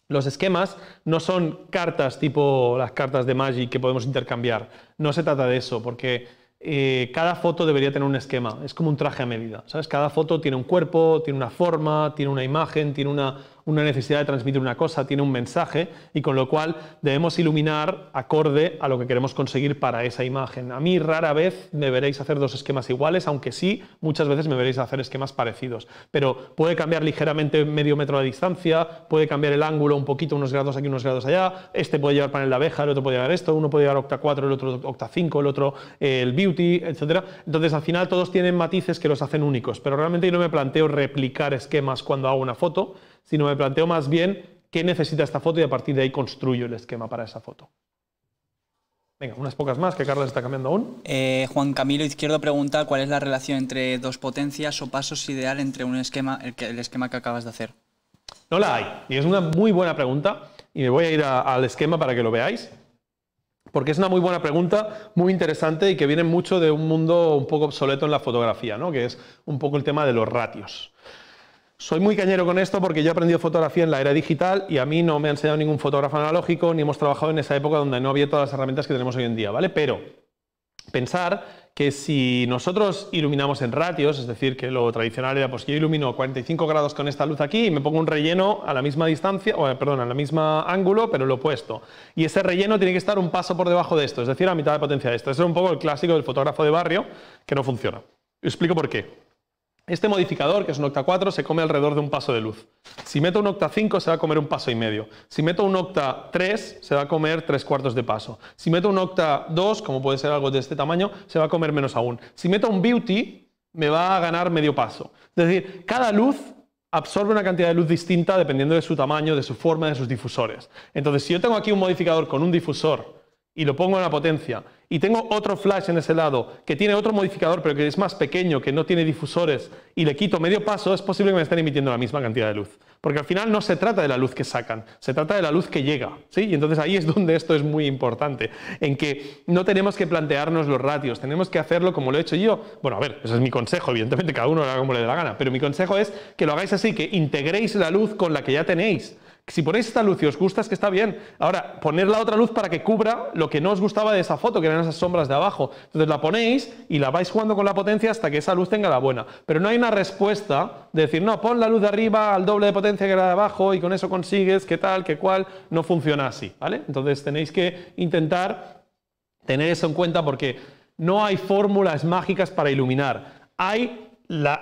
los esquemas no son cartas tipo las cartas de Magic que podemos intercambiar. No se trata de eso, porque... Eh, cada foto debería tener un esquema, es como un traje a medida, ¿sabes? Cada foto tiene un cuerpo, tiene una forma, tiene una imagen, tiene una una necesidad de transmitir una cosa, tiene un mensaje y con lo cual debemos iluminar acorde a lo que queremos conseguir para esa imagen. A mí rara vez me veréis hacer dos esquemas iguales, aunque sí, muchas veces me veréis hacer esquemas parecidos, pero puede cambiar ligeramente medio metro de distancia, puede cambiar el ángulo un poquito, unos grados aquí, unos grados allá, este puede llevar panel de abeja, el otro puede llevar esto, uno puede llevar octa 4, el otro octa 5, el otro eh, el beauty, etc. Entonces al final todos tienen matices que los hacen únicos, pero realmente yo no me planteo replicar esquemas cuando hago una foto, sino me planteo más bien qué necesita esta foto y a partir de ahí construyo el esquema para esa foto. Venga, unas pocas más, que Carlos está cambiando aún. Eh, Juan Camilo Izquierdo pregunta cuál es la relación entre dos potencias o pasos ideal entre un esquema, el, que, el esquema que acabas de hacer. No la hay, y es una muy buena pregunta, y me voy a ir al esquema para que lo veáis, porque es una muy buena pregunta, muy interesante y que viene mucho de un mundo un poco obsoleto en la fotografía, ¿no? que es un poco el tema de los ratios. Soy muy cañero con esto porque yo he aprendido fotografía en la era digital y a mí no me ha enseñado ningún fotógrafo analógico ni hemos trabajado en esa época donde no había todas las herramientas que tenemos hoy en día, ¿vale? Pero pensar que si nosotros iluminamos en ratios, es decir, que lo tradicional era pues yo ilumino 45 grados con esta luz aquí y me pongo un relleno a la misma distancia, o perdón, a la misma ángulo, pero lo opuesto. Y ese relleno tiene que estar un paso por debajo de esto, es decir, a mitad de potencia de esto. es un poco el clásico del fotógrafo de barrio que no funciona. Explico por qué. Este modificador, que es un octa 4, se come alrededor de un paso de luz. Si meto un octa 5, se va a comer un paso y medio. Si meto un octa 3, se va a comer tres cuartos de paso. Si meto un octa 2, como puede ser algo de este tamaño, se va a comer menos aún. Si meto un beauty, me va a ganar medio paso. Es decir, cada luz absorbe una cantidad de luz distinta dependiendo de su tamaño, de su forma, de sus difusores. Entonces, si yo tengo aquí un modificador con un difusor y lo pongo en la potencia y tengo otro flash en ese lado que tiene otro modificador, pero que es más pequeño, que no tiene difusores, y le quito medio paso, es posible que me estén emitiendo la misma cantidad de luz. Porque al final no se trata de la luz que sacan, se trata de la luz que llega. ¿sí? Y entonces ahí es donde esto es muy importante, en que no tenemos que plantearnos los ratios, tenemos que hacerlo como lo he hecho yo. Bueno, a ver, ese es mi consejo, evidentemente cada uno lo haga como le dé la gana, pero mi consejo es que lo hagáis así, que integréis la luz con la que ya tenéis. Si ponéis esta luz y os gusta, es que está bien. Ahora, poner la otra luz para que cubra lo que no os gustaba de esa foto, que eran esas sombras de abajo. Entonces la ponéis y la vais jugando con la potencia hasta que esa luz tenga la buena. Pero no hay una respuesta de decir, no, pon la luz de arriba al doble de potencia que la de abajo y con eso consigues qué tal, qué cual. No funciona así, ¿vale? Entonces tenéis que intentar tener eso en cuenta porque no hay fórmulas mágicas para iluminar. Hay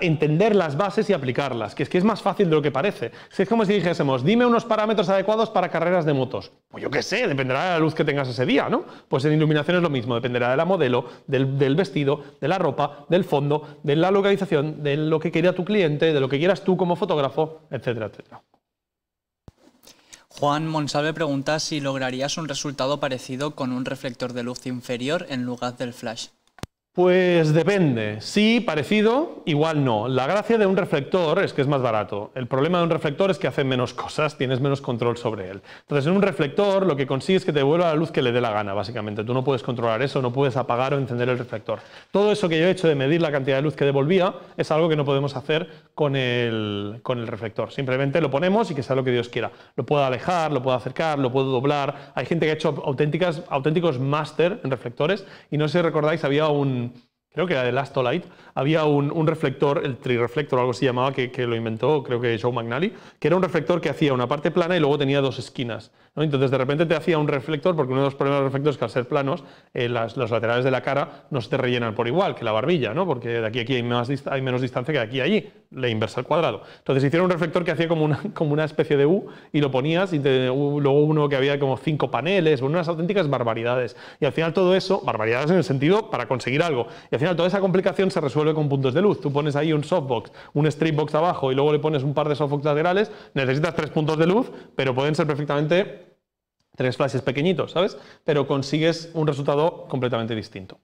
entender las bases y aplicarlas, que es que es más fácil de lo que parece. Si es como si dijésemos, dime unos parámetros adecuados para carreras de motos. Pues yo qué sé, dependerá de la luz que tengas ese día, ¿no? Pues en iluminación es lo mismo, dependerá de la modelo, del, del vestido, de la ropa, del fondo, de la localización, de lo que quería tu cliente, de lo que quieras tú como fotógrafo, etcétera, etcétera. Juan Monsalve pregunta si lograrías un resultado parecido con un reflector de luz inferior en lugar del flash. Pues depende. Sí, parecido, igual no. La gracia de un reflector es que es más barato. El problema de un reflector es que hace menos cosas, tienes menos control sobre él. Entonces, en un reflector lo que consigues es que te devuelva la luz que le dé la gana, básicamente. Tú no puedes controlar eso, no puedes apagar o encender el reflector. Todo eso que yo he hecho de medir la cantidad de luz que devolvía es algo que no podemos hacer con el, con el reflector. Simplemente lo ponemos y que sea lo que Dios quiera. Lo puedo alejar, lo puedo acercar, lo puedo doblar. Hay gente que ha hecho auténticas, auténticos máster en reflectores y no sé si recordáis, había un creo que era de Last había un, reflector, el trireflector o algo se llamaba, que, que, lo inventó, creo que Joe McNally, que era un reflector que hacía una parte plana y luego tenía dos esquinas. Entonces de repente te hacía un reflector, porque uno de los problemas de los reflectores es que al ser planos, eh, los laterales de la cara no se te rellenan por igual que la barbilla, ¿no? porque de aquí aquí hay, más, hay menos distancia que de aquí a allí, la inversa al cuadrado. Entonces hicieron un reflector que hacía como una, como una especie de U y lo ponías y luego uno que había como cinco paneles, unas auténticas barbaridades. Y al final todo eso, barbaridades en el sentido para conseguir algo. Y al final toda esa complicación se resuelve con puntos de luz. Tú pones ahí un softbox, un box abajo y luego le pones un par de softbox laterales, necesitas tres puntos de luz, pero pueden ser perfectamente tres flashes pequeñitos, ¿sabes? Pero consigues un resultado completamente distinto.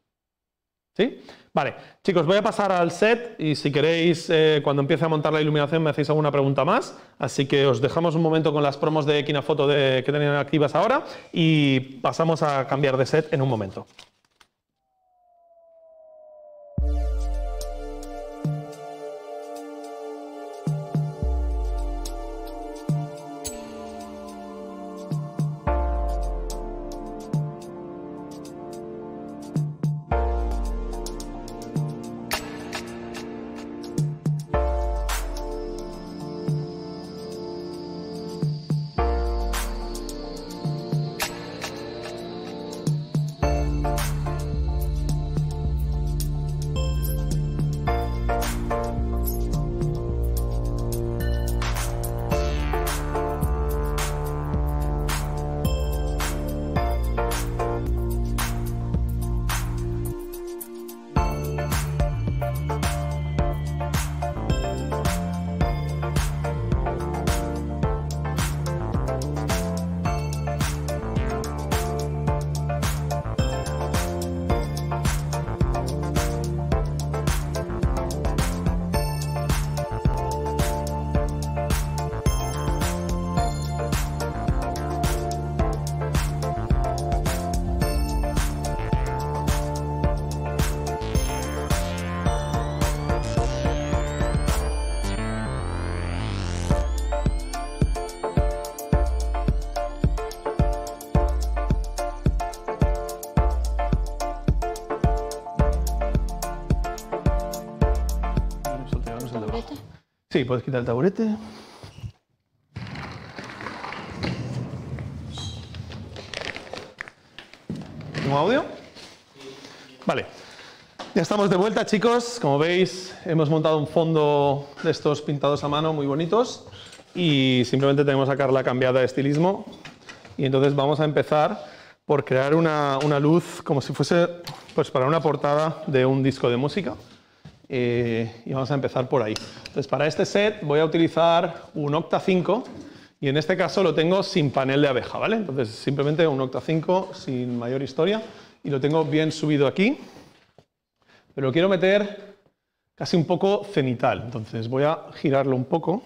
¿Sí? Vale, chicos, voy a pasar al set y si queréis, eh, cuando empiece a montar la iluminación, me hacéis alguna pregunta más. Así que os dejamos un momento con las promos de Kinafoto Foto que tenían activas ahora y pasamos a cambiar de set en un momento. Sí, puedes quitar el taburete. ¿Tengo audio? Vale. Ya estamos de vuelta, chicos. Como veis, hemos montado un fondo de estos pintados a mano muy bonitos y simplemente tenemos a la cambiada de estilismo. Y entonces vamos a empezar por crear una, una luz como si fuese pues, para una portada de un disco de música. Eh, y vamos a empezar por ahí. Entonces, para este set voy a utilizar un Octa 5 y en este caso lo tengo sin panel de abeja, ¿vale? Entonces, simplemente un Octa 5 sin mayor historia y lo tengo bien subido aquí, pero lo quiero meter casi un poco cenital. Entonces, voy a girarlo un poco.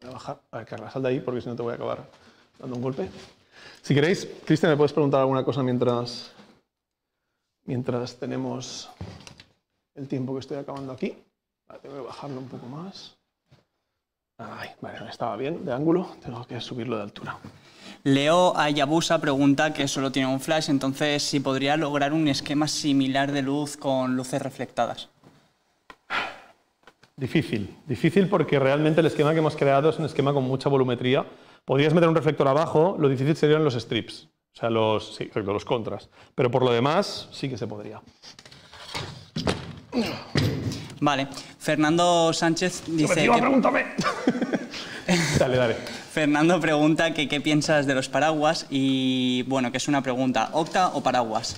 Voy a bajar, a ver, Carla, sal de ahí porque si no te voy a acabar dando un golpe. Si queréis, Cristian, me puedes preguntar alguna cosa mientras, mientras tenemos el tiempo que estoy acabando aquí. tengo que bajarlo un poco más. Ay, vale, estaba bien de ángulo, tengo que subirlo de altura. Leo Ayabusa pregunta que solo tiene un flash, entonces si podría lograr un esquema similar de luz con luces reflectadas. Difícil, difícil porque realmente el esquema que hemos creado es un esquema con mucha volumetría. Podrías meter un reflector abajo, lo difícil serían los strips, o sea, los, los contras. Pero por lo demás, sí que se podría. Vale. Fernando Sánchez dice... pregúntame! dale, dale. Fernando pregunta que qué piensas de los paraguas y, bueno, que es una pregunta, ¿octa o paraguas?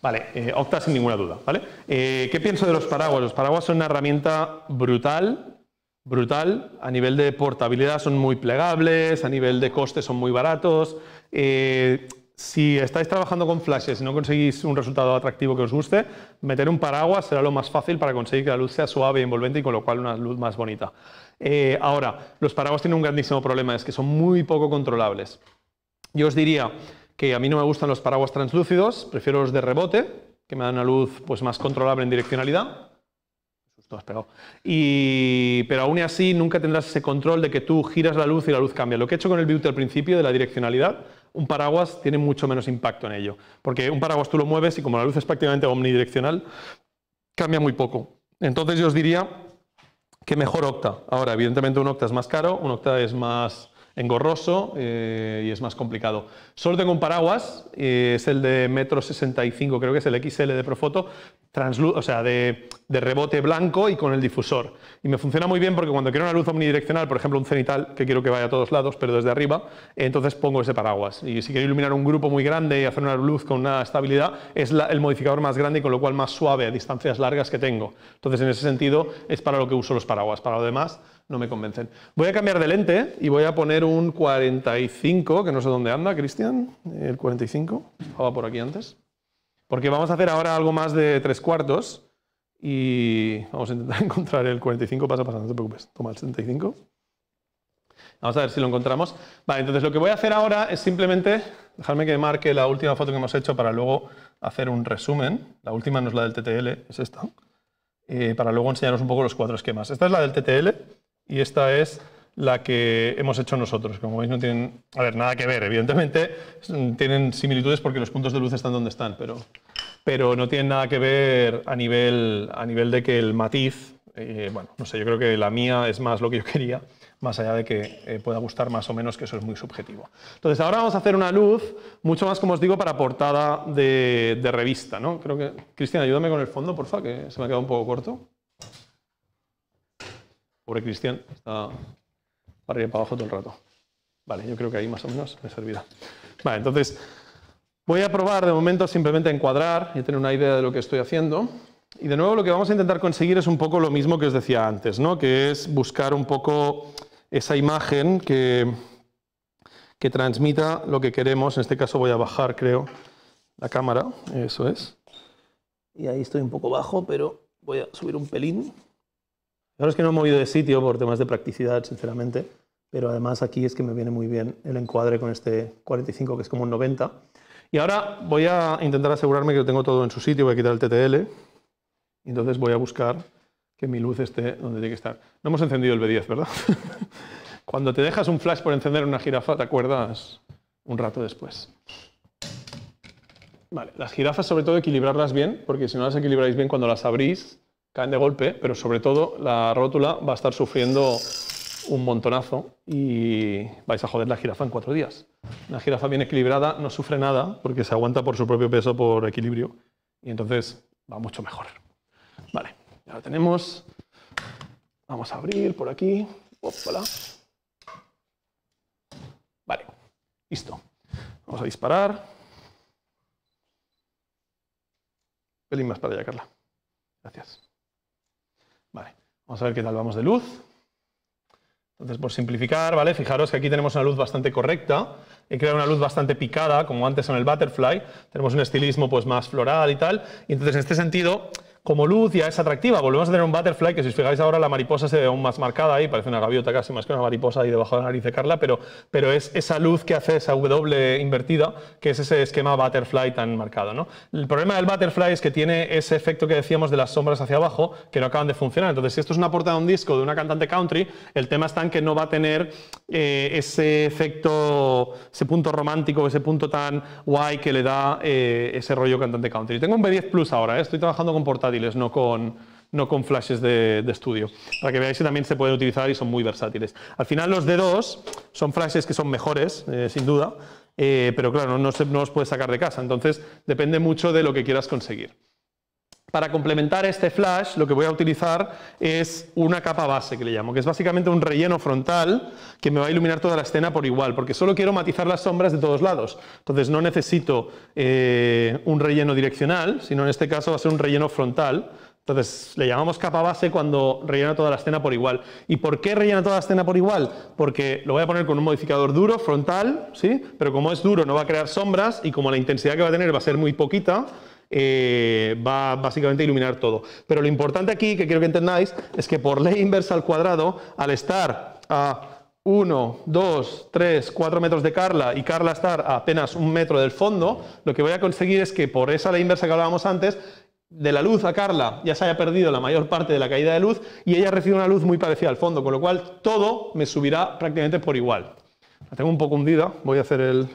Vale, eh, octa sin ninguna duda, ¿vale? Eh, ¿Qué pienso de los paraguas? Los paraguas son una herramienta brutal, brutal, a nivel de portabilidad son muy plegables, a nivel de coste son muy baratos, eh, si estáis trabajando con flashes y no conseguís un resultado atractivo que os guste, meter un paraguas será lo más fácil para conseguir que la luz sea suave y envolvente y con lo cual una luz más bonita. Eh, ahora, los paraguas tienen un grandísimo problema, es que son muy poco controlables. Yo os diría que a mí no me gustan los paraguas translúcidos, prefiero los de rebote, que me dan una luz pues, más controlable en direccionalidad. pegado. Y, pero aún así nunca tendrás ese control de que tú giras la luz y la luz cambia. Lo que he hecho con el beauty al principio de la direccionalidad un paraguas tiene mucho menos impacto en ello. Porque un paraguas tú lo mueves y como la luz es prácticamente omnidireccional, cambia muy poco. Entonces yo os diría que mejor Octa. Ahora, evidentemente un Octa es más caro, un Octa es más engorroso eh, y es más complicado. Solo tengo un paraguas, eh, es el de metro 65, creo que es el XL de Profoto, o sea, de, rebote blanco y con el difusor. Y me funciona muy bien porque cuando quiero una luz omnidireccional, por ejemplo un cenital, que quiero que vaya a todos lados, pero desde arriba, entonces pongo ese paraguas. Y si quiero iluminar un grupo muy grande y hacer una luz con una estabilidad, es el modificador más grande y con lo cual más suave a distancias largas que tengo. Entonces, en ese sentido, es para lo que uso los paraguas. Para lo demás, no me convencen. Voy a cambiar de lente y voy a poner un 45, que no sé dónde anda, Cristian, el 45, estaba por aquí antes. Porque vamos a hacer ahora algo más de tres cuartos y vamos a intentar encontrar el 45 pasa, pasando no te preocupes, toma el 75. Vamos a ver si lo encontramos. Vale, entonces lo que voy a hacer ahora es simplemente dejarme que marque la última foto que hemos hecho para luego hacer un resumen. La última no es la del TTL, es esta. Eh, para luego enseñaros un poco los cuatro esquemas. Esta es la del TTL y esta es la que hemos hecho nosotros. Como veis, no tienen, a ver, nada que ver, evidentemente, tienen similitudes porque los puntos de luz están donde están, pero, pero no tienen nada que ver a nivel, a nivel de que el matiz, eh, bueno, no sé, yo creo que la mía es más lo que yo quería, más allá de que eh, pueda gustar más o menos, que eso es muy subjetivo. Entonces, ahora vamos a hacer una luz, mucho más, como os digo, para portada de, revista, ¿no? Creo que, Cristian, ayúdame con el fondo, porfa, que se me ha quedado un poco corto. Pobre Cristian, está para arriba y para abajo todo el rato. Vale, yo creo que ahí más o menos me servirá. Vale, entonces voy a probar de momento simplemente a encuadrar y tener una idea de lo que estoy haciendo. Y de nuevo lo que vamos a intentar conseguir es un poco lo mismo que os decía antes, ¿no? que es buscar un poco esa imagen que, que transmita lo que queremos. En este caso voy a bajar, creo, la cámara, eso es. Y ahí estoy un poco bajo, pero voy a subir un pelín. Claro, es que no he movido de sitio por temas de practicidad, sinceramente, pero además aquí es que me viene muy bien el encuadre con este 45, que es como un 90. Y ahora voy a intentar asegurarme que lo tengo todo en su sitio, voy a quitar el TTL, y entonces voy a buscar que mi luz esté donde tiene que estar. No hemos encendido el B10, ¿verdad? Cuando te dejas un flash por encender una jirafa, te acuerdas un rato después. Vale, las jirafas sobre todo equilibrarlas bien, porque si no las equilibráis bien cuando las abrís, caen de golpe, pero sobre todo la rótula va a estar sufriendo un montonazo y vais a joder la jirafa en cuatro días. Una jirafa bien equilibrada no sufre nada porque se aguanta por su propio peso, por equilibrio, y entonces va mucho mejor. Vale, ya la tenemos. Vamos a abrir por aquí. Vale, listo. Vamos a disparar. Un pelín más para allá, Carla. Gracias. Vamos a ver qué tal vamos de luz. Entonces, por simplificar, ¿vale? Fijaros que aquí tenemos una luz bastante correcta. He creado una luz bastante picada, como antes en el butterfly. Tenemos un estilismo pues, más floral y tal. Y entonces, en este sentido, como luz ya es atractiva. Volvemos a tener un butterfly que si os fijáis ahora la mariposa se ve aún más marcada ahí, parece una gaviota casi más que una mariposa ahí debajo de la nariz de Carla, pero, pero es esa luz que hace esa W invertida, que es ese esquema butterfly tan marcado. ¿no? El problema del butterfly es que tiene ese efecto que decíamos de las sombras hacia abajo que no acaban de funcionar. Entonces, si esto es una portada de un disco de una cantante country, el tema está en que no va a tener eh, ese efecto, ese punto romántico, ese punto tan guay que le da eh, ese rollo cantante country. Tengo un B10 Plus ahora, ¿eh? estoy trabajando con portátil no con, flashes de, estudio. Para que veáis también se pueden utilizar y son muy versátiles. Al final los D2 son flashes que son mejores, eh, sin duda, eh, pero claro, no, se, no, los puedes sacar de casa. Entonces depende mucho de lo que quieras conseguir. Para complementar este flash, lo que voy a utilizar es una capa base, que le llamo, que es básicamente un relleno frontal que me va a iluminar toda la escena por igual, porque solo quiero matizar las sombras de todos lados. Entonces no necesito eh, un relleno direccional, sino en este caso va a ser un relleno frontal. Entonces le llamamos capa base cuando rellena toda la escena por igual. ¿Y por qué rellena toda la escena por igual? Porque lo voy a poner con un modificador duro, frontal, ¿sí? pero como es duro no va a crear sombras y como la intensidad que va a tener va a ser muy poquita, eh, va básicamente a iluminar todo. Pero lo importante aquí, que quiero que entendáis, es que por ley inversa al cuadrado, al estar a 1, 2, 3, 4 metros de Carla y Carla estar a apenas un metro del fondo, lo que voy a conseguir es que por esa ley inversa que hablábamos antes, de la luz a Carla ya se haya perdido la mayor parte de la caída de luz y ella recibe una luz muy parecida al fondo, con lo cual todo me subirá prácticamente por igual. La tengo un poco hundida, voy a hacer el,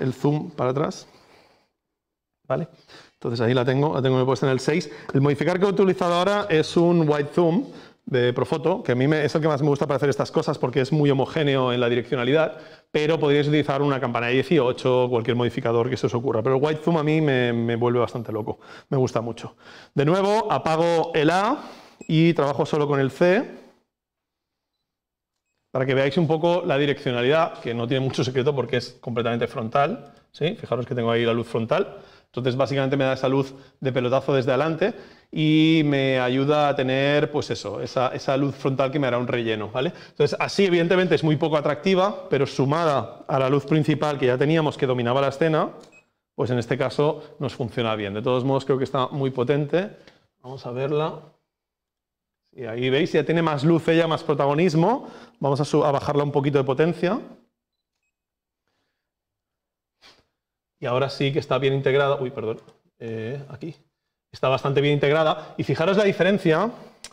el zoom para atrás. ¿Vale? Entonces ahí la tengo, la tengo puesta en el 6. El modificar que he utilizado ahora es un white zoom de Profoto, que a mí es el que más me gusta para hacer estas cosas porque es muy homogéneo en la direccionalidad, pero podríais utilizar una campana de 18, cualquier modificador que se os ocurra. Pero el white zoom a mí me, vuelve bastante loco, me gusta mucho. De nuevo, apago el A y trabajo solo con el C para que veáis un poco la direccionalidad, que no tiene mucho secreto porque es completamente frontal. ¿sí? Fijaros que tengo ahí la luz frontal. Entonces, básicamente me da esa luz de pelotazo desde adelante y me ayuda a tener, pues eso, esa, luz frontal que me hará un relleno, ¿vale? Entonces, así evidentemente es muy poco atractiva, pero sumada a la luz principal que ya teníamos que dominaba la escena, pues en este caso nos funciona bien. De todos modos, creo que está muy potente. Vamos a verla. Y ahí veis, ya tiene más luz ella, más protagonismo. Vamos a, a bajarla un poquito de potencia. y ahora sí que está bien integrada. Uy, perdón, eh, aquí. Está bastante bien integrada. Y fijaros la diferencia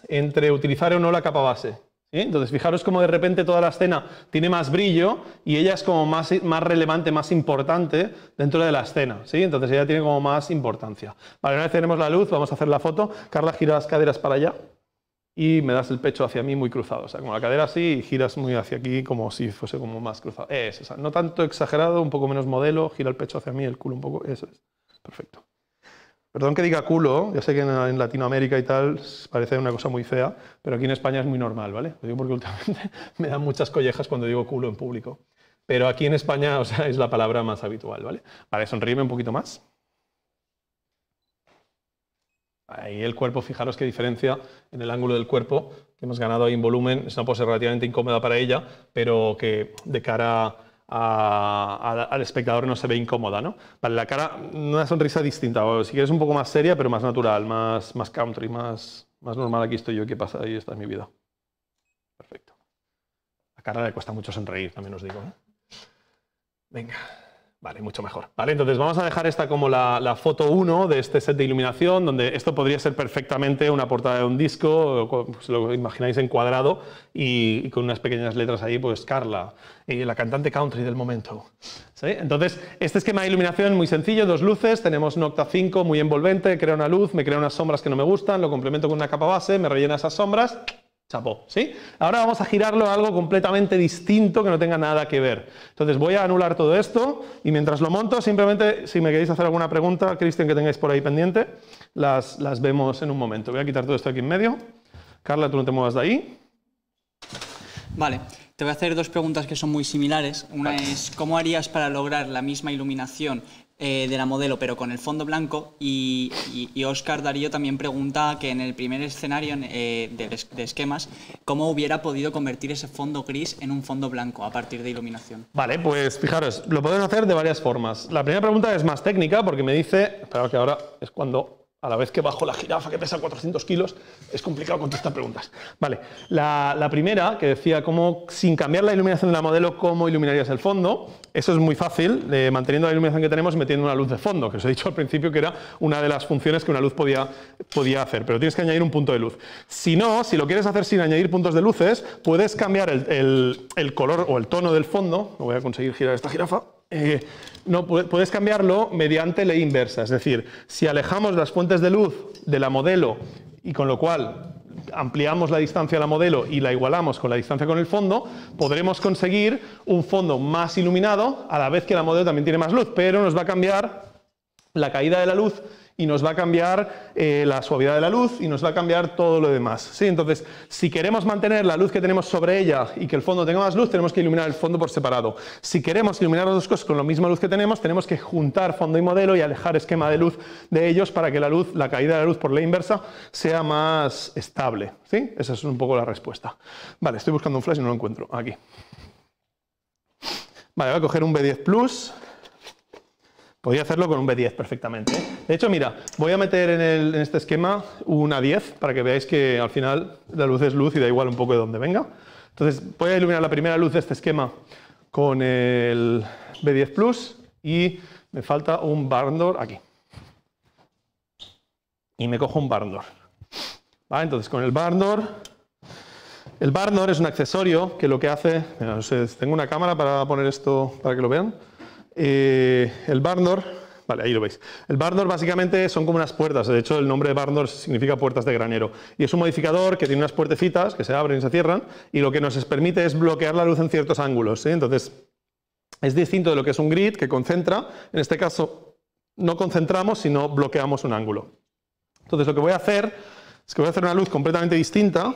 entre utilizar o no la capa base. Entonces, fijaros como de repente toda la escena tiene más brillo y ella es como más, más relevante, más importante dentro de la escena. ¿sí? Entonces, ella tiene como más importancia. Vale, una vez tenemos la luz, vamos a hacer la foto. Carla, gira las caderas para allá y me das el pecho hacia mí muy cruzado, o sea, como la cadera así y giras muy hacia aquí como si fuese como más cruzado. Es, o sea, no tanto exagerado, un poco menos modelo, gira el pecho hacia mí, el culo un poco, eso es. Perfecto. Perdón que diga culo, ya sé que en Latinoamérica y tal parece una cosa muy fea, pero aquí en España es muy normal, ¿vale? Lo digo porque últimamente me dan muchas collejas cuando digo culo en público. Pero aquí en España, o sea, es la palabra más habitual, ¿vale? Vale, sonríeme un poquito más. Ahí el cuerpo, fijaros qué diferencia en el ángulo del cuerpo que hemos ganado ahí en volumen. Es una pose relativamente incómoda para ella, pero que de cara al espectador no se ve incómoda. ¿no? Vale, la cara, una sonrisa distinta, si quieres un poco más seria, pero más natural, más, más country, más, más normal. Aquí estoy yo, ¿qué pasa? Ahí está mi vida. Perfecto. la cara le cuesta mucho sonreír, también os digo. Venga. Vale, mucho mejor. Vale, entonces vamos a dejar esta como la, foto 1 de este set de iluminación, donde esto podría ser perfectamente una portada de un disco, os pues lo imagináis encuadrado y, y, con unas pequeñas letras ahí, pues Carla, y la cantante country del momento. Entonces, este esquema de iluminación muy sencillo, dos luces, tenemos un Nocta 5 muy envolvente, crea una luz, me crea unas sombras que no me gustan, lo complemento con una capa base, me rellena esas sombras Chapó, ¿sí? Ahora vamos a girarlo a algo completamente distinto que no tenga nada que ver. Entonces voy a anular todo esto y mientras lo monto, simplemente si me queréis hacer alguna pregunta, Cristian, que tengáis por ahí pendiente, las, las vemos en un momento. Voy a quitar todo esto aquí en medio. Carla, tú no te muevas de ahí. Vale. Te voy a hacer dos preguntas que son muy similares. Una es, ¿cómo harías para lograr la misma iluminación eh, de la modelo, pero con el fondo blanco. Y, y, Oscar Darío también pregunta que en el primer escenario eh, de, de, esquemas, ¿cómo hubiera podido convertir ese fondo gris en un fondo blanco a partir de iluminación? Vale, pues fijaros, lo podemos hacer de varias formas. La primera pregunta es más técnica porque me dice, espera que ahora es cuando a la vez que bajo la jirafa que pesa 400 kilos, es complicado contestar preguntas. Vale, la, primera, que decía cómo, sin cambiar la iluminación de la modelo, cómo iluminarías el fondo, eso es muy fácil, eh, manteniendo la iluminación que tenemos, metiendo una luz de fondo, que os he dicho al principio que era una de las funciones que una luz podía, podía hacer, pero tienes que añadir un punto de luz. Si no, si lo quieres hacer sin añadir puntos de luces, puedes cambiar el, el color o el tono del fondo, no voy a conseguir girar esta jirafa, eh, no, puedes cambiarlo mediante ley inversa. Es decir, si alejamos las fuentes de luz de la modelo y con lo cual ampliamos la distancia a la modelo y la igualamos con la distancia con el fondo, podremos conseguir un fondo más iluminado a la vez que la modelo también tiene más luz, pero nos va a cambiar la caída de la luz y nos va a cambiar eh, la suavidad de la luz y nos va a cambiar todo lo demás. ¿sí? Entonces, si queremos mantener la luz que tenemos sobre ella y que el fondo tenga más luz, tenemos que iluminar el fondo por separado. Si queremos iluminar las dos cosas con la misma luz que tenemos, tenemos que juntar fondo y modelo y alejar esquema de luz de ellos para que la luz, la caída de la luz por la inversa, sea más estable. ¿sí? Esa es un poco la respuesta. Vale, estoy buscando un flash y no lo encuentro. Aquí. Vale, voy a coger un B10 Plus. Podría hacerlo con un B10 perfectamente. De hecho, mira, voy a meter en, este esquema una 10 para que veáis que al final la luz es luz y da igual un poco de dónde venga. Entonces voy a iluminar la primera luz de este esquema con el B10 Plus y me falta un door aquí. Y me cojo un barndor. Entonces con el door... El door es un accesorio que lo que hace... tengo una cámara para poner esto para que lo vean. Eh, el Barnor, vale, ahí lo veis. El Barnor básicamente son como unas puertas, de hecho el nombre de Barnor significa puertas de granero. Y es un modificador que tiene unas puertecitas que se abren y se cierran, y lo que nos permite es bloquear la luz en ciertos ángulos. ¿eh? Entonces, es distinto de lo que es un grid que concentra, en este caso no concentramos, sino bloqueamos un ángulo. Entonces lo que voy a hacer es que voy a hacer una luz completamente distinta,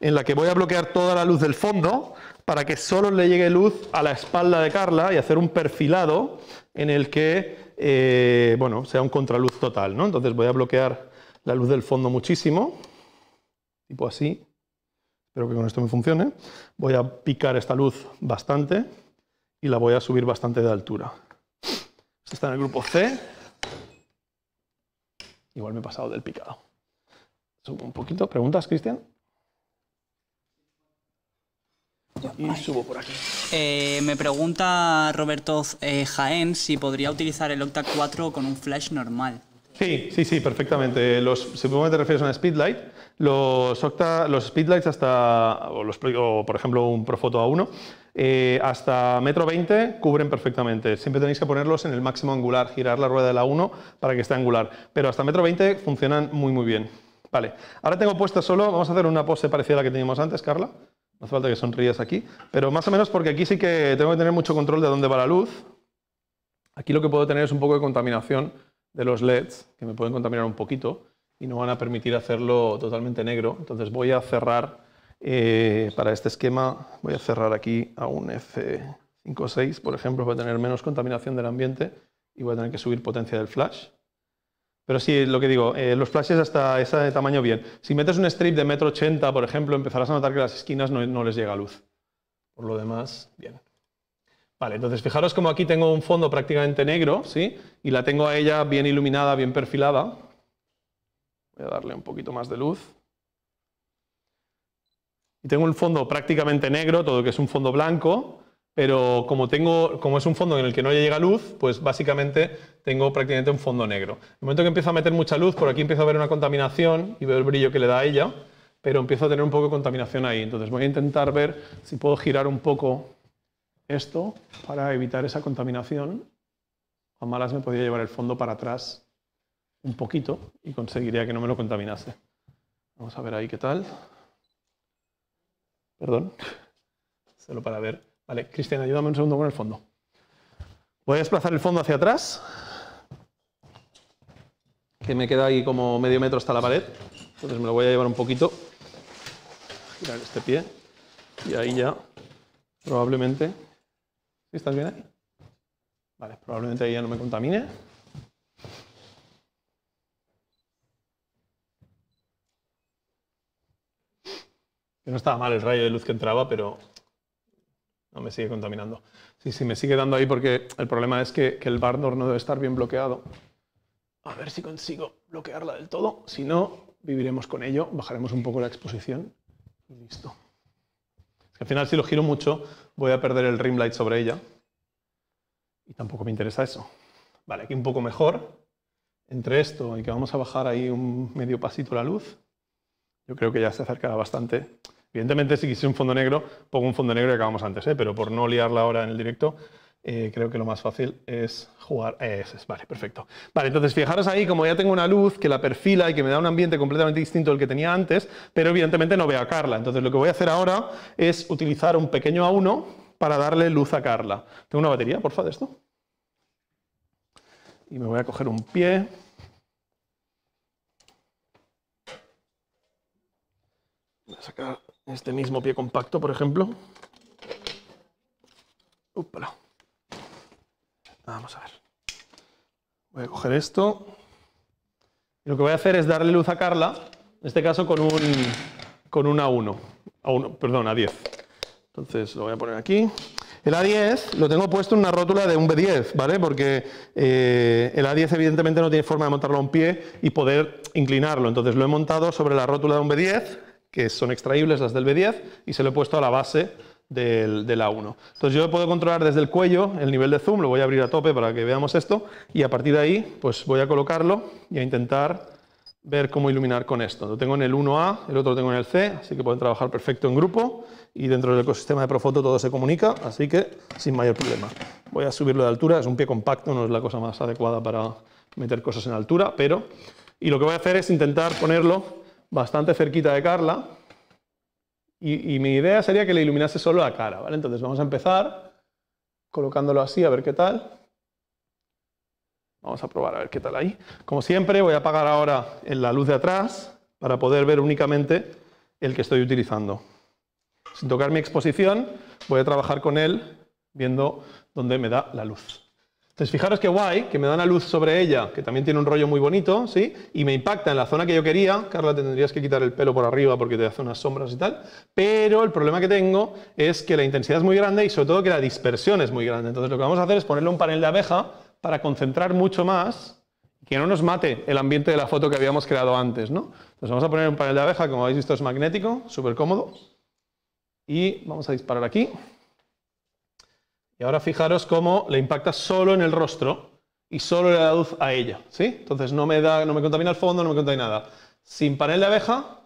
en la que voy a bloquear toda la luz del fondo para que solo le llegue luz a la espalda de Carla y hacer un perfilado en el que eh, bueno, sea un contraluz total. ¿no? Entonces voy a bloquear la luz del fondo muchísimo, tipo así. Espero que con esto me funcione. Voy a picar esta luz bastante y la voy a subir bastante de altura. Esto está en el grupo C. Igual me he pasado del picado. Subo un poquito. ¿Preguntas, Cristian? subo por aquí. Eh, me pregunta Roberto eh, Jaén si podría utilizar el Octa 4 con un flash normal. Sí, sí, sí, perfectamente. Los, supongo que te refieres a un speedlight. Los, octa, los speedlights hasta, o, por ejemplo un Profoto A1, eh, hasta metro 20 cubren perfectamente. Siempre tenéis que ponerlos en el máximo angular, girar la rueda de la 1 para que esté angular. Pero hasta metro 20 funcionan muy, muy bien. Vale, ahora tengo puesta solo, vamos a hacer una pose parecida a la que teníamos antes, Carla hace falta que sonrías aquí, pero más o menos porque aquí sí que tengo que tener mucho control de dónde va la luz. Aquí lo que puedo tener es un poco de contaminación de los LEDs, que me pueden contaminar un poquito y no van a permitir hacerlo totalmente negro. Entonces voy a cerrar eh, para este esquema, voy a cerrar aquí a un F56, por ejemplo, para tener menos contaminación del ambiente y voy a tener que subir potencia del flash. Pero sí, lo que digo, eh, los flashes hasta de tamaño bien. Si metes un strip de metro ochenta, por ejemplo, empezarás a notar que las esquinas no, les llega luz. Por lo demás, bien. Vale, entonces fijaros como aquí tengo un fondo prácticamente negro, ¿sí? Y la tengo a ella bien iluminada, bien perfilada. Voy a darle un poquito más de luz. Y tengo un fondo prácticamente negro, todo lo que es un fondo blanco, pero como, tengo, como es un fondo en el que no llega luz, pues básicamente tengo prácticamente un fondo negro. En el momento que empiezo a meter mucha luz, por aquí empiezo a ver una contaminación y veo el brillo que le da a ella, pero empiezo a tener un poco de contaminación ahí. Entonces voy a intentar ver si puedo girar un poco esto para evitar esa contaminación. A malas me podría llevar el fondo para atrás un poquito y conseguiría que no me lo contaminase. Vamos a ver ahí qué tal. Perdón. Solo para ver Vale, Cristian, ayúdame un segundo con el fondo. Voy a desplazar el fondo hacia atrás, que me queda ahí como medio metro hasta la pared. Entonces me lo voy a llevar un poquito, girar este pie, y ahí ya probablemente... estás bien ahí? Vale, probablemente ahí ya no me contamine. Que no estaba mal el rayo de luz que entraba, pero no, me sigue contaminando. Sí, sí, me sigue dando ahí porque el problema es que, el door no debe estar bien bloqueado. A ver si consigo bloquearla del todo. Si no, viviremos con ello, bajaremos un poco la exposición y listo. Al final, si lo giro mucho, voy a perder el rim light sobre ella. Y tampoco me interesa eso. Vale, aquí un poco mejor. Entre esto y que vamos a bajar ahí un medio pasito la luz, yo creo que ya se acercará bastante Evidentemente, si quisiera un fondo negro, pongo un fondo negro y acabamos antes, ¿eh? pero por no liarla ahora en el directo, eh, creo que lo más fácil es jugar. Ese es, e vale, perfecto. Vale, entonces fijaros ahí, como ya tengo una luz que la perfila y que me da un ambiente completamente distinto al que tenía antes, pero evidentemente no veo a Carla. Entonces lo que voy a hacer ahora es utilizar un pequeño A1 para darle luz a Carla. ¿Tengo una batería, porfa, de esto? Y me voy a coger un pie. Voy a sacar este mismo pie compacto, por ejemplo. Vamos a ver. Voy a coger esto. Y lo que voy a hacer es darle luz a Carla, en este caso con un con 1, a 1, perdón, a 10. Entonces lo voy a poner aquí. El A10 lo tengo puesto en una rótula de un B10, ¿vale? Porque eh, el A10 evidentemente no tiene forma de montarlo a un pie y poder inclinarlo. Entonces lo he montado sobre la rótula de un B10 que son extraíbles, las del B10, y se lo he puesto a la base del, A1. Entonces yo puedo controlar desde el cuello el nivel de zoom, lo voy a abrir a tope para que veamos esto, y a partir de ahí pues voy a colocarlo y a intentar ver cómo iluminar con esto. Lo tengo en el 1A, el otro lo tengo en el C, así que pueden trabajar perfecto en grupo, y dentro del ecosistema de Profoto todo se comunica, así que sin mayor problema. Voy a subirlo de altura, es un pie compacto, no es la cosa más adecuada para meter cosas en altura, pero... Y lo que voy a hacer es intentar ponerlo bastante cerquita de Carla. Y, mi idea sería que le iluminase solo la cara, ¿vale? Entonces vamos a empezar colocándolo así, a ver qué tal. Vamos a probar a ver qué tal ahí. Como siempre, voy a apagar ahora la luz de atrás para poder ver únicamente el que estoy utilizando. Sin tocar mi exposición, voy a trabajar con él viendo dónde me da la luz. Entonces, fijaros qué guay, que me da una luz sobre ella, que también tiene un rollo muy bonito, ¿sí? Y me impacta en la zona que yo quería. Carla, tendrías que quitar el pelo por arriba porque te hace unas sombras y tal. Pero el problema que tengo es que la intensidad es muy grande y sobre todo que la dispersión es muy grande. Entonces, lo que vamos a hacer es ponerle un panel de abeja para concentrar mucho más que no nos mate el ambiente de la foto que habíamos creado antes, ¿no? Entonces vamos a poner un panel de abeja, como habéis visto es magnético, súper cómodo. Y vamos a disparar aquí. Y ahora fijaros cómo le impacta solo en el rostro y solo le da luz a ella, ¿sí? Entonces no me, da, no me contamina el fondo, no me contamina nada. Sin panel de abeja,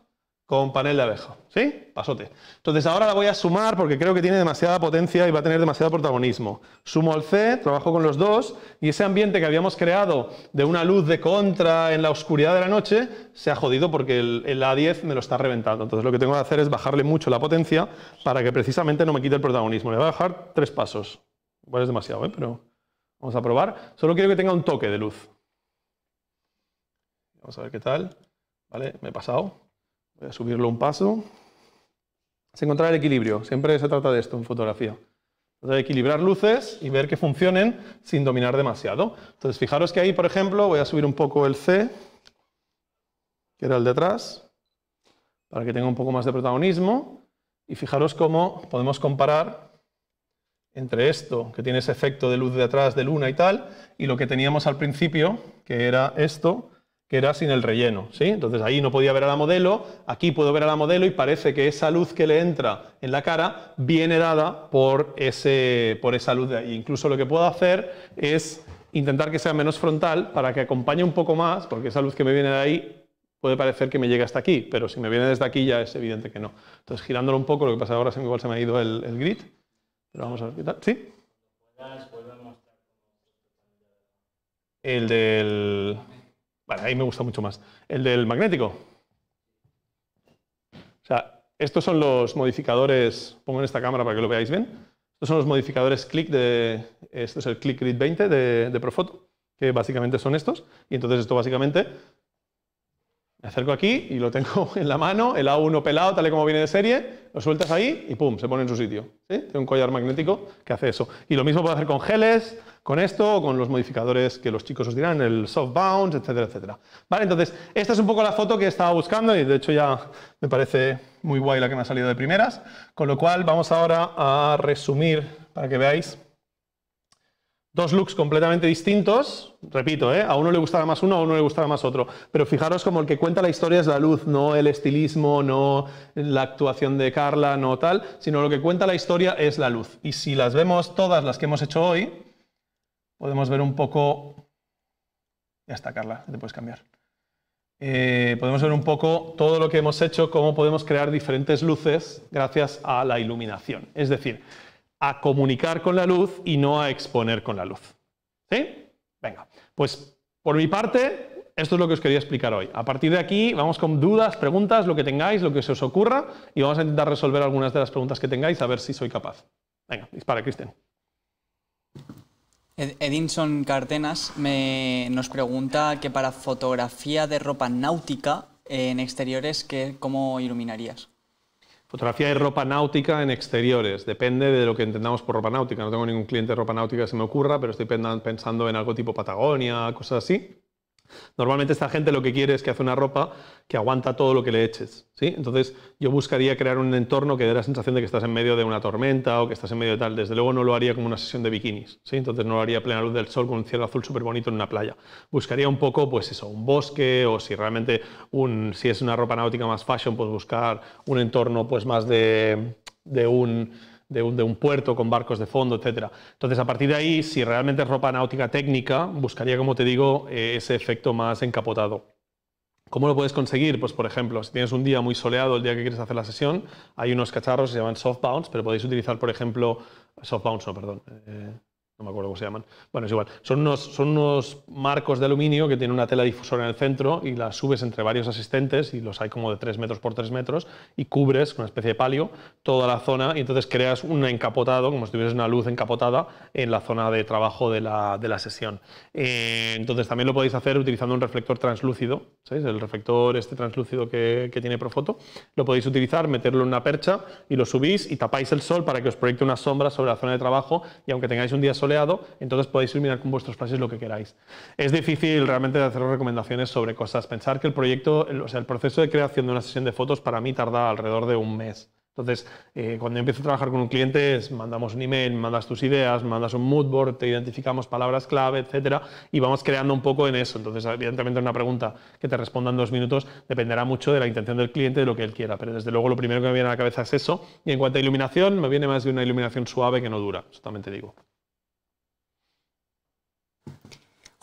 con panel de abeja. ¿Sí? Pasote. Entonces ahora la voy a sumar porque creo que tiene demasiada potencia y va a tener demasiado protagonismo. Sumo al C, trabajo con los dos y ese ambiente que habíamos creado de una luz de contra en la oscuridad de la noche se ha jodido porque el, A10 me lo está reventando. Entonces lo que tengo que hacer es bajarle mucho la potencia para que precisamente no me quite el protagonismo. Le voy a bajar tres pasos. Igual es demasiado, ¿eh? pero vamos a probar. Solo quiero que tenga un toque de luz. Vamos a ver qué tal. Vale, me he pasado. Voy a subirlo un paso. Es encontrar el equilibrio. Siempre se trata de esto en fotografía. De equilibrar luces y ver que funcionen sin dominar demasiado. Entonces, fijaros que ahí, por ejemplo, voy a subir un poco el C, que era el de atrás, para que tenga un poco más de protagonismo. Y fijaros cómo podemos comparar entre esto, que tiene ese efecto de luz de atrás, de luna y tal, y lo que teníamos al principio, que era esto, que era sin el relleno. ¿sí? Entonces ahí no podía ver a la modelo, aquí puedo ver a la modelo y parece que esa luz que le entra en la cara viene dada por, ese, por esa luz de ahí. Incluso lo que puedo hacer es intentar que sea menos frontal para que acompañe un poco más, porque esa luz que me viene de ahí puede parecer que me llega hasta aquí, pero si me viene desde aquí ya es evidente que no. Entonces girándolo un poco, lo que pasa ahora es igual se me ha ido el, grid, pero vamos a ver ¿Sí? El del... Vale, ahí me gusta mucho más. El del magnético. O sea, estos son los modificadores, pongo en esta cámara para que lo veáis bien. Estos son los modificadores click de, esto es el click grid 20 de, de Profoto, que básicamente son estos. Y entonces esto básicamente me acerco aquí y lo tengo en la mano, el A1 pelado, tal y como viene de serie, lo sueltas ahí y pum, se pone en su sitio. Tengo un collar magnético que hace eso. Y lo mismo puedo hacer con geles, con esto, con los modificadores que los chicos os dirán, el soft bounce, etcétera, etcétera. Vale, entonces, esta es un poco la foto que estaba buscando y de hecho ya me parece muy guay la que me ha salido de primeras. Con lo cual, vamos ahora a resumir para que veáis Dos looks completamente distintos, repito, ¿eh? a uno le gustará más uno, a uno le gustará más otro. Pero fijaros como el que cuenta la historia es la luz, no el estilismo, no la actuación de Carla, no tal, sino lo que cuenta la historia es la luz. Y si las vemos todas las que hemos hecho hoy, podemos ver un poco... Ya está, Carla, te puedes cambiar. Eh, podemos ver un poco todo lo que hemos hecho, cómo podemos crear diferentes luces gracias a la iluminación. Es decir, a comunicar con la luz y no a exponer con la luz. ¿Sí? Venga, pues por mi parte, esto es lo que os quería explicar hoy. A partir de aquí vamos con dudas, preguntas, lo que tengáis, lo que se os ocurra, y vamos a intentar resolver algunas de las preguntas que tengáis, a ver si soy capaz. Venga, dispara, Cristian. Edinson Cartenas nos pregunta que para fotografía de ropa náutica en exteriores, ¿cómo iluminarías? Fotografía de ropa náutica en exteriores. Depende de lo que entendamos por ropa náutica. No tengo ningún cliente de ropa náutica que se me ocurra, pero estoy pensando en algo tipo Patagonia, cosas así. Normalmente esta gente lo que quiere es que hace una ropa que aguanta todo lo que le eches. ¿sí? Entonces yo buscaría crear un entorno que dé la sensación de que estás en medio de una tormenta o que estás en medio de tal. Desde luego no lo haría como una sesión de bikinis. ¿sí? Entonces no lo haría plena luz del sol con un cielo azul súper bonito en una playa. Buscaría un poco, pues eso, un bosque o si realmente un, si es una ropa náutica más fashion, pues buscar un entorno pues más de un de un, puerto con barcos de fondo, etc. Entonces, a partir de ahí, si realmente es ropa náutica técnica, buscaría, como te digo, eh, ese efecto más encapotado. ¿Cómo lo puedes conseguir? Pues, por ejemplo, si tienes un día muy soleado, el día que quieres hacer la sesión, hay unos cacharros que se llaman soft bounce, pero podéis utilizar, por ejemplo, soft no, perdón. Eh, no me acuerdo cómo se llaman. Bueno, es igual. Son unos, son unos marcos de aluminio que tienen una tela difusora en el centro y las subes entre varios asistentes y los hay como de 3 metros por 3 metros y cubres con una especie de palio toda la zona y entonces creas un encapotado, como si tuvieras una luz encapotada en la zona de trabajo de la, de la sesión. Eh, entonces también lo podéis hacer utilizando un reflector translúcido, ¿sabéis? El reflector este translúcido que, que tiene Profoto. Lo podéis utilizar, meterlo en una percha y lo subís y tapáis el sol para que os proyecte una sombra sobre la zona de trabajo y aunque tengáis un día sol entonces podéis iluminar con vuestros flashes lo que queráis. Es difícil realmente hacer recomendaciones sobre cosas. Pensar que el proyecto, o sea, el proceso de creación de una sesión de fotos para mí tarda alrededor de un mes. Entonces, eh, cuando empiezo a trabajar con un cliente, mandamos un email, mandas tus ideas, mandas un mood board, te identificamos palabras clave, etcétera, y vamos creando un poco en eso. Entonces, evidentemente, una pregunta que te responda en dos minutos dependerá mucho de la intención del cliente, de lo que él quiera. Pero desde luego, lo primero que me viene a la cabeza es eso. Y en cuanto a iluminación, me viene más de una iluminación suave que no dura, eso digo.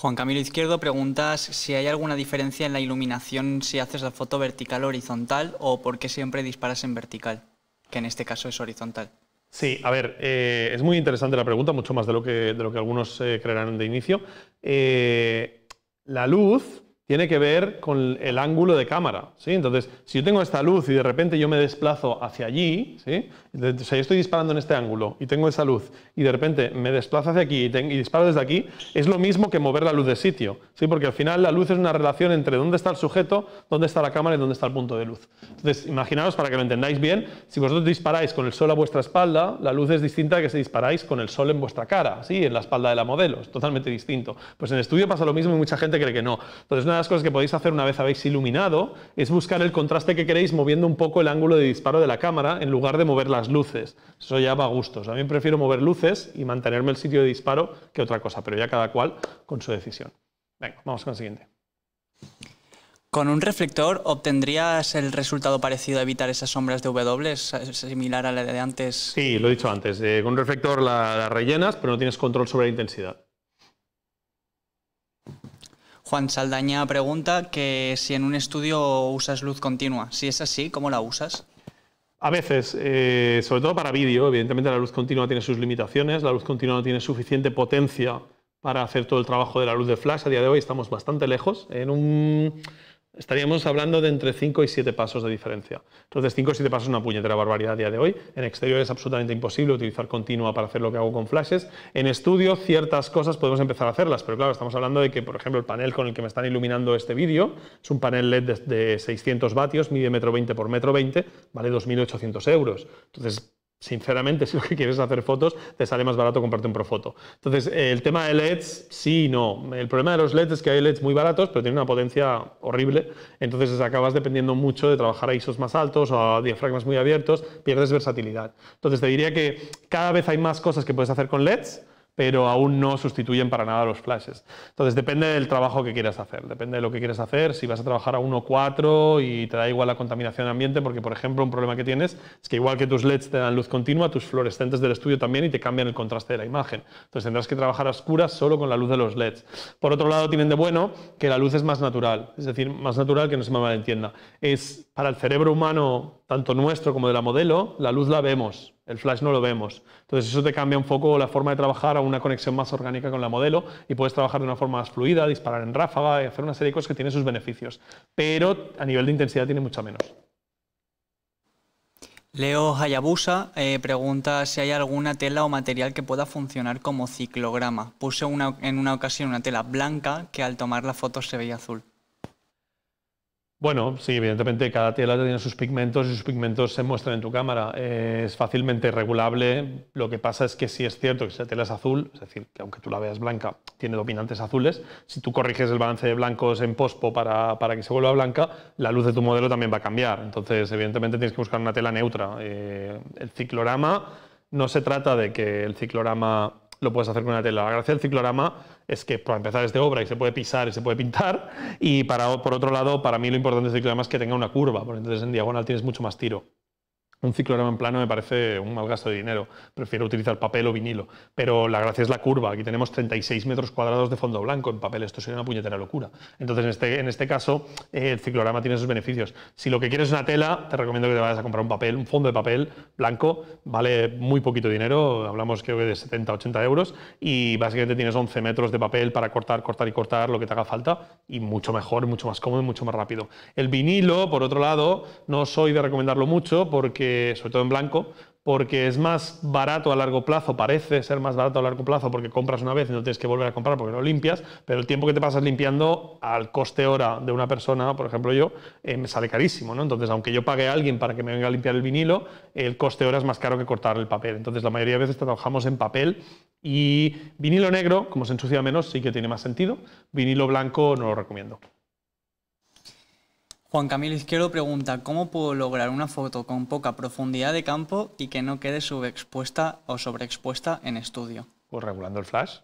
Juan Camilo Izquierdo, preguntas si hay alguna diferencia en la iluminación si haces la foto vertical o horizontal o por qué siempre disparas en vertical, que en este caso es horizontal. Sí, a ver, eh, es muy interesante la pregunta, mucho más de lo que, de lo que algunos eh, creerán de inicio. Eh, la luz tiene que ver con el ángulo de cámara. ¿sí? Entonces, si yo tengo esta luz y de repente yo me desplazo hacia allí, ¿sí? o sea, yo estoy disparando en este ángulo y tengo esa luz y de repente me desplazo hacia aquí y, disparo desde aquí, es lo mismo que mover la luz de sitio. ¿sí? Porque al final la luz es una relación entre dónde está el sujeto, dónde está la cámara y dónde está el punto de luz. Entonces, imaginaos, para que lo entendáis bien, si vosotros disparáis con el sol a vuestra espalda, la luz es distinta a que si disparáis con el sol en vuestra cara, ¿sí? en la espalda de la modelo, es totalmente distinto. Pues en estudio pasa lo mismo y mucha gente cree que no. Entonces, una de las cosas que podéis hacer una vez habéis iluminado es buscar el contraste que queréis moviendo un poco el ángulo de disparo de la cámara en lugar de mover las luces. Eso ya va a gustos. A mí prefiero mover luces y mantenerme el sitio de disparo que otra cosa, pero ya cada cual con su decisión. Venga, vamos con el siguiente. Con un reflector obtendrías el resultado parecido a evitar esas sombras de W, similar a la de antes. Sí, lo he dicho antes. Eh, con un reflector las la rellenas, pero no tienes control sobre la intensidad. Juan Saldaña pregunta que si en un estudio usas luz continua. Si es así, ¿cómo la usas? A veces, eh, sobre todo para vídeo, evidentemente la luz continua tiene sus limitaciones, la luz continua no tiene suficiente potencia para hacer todo el trabajo de la luz de flash. A día de hoy estamos bastante lejos. En un estaríamos hablando de entre 5 y 7 pasos de diferencia. Entonces, 5 y 7 pasos es una puñetera barbaridad a día de hoy. En exterior es absolutamente imposible utilizar continua para hacer lo que hago con flashes. En estudio, ciertas cosas podemos empezar a hacerlas, pero claro, estamos hablando de que, por ejemplo, el panel con el que me están iluminando este vídeo es un panel LED de, 600 vatios, mide metro 20 por metro 20, vale 2.800 euros. Entonces, sinceramente, si lo que quieres es hacer fotos, te sale más barato comprarte un Profoto. Entonces, el tema de LEDs, sí y no. El problema de los LEDs es que hay LEDs muy baratos, pero tienen una potencia horrible. Entonces, acabas dependiendo mucho de trabajar a ISOs más altos o a diafragmas muy abiertos, pierdes versatilidad. Entonces, te diría que cada vez hay más cosas que puedes hacer con LEDs, pero aún no sustituyen para nada los flashes. Entonces, depende del trabajo que quieras hacer, depende de lo que quieras hacer, si vas a trabajar a 1.4 y te da igual la contaminación ambiente, porque, por ejemplo, un problema que tienes es que igual que tus LEDs te dan luz continua, tus fluorescentes del estudio también y te cambian el contraste de la imagen. Entonces, tendrás que trabajar a oscuras solo con la luz de los LEDs. Por otro lado, tienen de bueno que la luz es más natural, es decir, más natural que no se me malentienda. Es para el cerebro humano tanto nuestro como de la modelo, la luz la vemos, el flash no lo vemos. Entonces eso te cambia un poco la forma de trabajar a una conexión más orgánica con la modelo y puedes trabajar de una forma más fluida, disparar en ráfaga y hacer una serie de cosas que tienen sus beneficios. Pero a nivel de intensidad tiene mucha menos. Leo Hayabusa eh, pregunta si hay alguna tela o material que pueda funcionar como ciclograma. Puse en una ocasión una tela blanca que al tomar la foto se veía azul. Bueno, sí, evidentemente cada tela tiene sus pigmentos y sus pigmentos se muestran en tu cámara. es fácilmente regulable. Lo que pasa es que si es cierto que esa tela es azul, es decir, que aunque tú la veas blanca, tiene dominantes azules. Si tú corriges el balance de blancos en pospo para, para que se vuelva blanca, la luz de tu modelo también va a cambiar. Entonces, evidentemente tienes que buscar una tela neutra. Eh, el ciclorama no se trata de que el ciclorama lo puedes hacer con una tela. La gracia del ciclorama es que para empezar es de obra y se puede pisar y se puede pintar, y por otro lado, para mí lo importante es que es que tenga una curva, porque entonces en diagonal tienes mucho más tiro un ciclorama en plano me parece un mal gasto de dinero. Prefiero utilizar papel o vinilo. Pero la gracia es la curva. Aquí tenemos 36 metros cuadrados de fondo blanco en papel. Esto sería una puñetera locura. Entonces, en este, en este caso, eh, el ciclorama tiene sus beneficios. Si lo que quieres es una tela, te recomiendo que te vayas a comprar un papel, un fondo de papel blanco. Vale muy poquito dinero. Hablamos creo que de 70, 80 euros. Y básicamente tienes 11 metros de papel para cortar, cortar y cortar lo que te haga falta. Y mucho mejor, mucho más cómodo y mucho más rápido. El vinilo, por otro lado, no soy de recomendarlo mucho porque sobre todo en blanco, porque es más barato a largo plazo, parece ser más barato a largo plazo porque compras una vez y no tienes que volver a comprar porque lo limpias, pero el tiempo que te pasas limpiando al coste hora de una persona, por ejemplo yo, eh, me sale carísimo, ¿no? Entonces, aunque yo pague a alguien para que me venga a limpiar el vinilo, el coste hora es más caro que cortar el papel. Entonces, la mayoría de veces trabajamos en papel y vinilo negro, como se ensucia menos, sí que tiene más sentido. Vinilo blanco no lo recomiendo. Juan Camilo Izquierdo pregunta, ¿cómo puedo lograr una foto con poca profundidad de campo y que no quede subexpuesta o sobreexpuesta en estudio? Pues regulando el flash.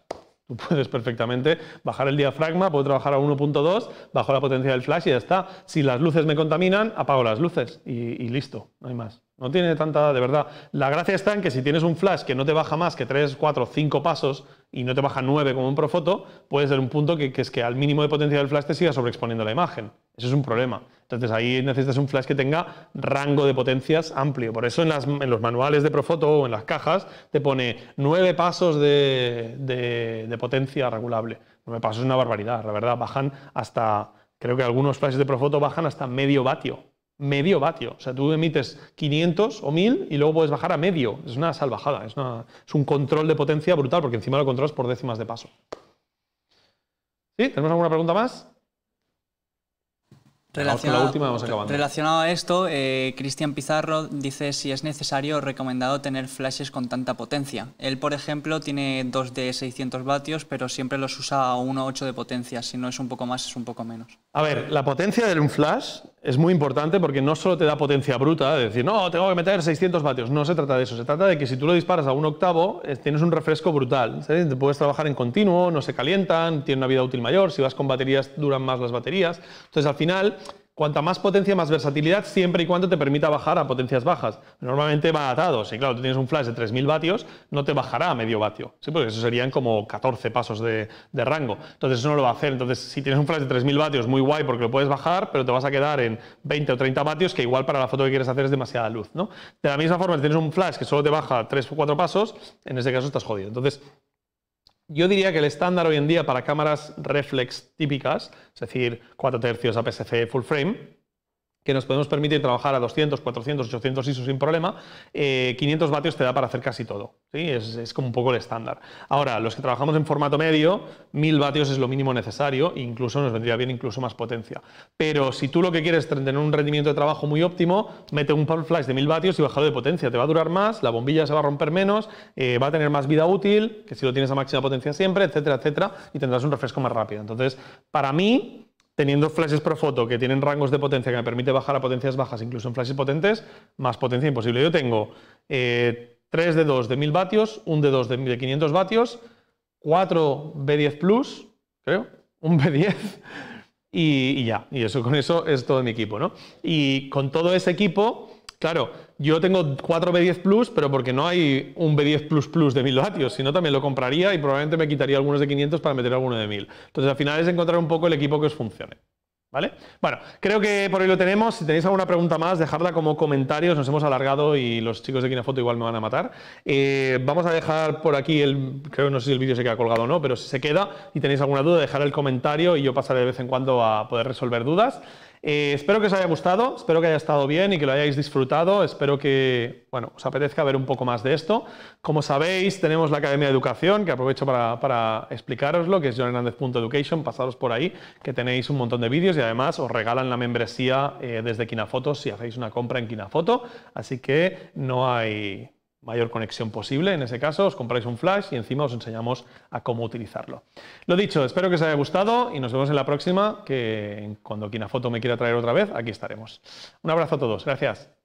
Tú puedes perfectamente bajar el diafragma, puedo trabajar a 1.2, bajo la potencia del flash y ya está. Si las luces me contaminan, apago las luces y, y listo, no hay más. No tiene tanta, de verdad. La gracia está en que si tienes un flash que no te baja más que 3, 4, 5 pasos y no te baja 9 como un Profoto, puede ser un punto que, es que al mínimo de potencia del flash te siga sobreexponiendo la imagen. Eso es un problema. Entonces ahí necesitas un flash que tenga rango de potencias amplio. Por eso en, los manuales de Profoto o en las cajas te pone 9 pasos de, de potencia regulable. me pasos es una barbaridad, la verdad. Bajan hasta, creo que algunos flashes de Profoto bajan hasta medio vatio medio vatio. O sea, tú emites 500 o 1000 y luego puedes bajar a medio. Es una salvajada, es, un control de potencia brutal porque encima lo controlas por décimas de paso. ¿Sí? ¿Tenemos alguna pregunta más? Relacionado, a esto, eh, Cristian Pizarro dice si es necesario o recomendado tener flashes con tanta potencia. Él, por ejemplo, tiene dos de 600 vatios, pero siempre los usa a 1,8 de potencia. Si no es un poco más, es un poco menos. A ver, la potencia de un flash es muy importante porque no solo te da potencia bruta, de decir, no, tengo que meter 600 vatios. No se trata de eso. Se trata de que si tú lo disparas a un octavo, tienes un refresco brutal. Te puedes trabajar en continuo, no se calientan, tiene una vida útil mayor. Si vas con baterías, duran más las baterías. Entonces, al final Cuanta más potencia, más versatilidad, siempre y cuando te permita bajar a potencias bajas. Normalmente va atado. Si, claro, tú tienes un flash de 3000 vatios, no te bajará a medio vatio. Sí, porque eso serían como 14 pasos de, rango. Entonces, eso no lo va a hacer. Entonces, si tienes un flash de 3000 vatios, muy guay porque lo puedes bajar, pero te vas a quedar en 20 o 30 vatios, que igual para la foto que quieres hacer es demasiada luz. ¿no? De la misma forma, si tienes un flash que solo te baja 3 o 4 pasos, en ese caso estás jodido. Entonces, yo diría que el estándar hoy en día para cámaras reflex típicas, es decir, 4 tercios APS-C full frame, que nos podemos permitir trabajar a 200, 400, 800 ISO sin problema, 500 eh, vatios te da para hacer casi todo. ¿sí? Es, como un poco el estándar. Ahora, los que trabajamos en formato medio, 1000 vatios es lo mínimo necesario, incluso nos vendría bien incluso más potencia. Pero si tú lo que quieres es tener un rendimiento de trabajo muy óptimo, mete un power flash de 1000 vatios y bajado de potencia. Te va a durar más, la bombilla se va a romper menos, eh, va a tener más vida útil, que si lo tienes a máxima potencia siempre, etcétera, etcétera, y tendrás un refresco más rápido. Entonces, para mí, teniendo flashes pro foto que tienen rangos de potencia que me permite bajar a potencias bajas, incluso en flashes potentes, más potencia imposible. Yo tengo 3 eh, de 2 de 1000 vatios, un de 2 de 500 vatios, 4 B10 Plus, creo, un B10 y, y, ya. Y eso con eso es todo mi equipo, ¿no? Y con todo ese equipo, claro, yo tengo 4 B10 Plus, pero porque no hay un B10 Plus Plus de 1000 latios, sino también lo compraría y probablemente me quitaría algunos de 500 para meter alguno de 1000. Entonces, al final es encontrar un poco el equipo que os funcione. ¿Vale? Bueno, creo que por hoy lo tenemos. Si tenéis alguna pregunta más, dejadla como comentarios. Nos hemos alargado y los chicos de Kinafoto igual me van a matar. Eh, vamos a dejar por aquí el. Creo no sé si el vídeo se queda colgado o no, pero si se queda y tenéis alguna duda, dejar el comentario y yo pasaré de vez en cuando a poder resolver dudas. Eh, espero que os haya gustado, espero que haya estado bien y que lo hayáis disfrutado. Espero que bueno, os apetezca ver un poco más de esto. Como sabéis, tenemos la Academia de Educación, que aprovecho para, explicaros lo que es johnhernandez.education. Pasados por ahí, que tenéis un montón de vídeos y además os regalan la membresía eh, desde Kinafoto si hacéis una compra en Kinafoto. Así que no hay, mayor conexión posible. En ese caso, os compráis un flash y encima os enseñamos a cómo utilizarlo. Lo dicho, espero que os haya gustado y nos vemos en la próxima, que cuando foto me quiera traer otra vez, aquí estaremos. Un abrazo a todos, gracias.